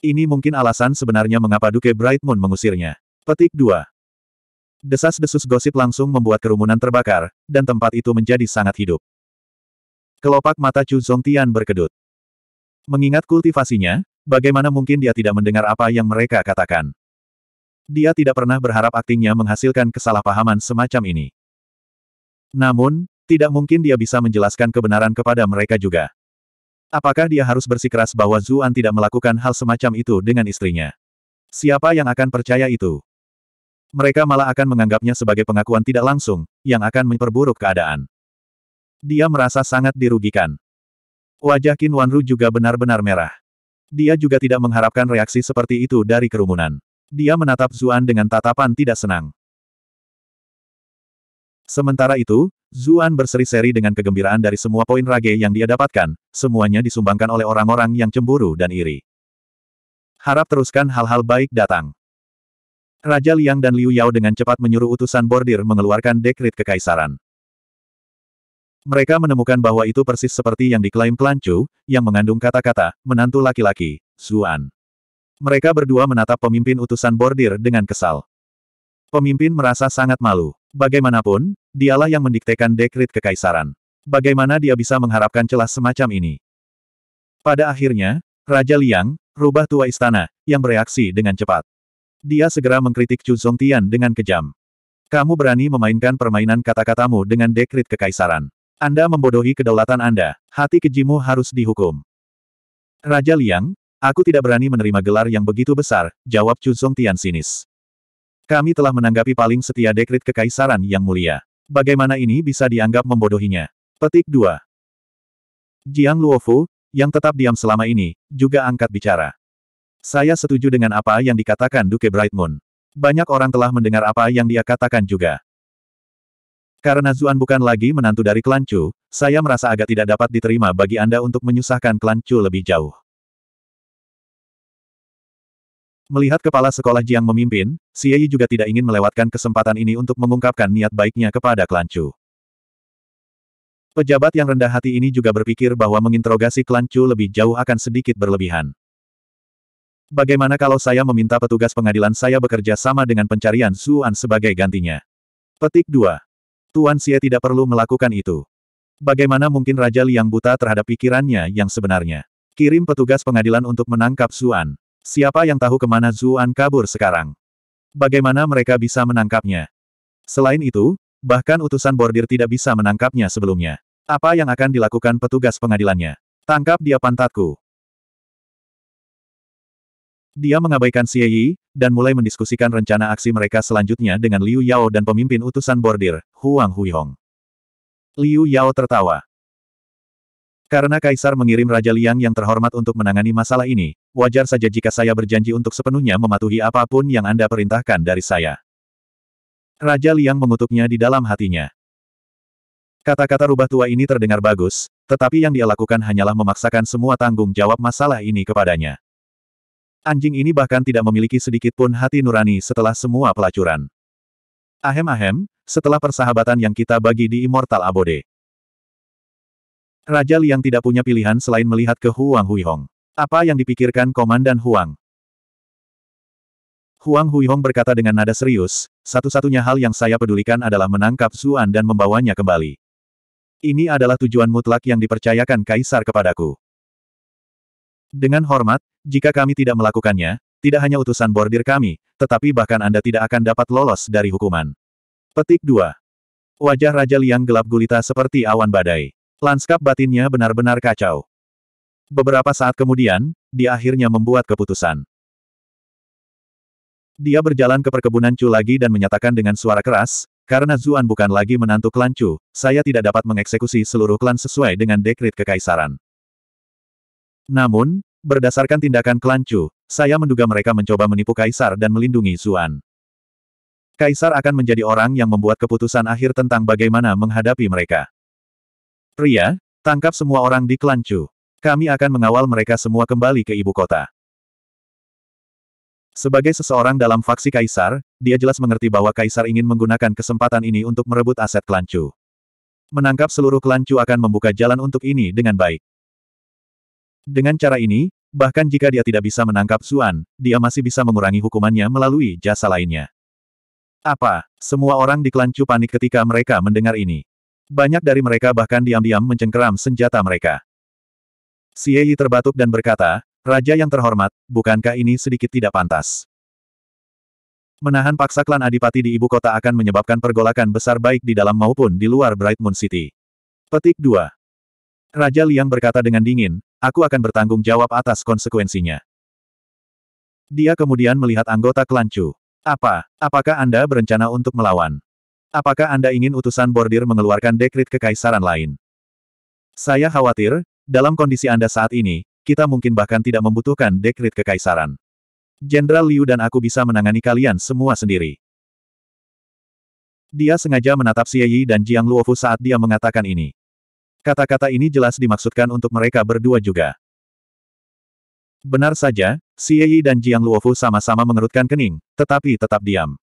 Ini mungkin alasan sebenarnya mengapa Duke Brightmoon mengusirnya. Petik 2. Desas-desus gosip langsung membuat kerumunan terbakar, dan tempat itu menjadi sangat hidup. Kelopak mata Chu Zongtian berkedut. Mengingat kultivasinya, bagaimana mungkin dia tidak mendengar apa yang mereka katakan. Dia tidak pernah berharap aktingnya menghasilkan kesalahpahaman semacam ini. Namun, tidak mungkin dia bisa menjelaskan kebenaran kepada mereka juga. Apakah dia harus bersikeras bahwa Zuan tidak melakukan hal semacam itu dengan istrinya? Siapa yang akan percaya itu? Mereka malah akan menganggapnya sebagai pengakuan tidak langsung, yang akan memperburuk keadaan. Dia merasa sangat dirugikan. Wajah Qin Wanru juga benar-benar merah. Dia juga tidak mengharapkan reaksi seperti itu dari kerumunan. Dia menatap Zuan dengan tatapan tidak senang. Sementara itu, Zuan berseri-seri dengan kegembiraan dari semua poin rage yang dia dapatkan, semuanya disumbangkan oleh orang-orang yang cemburu dan iri. Harap teruskan hal-hal baik datang. Raja Liang dan Liu Yao dengan cepat menyuruh utusan bordir mengeluarkan dekrit kekaisaran. Mereka menemukan bahwa itu persis seperti yang diklaim klan yang mengandung kata-kata, menantu laki-laki, Zuan. Mereka berdua menatap pemimpin utusan bordir dengan kesal. Pemimpin merasa sangat malu. Bagaimanapun, dialah yang mendiktekan dekrit kekaisaran. Bagaimana dia bisa mengharapkan celah semacam ini? Pada akhirnya, Raja Liang, rubah tua istana, yang bereaksi dengan cepat. Dia segera mengkritik Chu Zongtian dengan kejam. Kamu berani memainkan permainan kata-katamu dengan dekrit kekaisaran. Anda membodohi kedaulatan Anda, hati kejimu harus dihukum. Raja Liang, aku tidak berani menerima gelar yang begitu besar, jawab Chu Zongtian sinis. Kami telah menanggapi paling setia dekrit kekaisaran yang mulia. Bagaimana ini bisa dianggap membodohinya? Petik 2. Jiang Luofu, yang tetap diam selama ini, juga angkat bicara. Saya setuju dengan apa yang dikatakan Duke Brightmoon. Banyak orang telah mendengar apa yang dia katakan juga. Karena Zuan bukan lagi menantu dari klan Chu, saya merasa agak tidak dapat diterima bagi Anda untuk menyusahkan klan Chu lebih jauh. Melihat kepala sekolah Jiang memimpin, Xie Yi juga tidak ingin melewatkan kesempatan ini untuk mengungkapkan niat baiknya kepada klan Chu. Pejabat yang rendah hati ini juga berpikir bahwa menginterogasi klan Chu lebih jauh akan sedikit berlebihan. Bagaimana kalau saya meminta petugas pengadilan saya bekerja sama dengan pencarian Suan sebagai gantinya? Petik 2. Tuan Xie tidak perlu melakukan itu. Bagaimana mungkin Raja Liang buta terhadap pikirannya yang sebenarnya? Kirim petugas pengadilan untuk menangkap Suan. Siapa yang tahu kemana Zuan kabur sekarang? Bagaimana mereka bisa menangkapnya? Selain itu, bahkan utusan bordir tidak bisa menangkapnya sebelumnya. Apa yang akan dilakukan petugas pengadilannya? Tangkap dia pantatku. Dia mengabaikan Xie Yi, dan mulai mendiskusikan rencana aksi mereka selanjutnya dengan Liu Yao dan pemimpin utusan bordir, Huang Huihong. Liu Yao tertawa. Karena Kaisar mengirim Raja Liang yang terhormat untuk menangani masalah ini, wajar saja jika saya berjanji untuk sepenuhnya mematuhi apapun yang Anda perintahkan dari saya. Raja Liang mengutuknya di dalam hatinya. Kata-kata rubah tua ini terdengar bagus, tetapi yang dia lakukan hanyalah memaksakan semua tanggung jawab masalah ini kepadanya. Anjing ini bahkan tidak memiliki sedikit pun hati nurani setelah semua pelacuran. Ahem-ahem, setelah persahabatan yang kita bagi di Immortal Abode. Raja Liang tidak punya pilihan selain melihat ke Huang Huihong. Apa yang dipikirkan Komandan Huang? Huang Huihong berkata dengan nada serius, satu-satunya hal yang saya pedulikan adalah menangkap Zuan dan membawanya kembali. Ini adalah tujuan mutlak yang dipercayakan Kaisar kepadaku. Dengan hormat, jika kami tidak melakukannya, tidak hanya utusan bordir kami, tetapi bahkan Anda tidak akan dapat lolos dari hukuman. Petik 2. Wajah Raja Liang gelap gulita seperti awan badai. Lanskap batinnya benar-benar kacau. Beberapa saat kemudian, dia akhirnya membuat keputusan. Dia berjalan ke perkebunan Chu lagi dan menyatakan dengan suara keras, karena Zuan bukan lagi menantu klan Chu, saya tidak dapat mengeksekusi seluruh klan sesuai dengan dekrit kekaisaran. Namun, berdasarkan tindakan klan Chu, saya menduga mereka mencoba menipu kaisar dan melindungi Zuan. Kaisar akan menjadi orang yang membuat keputusan akhir tentang bagaimana menghadapi mereka. Pria, tangkap semua orang di klan Kami akan mengawal mereka semua kembali ke ibu kota. Sebagai seseorang dalam faksi Kaisar, dia jelas mengerti bahwa Kaisar ingin menggunakan kesempatan ini untuk merebut aset klan Menangkap seluruh klan akan membuka jalan untuk ini dengan baik. Dengan cara ini, bahkan jika dia tidak bisa menangkap Suan, dia masih bisa mengurangi hukumannya melalui jasa lainnya. Apa? Semua orang di klan panik ketika mereka mendengar ini. Banyak dari mereka bahkan diam-diam mencengkeram senjata mereka. Xie Yi terbatuk dan berkata, Raja yang terhormat, bukankah ini sedikit tidak pantas? Menahan paksa klan adipati di ibu kota akan menyebabkan pergolakan besar baik di dalam maupun di luar Bright Moon City. Petik 2. Raja Liang berkata dengan dingin, aku akan bertanggung jawab atas konsekuensinya. Dia kemudian melihat anggota klan Chu. Apa, apakah Anda berencana untuk melawan? Apakah Anda ingin utusan bordir mengeluarkan dekrit kekaisaran lain? Saya khawatir, dalam kondisi Anda saat ini, kita mungkin bahkan tidak membutuhkan dekrit kekaisaran. Jenderal Liu dan aku bisa menangani kalian semua sendiri. Dia sengaja menatap Xie Yi dan Jiang Luofu saat dia mengatakan ini. Kata-kata ini jelas dimaksudkan untuk mereka berdua juga. Benar saja, Xie Yi dan Jiang Luofu sama-sama mengerutkan kening, tetapi tetap diam.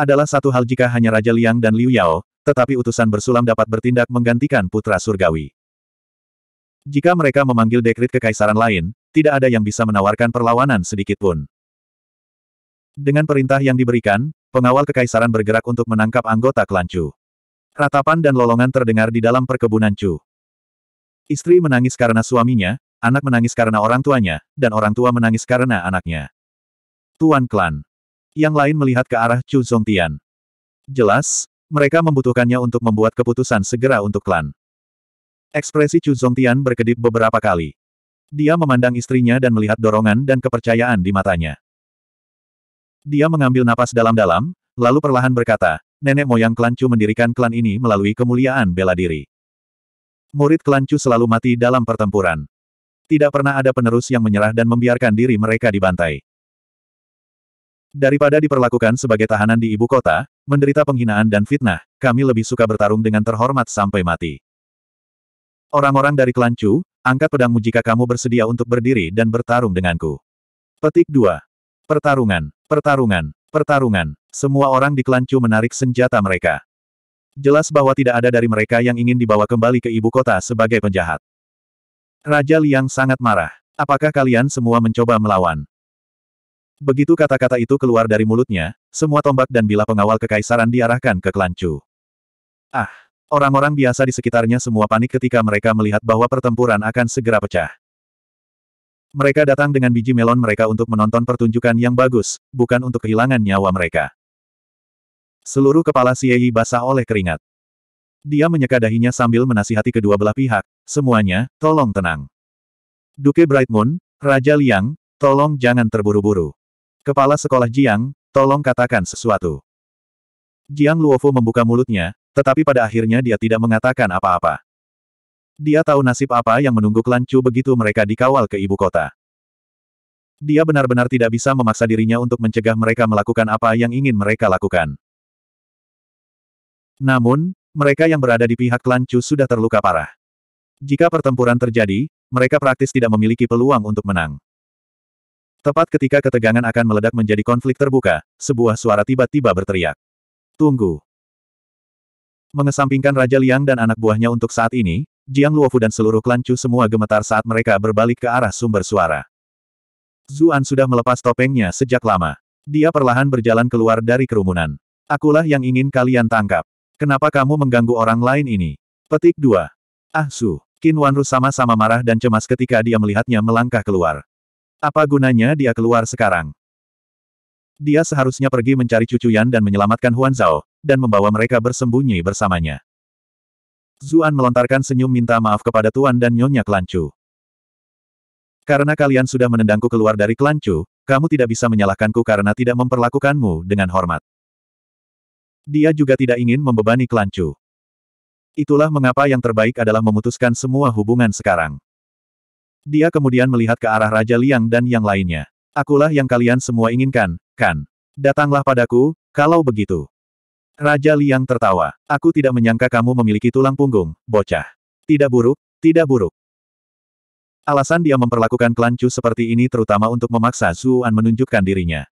Adalah satu hal jika hanya Raja Liang dan Liu Yao, tetapi utusan bersulam dapat bertindak menggantikan putra surgawi. Jika mereka memanggil dekrit kekaisaran lain, tidak ada yang bisa menawarkan perlawanan sedikitpun. Dengan perintah yang diberikan, pengawal kekaisaran bergerak untuk menangkap anggota klan Chu. Ratapan dan lolongan terdengar di dalam perkebunan Chu. Istri menangis karena suaminya, anak menangis karena orang tuanya, dan orang tua menangis karena anaknya. Tuan Klan yang lain melihat ke arah Chu Zongtian. Jelas, mereka membutuhkannya untuk membuat keputusan segera untuk klan. Ekspresi Chu Zongtian berkedip beberapa kali. Dia memandang istrinya dan melihat dorongan dan kepercayaan di matanya. Dia mengambil napas dalam-dalam, lalu perlahan berkata, nenek moyang klan Chu mendirikan klan ini melalui kemuliaan bela diri. Murid klan Chu selalu mati dalam pertempuran. Tidak pernah ada penerus yang menyerah dan membiarkan diri mereka dibantai. Daripada diperlakukan sebagai tahanan di ibu kota, menderita penghinaan dan fitnah, kami lebih suka bertarung dengan terhormat sampai mati. Orang-orang dari klan Chu, angkat pedangmu jika kamu bersedia untuk berdiri dan bertarung denganku. Petik 2. Pertarungan, pertarungan, pertarungan. Semua orang di klan Chu menarik senjata mereka. Jelas bahwa tidak ada dari mereka yang ingin dibawa kembali ke ibu kota sebagai penjahat. Raja Liang sangat marah. Apakah kalian semua mencoba melawan? Begitu kata-kata itu keluar dari mulutnya, semua tombak dan bila pengawal kekaisaran diarahkan ke Kelancu. Ah! Orang-orang biasa di sekitarnya semua panik ketika mereka melihat bahwa pertempuran akan segera pecah. Mereka datang dengan biji melon mereka untuk menonton pertunjukan yang bagus, bukan untuk kehilangan nyawa mereka. Seluruh kepala Siei basah oleh keringat. Dia menyeka dahinya sambil menasihati kedua belah pihak, semuanya, tolong tenang. Duke Brightmoon, Raja Liang, tolong jangan terburu-buru. Kepala sekolah Jiang, tolong katakan sesuatu. Jiang Luofu membuka mulutnya, tetapi pada akhirnya dia tidak mengatakan apa-apa. Dia tahu nasib apa yang menunggu klan begitu mereka dikawal ke ibu kota. Dia benar-benar tidak bisa memaksa dirinya untuk mencegah mereka melakukan apa yang ingin mereka lakukan. Namun, mereka yang berada di pihak klan sudah terluka parah. Jika pertempuran terjadi, mereka praktis tidak memiliki peluang untuk menang. Tepat ketika ketegangan akan meledak menjadi konflik terbuka, sebuah suara tiba-tiba berteriak. Tunggu. Mengesampingkan Raja Liang dan anak buahnya untuk saat ini, Jiang Luofu dan seluruh klan Chu semua gemetar saat mereka berbalik ke arah sumber suara. Zuan sudah melepas topengnya sejak lama. Dia perlahan berjalan keluar dari kerumunan. Akulah yang ingin kalian tangkap. Kenapa kamu mengganggu orang lain ini? Petik 2. Ah Su, Qin Wanru sama-sama marah dan cemas ketika dia melihatnya melangkah keluar. Apa gunanya dia keluar sekarang? Dia seharusnya pergi mencari cucu Yan dan menyelamatkan Huan Zhao, dan membawa mereka bersembunyi bersamanya. Zuan melontarkan senyum minta maaf kepada Tuan dan Nyonya Kelancu. Karena kalian sudah menendangku keluar dari Kelancu, kamu tidak bisa menyalahkanku karena tidak memperlakukanmu dengan hormat. Dia juga tidak ingin membebani Kelancu. Itulah mengapa yang terbaik adalah memutuskan semua hubungan sekarang. Dia kemudian melihat ke arah Raja Liang dan yang lainnya. Akulah yang kalian semua inginkan, kan? Datanglah padaku, kalau begitu. Raja Liang tertawa. Aku tidak menyangka kamu memiliki tulang punggung, bocah. Tidak buruk, tidak buruk. Alasan dia memperlakukan klan Chu seperti ini terutama untuk memaksa Zuan menunjukkan dirinya.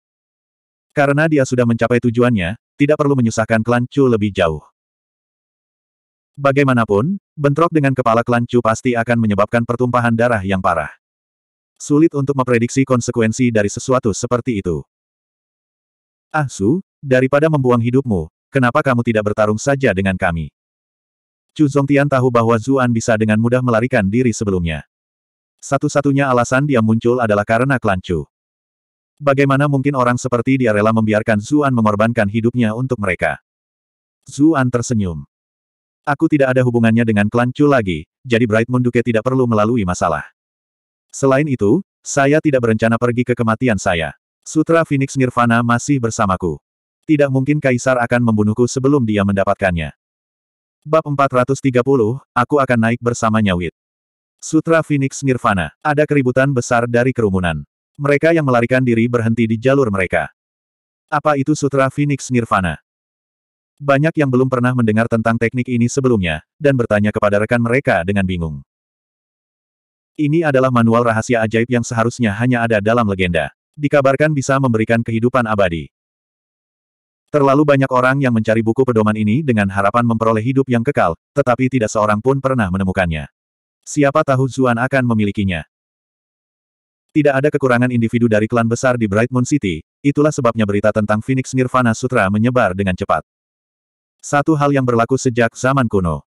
Karena dia sudah mencapai tujuannya, tidak perlu menyusahkan klan Chu lebih jauh. Bagaimanapun, bentrok dengan kepala klan Chu pasti akan menyebabkan pertumpahan darah yang parah. Sulit untuk memprediksi konsekuensi dari sesuatu seperti itu. Ah Su, daripada membuang hidupmu, kenapa kamu tidak bertarung saja dengan kami? Chu Zongtian tahu bahwa Zuan bisa dengan mudah melarikan diri sebelumnya. Satu-satunya alasan dia muncul adalah karena klan Chu. Bagaimana mungkin orang seperti dia rela membiarkan Zuan mengorbankan hidupnya untuk mereka? Zuan tersenyum. Aku tidak ada hubungannya dengan klan Chu lagi, jadi Bright Moon Duke tidak perlu melalui masalah. Selain itu, saya tidak berencana pergi ke kematian saya. Sutra Phoenix Nirvana masih bersamaku. Tidak mungkin Kaisar akan membunuhku sebelum dia mendapatkannya. Bab 430, aku akan naik bersama Nyawit. Sutra Phoenix Nirvana, ada keributan besar dari kerumunan. Mereka yang melarikan diri berhenti di jalur mereka. Apa itu Sutra Phoenix Nirvana? Banyak yang belum pernah mendengar tentang teknik ini sebelumnya, dan bertanya kepada rekan mereka dengan bingung. Ini adalah manual rahasia ajaib yang seharusnya hanya ada dalam legenda. Dikabarkan bisa memberikan kehidupan abadi. Terlalu banyak orang yang mencari buku pedoman ini dengan harapan memperoleh hidup yang kekal, tetapi tidak seorang pun pernah menemukannya. Siapa tahu Zuan akan memilikinya. Tidak ada kekurangan individu dari klan besar di Bright Moon City, itulah sebabnya berita tentang Phoenix Nirvana Sutra menyebar dengan cepat. Satu hal yang berlaku sejak zaman kuno.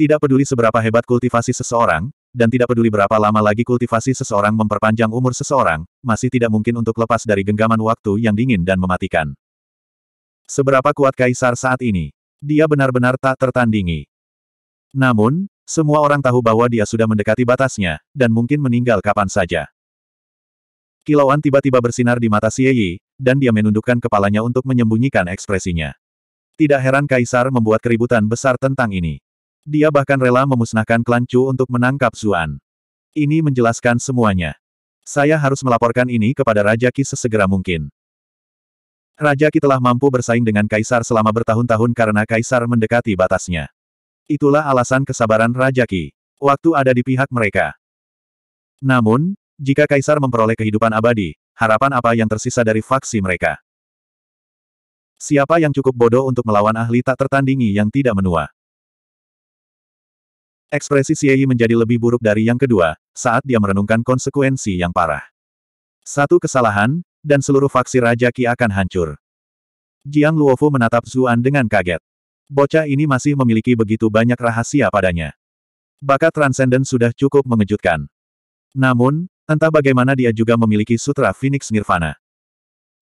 Tidak peduli seberapa hebat kultivasi seseorang, dan tidak peduli berapa lama lagi kultivasi seseorang memperpanjang umur seseorang, masih tidak mungkin untuk lepas dari genggaman waktu yang dingin dan mematikan. Seberapa kuat kaisar saat ini? Dia benar-benar tak tertandingi. Namun, semua orang tahu bahwa dia sudah mendekati batasnya, dan mungkin meninggal kapan saja. Kilauan tiba-tiba bersinar di mata Xie Yi, dan dia menundukkan kepalanya untuk menyembunyikan ekspresinya. Tidak heran Kaisar membuat keributan besar tentang ini. Dia bahkan rela memusnahkan klan Chu untuk menangkap Zuan. Ini menjelaskan semuanya. Saya harus melaporkan ini kepada Raja Qi sesegera mungkin. Raja Qi telah mampu bersaing dengan Kaisar selama bertahun-tahun karena Kaisar mendekati batasnya. Itulah alasan kesabaran Raja Qi. Waktu ada di pihak mereka. Namun, jika Kaisar memperoleh kehidupan abadi, harapan apa yang tersisa dari faksi mereka. Siapa yang cukup bodoh untuk melawan ahli tak tertandingi yang tidak menua? Ekspresi Xieyi menjadi lebih buruk dari yang kedua, saat dia merenungkan konsekuensi yang parah. Satu kesalahan, dan seluruh faksi Raja Qi akan hancur. Jiang Luofu menatap Zuan dengan kaget. Bocah ini masih memiliki begitu banyak rahasia padanya. Bakat Transcendent sudah cukup mengejutkan. Namun, Entah bagaimana dia juga memiliki Sutra Phoenix Nirvana.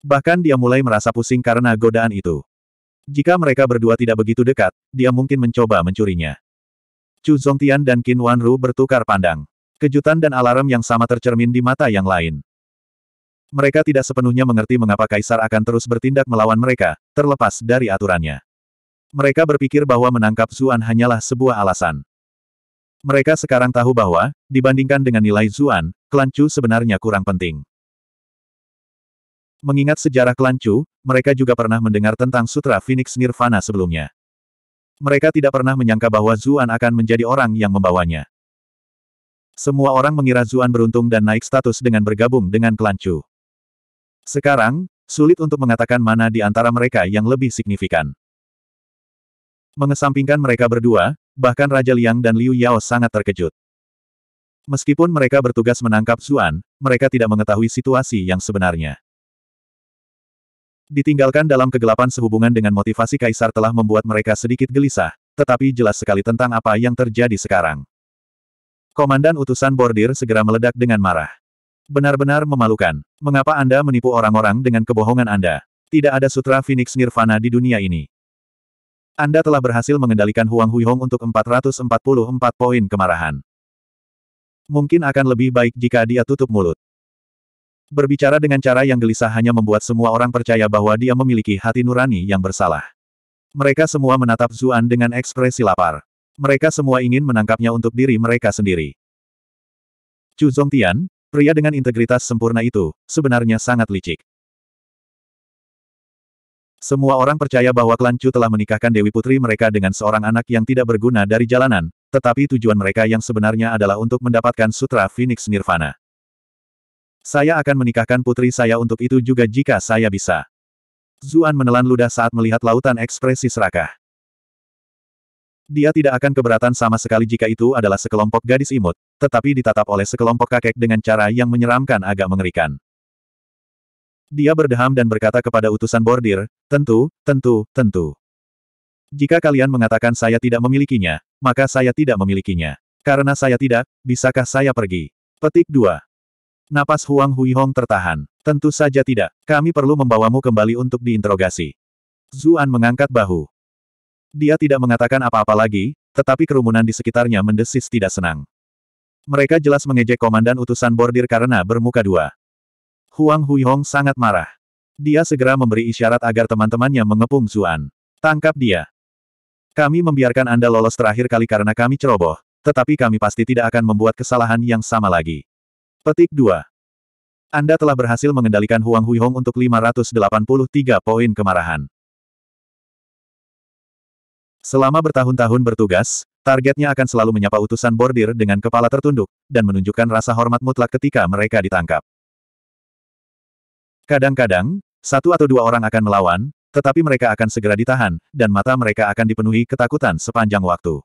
Bahkan dia mulai merasa pusing karena godaan itu. Jika mereka berdua tidak begitu dekat, dia mungkin mencoba mencurinya. Chu Zongtian dan Qin Wanru bertukar pandang. Kejutan dan alarm yang sama tercermin di mata yang lain. Mereka tidak sepenuhnya mengerti mengapa Kaisar akan terus bertindak melawan mereka, terlepas dari aturannya. Mereka berpikir bahwa menangkap Zuan hanyalah sebuah alasan. Mereka sekarang tahu bahwa, dibandingkan dengan nilai Zuan, klan sebenarnya kurang penting. Mengingat sejarah klan mereka juga pernah mendengar tentang Sutra Phoenix Nirvana sebelumnya. Mereka tidak pernah menyangka bahwa Zuan akan menjadi orang yang membawanya. Semua orang mengira Zuan beruntung dan naik status dengan bergabung dengan klan Sekarang, sulit untuk mengatakan mana di antara mereka yang lebih signifikan. Mengesampingkan mereka berdua, bahkan Raja Liang dan Liu Yao sangat terkejut. Meskipun mereka bertugas menangkap Zuan, mereka tidak mengetahui situasi yang sebenarnya. Ditinggalkan dalam kegelapan sehubungan dengan motivasi Kaisar telah membuat mereka sedikit gelisah, tetapi jelas sekali tentang apa yang terjadi sekarang. Komandan utusan bordir segera meledak dengan marah. Benar-benar memalukan. Mengapa Anda menipu orang-orang dengan kebohongan Anda? Tidak ada sutra Phoenix Nirvana di dunia ini. Anda telah berhasil mengendalikan Huang Huihong untuk 444 poin kemarahan. Mungkin akan lebih baik jika dia tutup mulut. Berbicara dengan cara yang gelisah hanya membuat semua orang percaya bahwa dia memiliki hati nurani yang bersalah. Mereka semua menatap Zuan dengan ekspresi lapar. Mereka semua ingin menangkapnya untuk diri mereka sendiri. Chu Zongtian, pria dengan integritas sempurna itu, sebenarnya sangat licik. Semua orang percaya bahwa klan Chu telah menikahkan Dewi Putri mereka dengan seorang anak yang tidak berguna dari jalanan, tetapi tujuan mereka yang sebenarnya adalah untuk mendapatkan Sutra Phoenix Nirvana. Saya akan menikahkan putri saya untuk itu juga jika saya bisa. Zuan menelan ludah saat melihat lautan ekspresi serakah. Dia tidak akan keberatan sama sekali jika itu adalah sekelompok gadis imut, tetapi ditatap oleh sekelompok kakek dengan cara yang menyeramkan agak mengerikan. Dia berdeham dan berkata kepada utusan bordir, tentu, tentu, tentu. Jika kalian mengatakan saya tidak memilikinya, maka saya tidak memilikinya. Karena saya tidak, bisakah saya pergi? Petik 2. Napas Huang Huihong tertahan. Tentu saja tidak. Kami perlu membawamu kembali untuk diinterogasi. Zuan mengangkat bahu. Dia tidak mengatakan apa-apa lagi, tetapi kerumunan di sekitarnya mendesis tidak senang. Mereka jelas mengejek komandan utusan bordir karena bermuka dua. Huang Huihong sangat marah. Dia segera memberi isyarat agar teman-temannya mengepung Zuan. Tangkap dia. Kami membiarkan Anda lolos terakhir kali karena kami ceroboh, tetapi kami pasti tidak akan membuat kesalahan yang sama lagi. Petik 2. Anda telah berhasil mengendalikan Huang Huihong untuk 583 poin kemarahan. Selama bertahun-tahun bertugas, targetnya akan selalu menyapa utusan bordir dengan kepala tertunduk, dan menunjukkan rasa hormat mutlak ketika mereka ditangkap. Kadang-kadang, satu atau dua orang akan melawan, tetapi mereka akan segera ditahan, dan mata mereka akan dipenuhi ketakutan sepanjang waktu.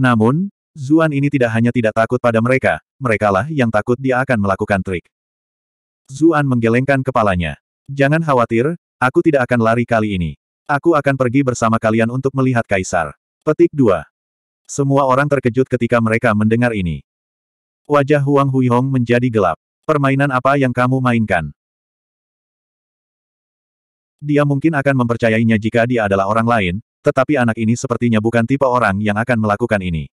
Namun, Zuan ini tidak hanya tidak takut pada mereka, merekalah yang takut dia akan melakukan trik. Zuan menggelengkan kepalanya. Jangan khawatir, aku tidak akan lari kali ini. Aku akan pergi bersama kalian untuk melihat Kaisar. Petik 2. Semua orang terkejut ketika mereka mendengar ini. Wajah Huang Huihong menjadi gelap. Permainan apa yang kamu mainkan? Dia mungkin akan mempercayainya jika dia adalah orang lain, tetapi anak ini sepertinya bukan tipe orang yang akan melakukan ini.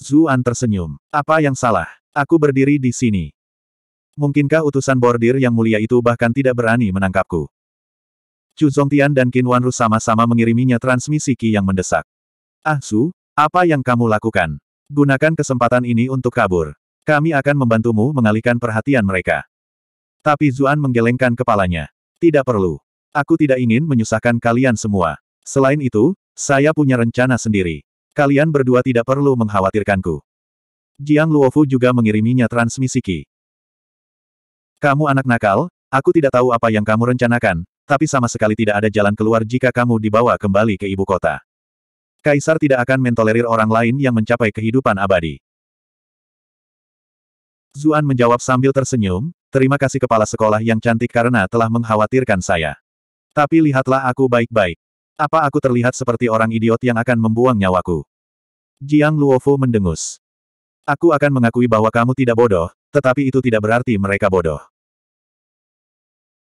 Zuan tersenyum. Apa yang salah? Aku berdiri di sini. Mungkinkah utusan bordir yang mulia itu bahkan tidak berani menangkapku? Chu Zongtian dan Qin Wanru sama-sama mengiriminya transmisi Qi yang mendesak. Ah Su, apa yang kamu lakukan? Gunakan kesempatan ini untuk kabur. Kami akan membantumu mengalihkan perhatian mereka. Tapi Zuan menggelengkan kepalanya. Tidak perlu. Aku tidak ingin menyusahkan kalian semua. Selain itu, saya punya rencana sendiri. Kalian berdua tidak perlu mengkhawatirkanku. Jiang Luofu juga mengiriminya transmisi Qi. Kamu anak nakal, aku tidak tahu apa yang kamu rencanakan, tapi sama sekali tidak ada jalan keluar jika kamu dibawa kembali ke ibu kota. Kaisar tidak akan mentolerir orang lain yang mencapai kehidupan abadi. Zuan menjawab sambil tersenyum, terima kasih kepala sekolah yang cantik karena telah mengkhawatirkan saya. Tapi lihatlah aku baik-baik. Apa aku terlihat seperti orang idiot yang akan membuang nyawaku? Jiang Luofu mendengus. Aku akan mengakui bahwa kamu tidak bodoh, tetapi itu tidak berarti mereka bodoh.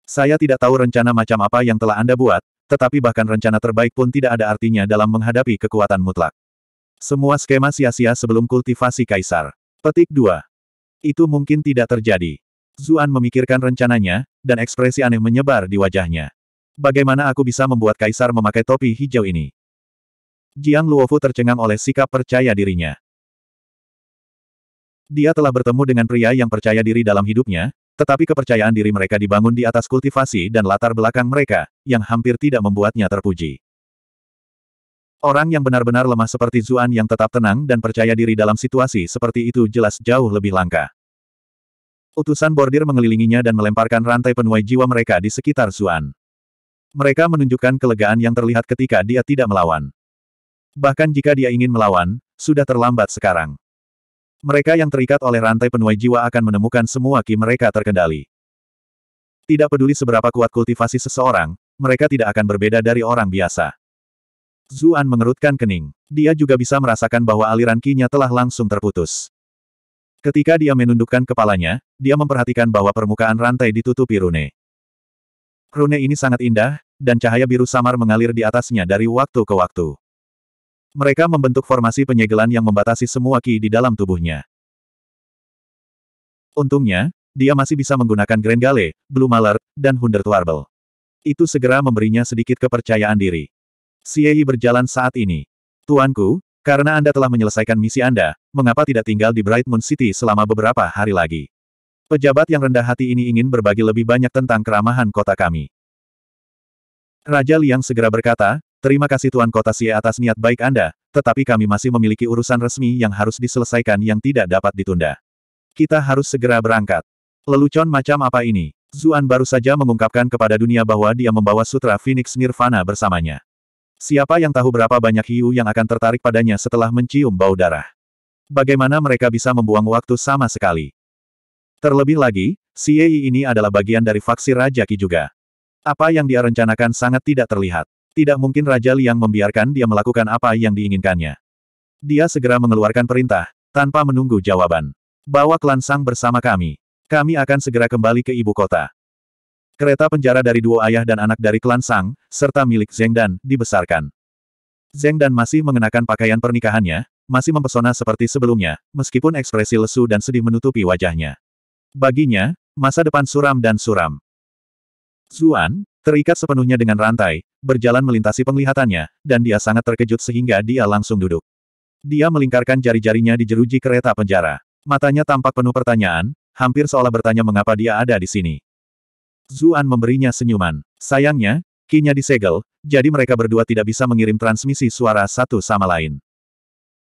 Saya tidak tahu rencana macam apa yang telah Anda buat, tetapi bahkan rencana terbaik pun tidak ada artinya dalam menghadapi kekuatan mutlak. Semua skema sia-sia sebelum kultivasi kaisar. Petik 2. Itu mungkin tidak terjadi. Zuan memikirkan rencananya, dan ekspresi aneh menyebar di wajahnya. Bagaimana aku bisa membuat kaisar memakai topi hijau ini? Jiang Luofu tercengang oleh sikap percaya dirinya. Dia telah bertemu dengan pria yang percaya diri dalam hidupnya, tetapi kepercayaan diri mereka dibangun di atas kultivasi dan latar belakang mereka, yang hampir tidak membuatnya terpuji. Orang yang benar-benar lemah seperti Zuan yang tetap tenang dan percaya diri dalam situasi seperti itu jelas jauh lebih langka. Utusan bordir mengelilinginya dan melemparkan rantai penuai jiwa mereka di sekitar Zuan. Mereka menunjukkan kelegaan yang terlihat ketika dia tidak melawan. Bahkan jika dia ingin melawan, sudah terlambat sekarang. Mereka yang terikat oleh rantai penuai jiwa akan menemukan semua ki mereka terkendali. Tidak peduli seberapa kuat kultivasi seseorang, mereka tidak akan berbeda dari orang biasa. Zuan mengerutkan kening. Dia juga bisa merasakan bahwa aliran kinya telah langsung terputus. Ketika dia menundukkan kepalanya, dia memperhatikan bahwa permukaan rantai ditutupi rune. Rune ini sangat indah, dan cahaya biru samar mengalir di atasnya dari waktu ke waktu. Mereka membentuk formasi penyegelan yang membatasi semua ki di dalam tubuhnya. Untungnya, dia masih bisa menggunakan Grand Gale, Blue Malar, dan Warble. Itu segera memberinya sedikit kepercayaan diri. Siei berjalan saat ini. Tuanku, karena Anda telah menyelesaikan misi Anda, mengapa tidak tinggal di Bright Moon City selama beberapa hari lagi? Pejabat yang rendah hati ini ingin berbagi lebih banyak tentang keramahan kota kami. Raja Liang segera berkata, Terima kasih Tuan Kota Xie atas niat baik Anda, tetapi kami masih memiliki urusan resmi yang harus diselesaikan yang tidak dapat ditunda. Kita harus segera berangkat. Lelucon macam apa ini? Zuan baru saja mengungkapkan kepada dunia bahwa dia membawa Sutra Phoenix Nirvana bersamanya. Siapa yang tahu berapa banyak hiu yang akan tertarik padanya setelah mencium bau darah? Bagaimana mereka bisa membuang waktu sama sekali? Terlebih lagi, CIE ini adalah bagian dari faksi Raja Ki juga. Apa yang dia rencanakan sangat tidak terlihat. Tidak mungkin Raja Liang membiarkan dia melakukan apa yang diinginkannya. Dia segera mengeluarkan perintah, tanpa menunggu jawaban. Bawa klan Sang bersama kami. Kami akan segera kembali ke ibu kota. Kereta penjara dari dua ayah dan anak dari klan Sang, serta milik Zeng Dan, dibesarkan. Zeng Dan masih mengenakan pakaian pernikahannya, masih mempesona seperti sebelumnya, meskipun ekspresi lesu dan sedih menutupi wajahnya. Baginya, masa depan suram dan suram. Zuan, terikat sepenuhnya dengan rantai, berjalan melintasi penglihatannya, dan dia sangat terkejut sehingga dia langsung duduk. Dia melingkarkan jari-jarinya di jeruji kereta penjara. Matanya tampak penuh pertanyaan, hampir seolah bertanya mengapa dia ada di sini. Zuan memberinya senyuman. Sayangnya, kinya disegel, jadi mereka berdua tidak bisa mengirim transmisi suara satu sama lain.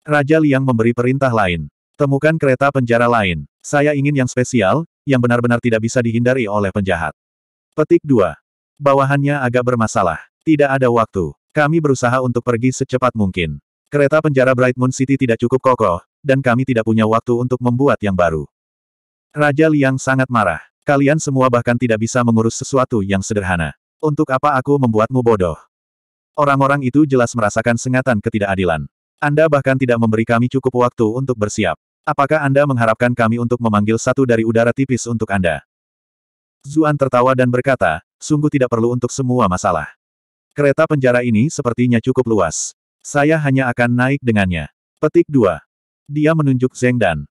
Raja Liang memberi perintah lain. Temukan kereta penjara lain. Saya ingin yang spesial, yang benar-benar tidak bisa dihindari oleh penjahat. Petik 2. Bawahannya agak bermasalah. Tidak ada waktu. Kami berusaha untuk pergi secepat mungkin. Kereta penjara Bright Moon City tidak cukup kokoh, dan kami tidak punya waktu untuk membuat yang baru. Raja Liang sangat marah. Kalian semua bahkan tidak bisa mengurus sesuatu yang sederhana. Untuk apa aku membuatmu bodoh? Orang-orang itu jelas merasakan sengatan ketidakadilan. Anda bahkan tidak memberi kami cukup waktu untuk bersiap. Apakah Anda mengharapkan kami untuk memanggil satu dari udara tipis untuk Anda? Zuan tertawa dan berkata, sungguh tidak perlu untuk semua masalah. Kereta penjara ini sepertinya cukup luas. Saya hanya akan naik dengannya. Petik 2. Dia menunjuk Zeng Dan.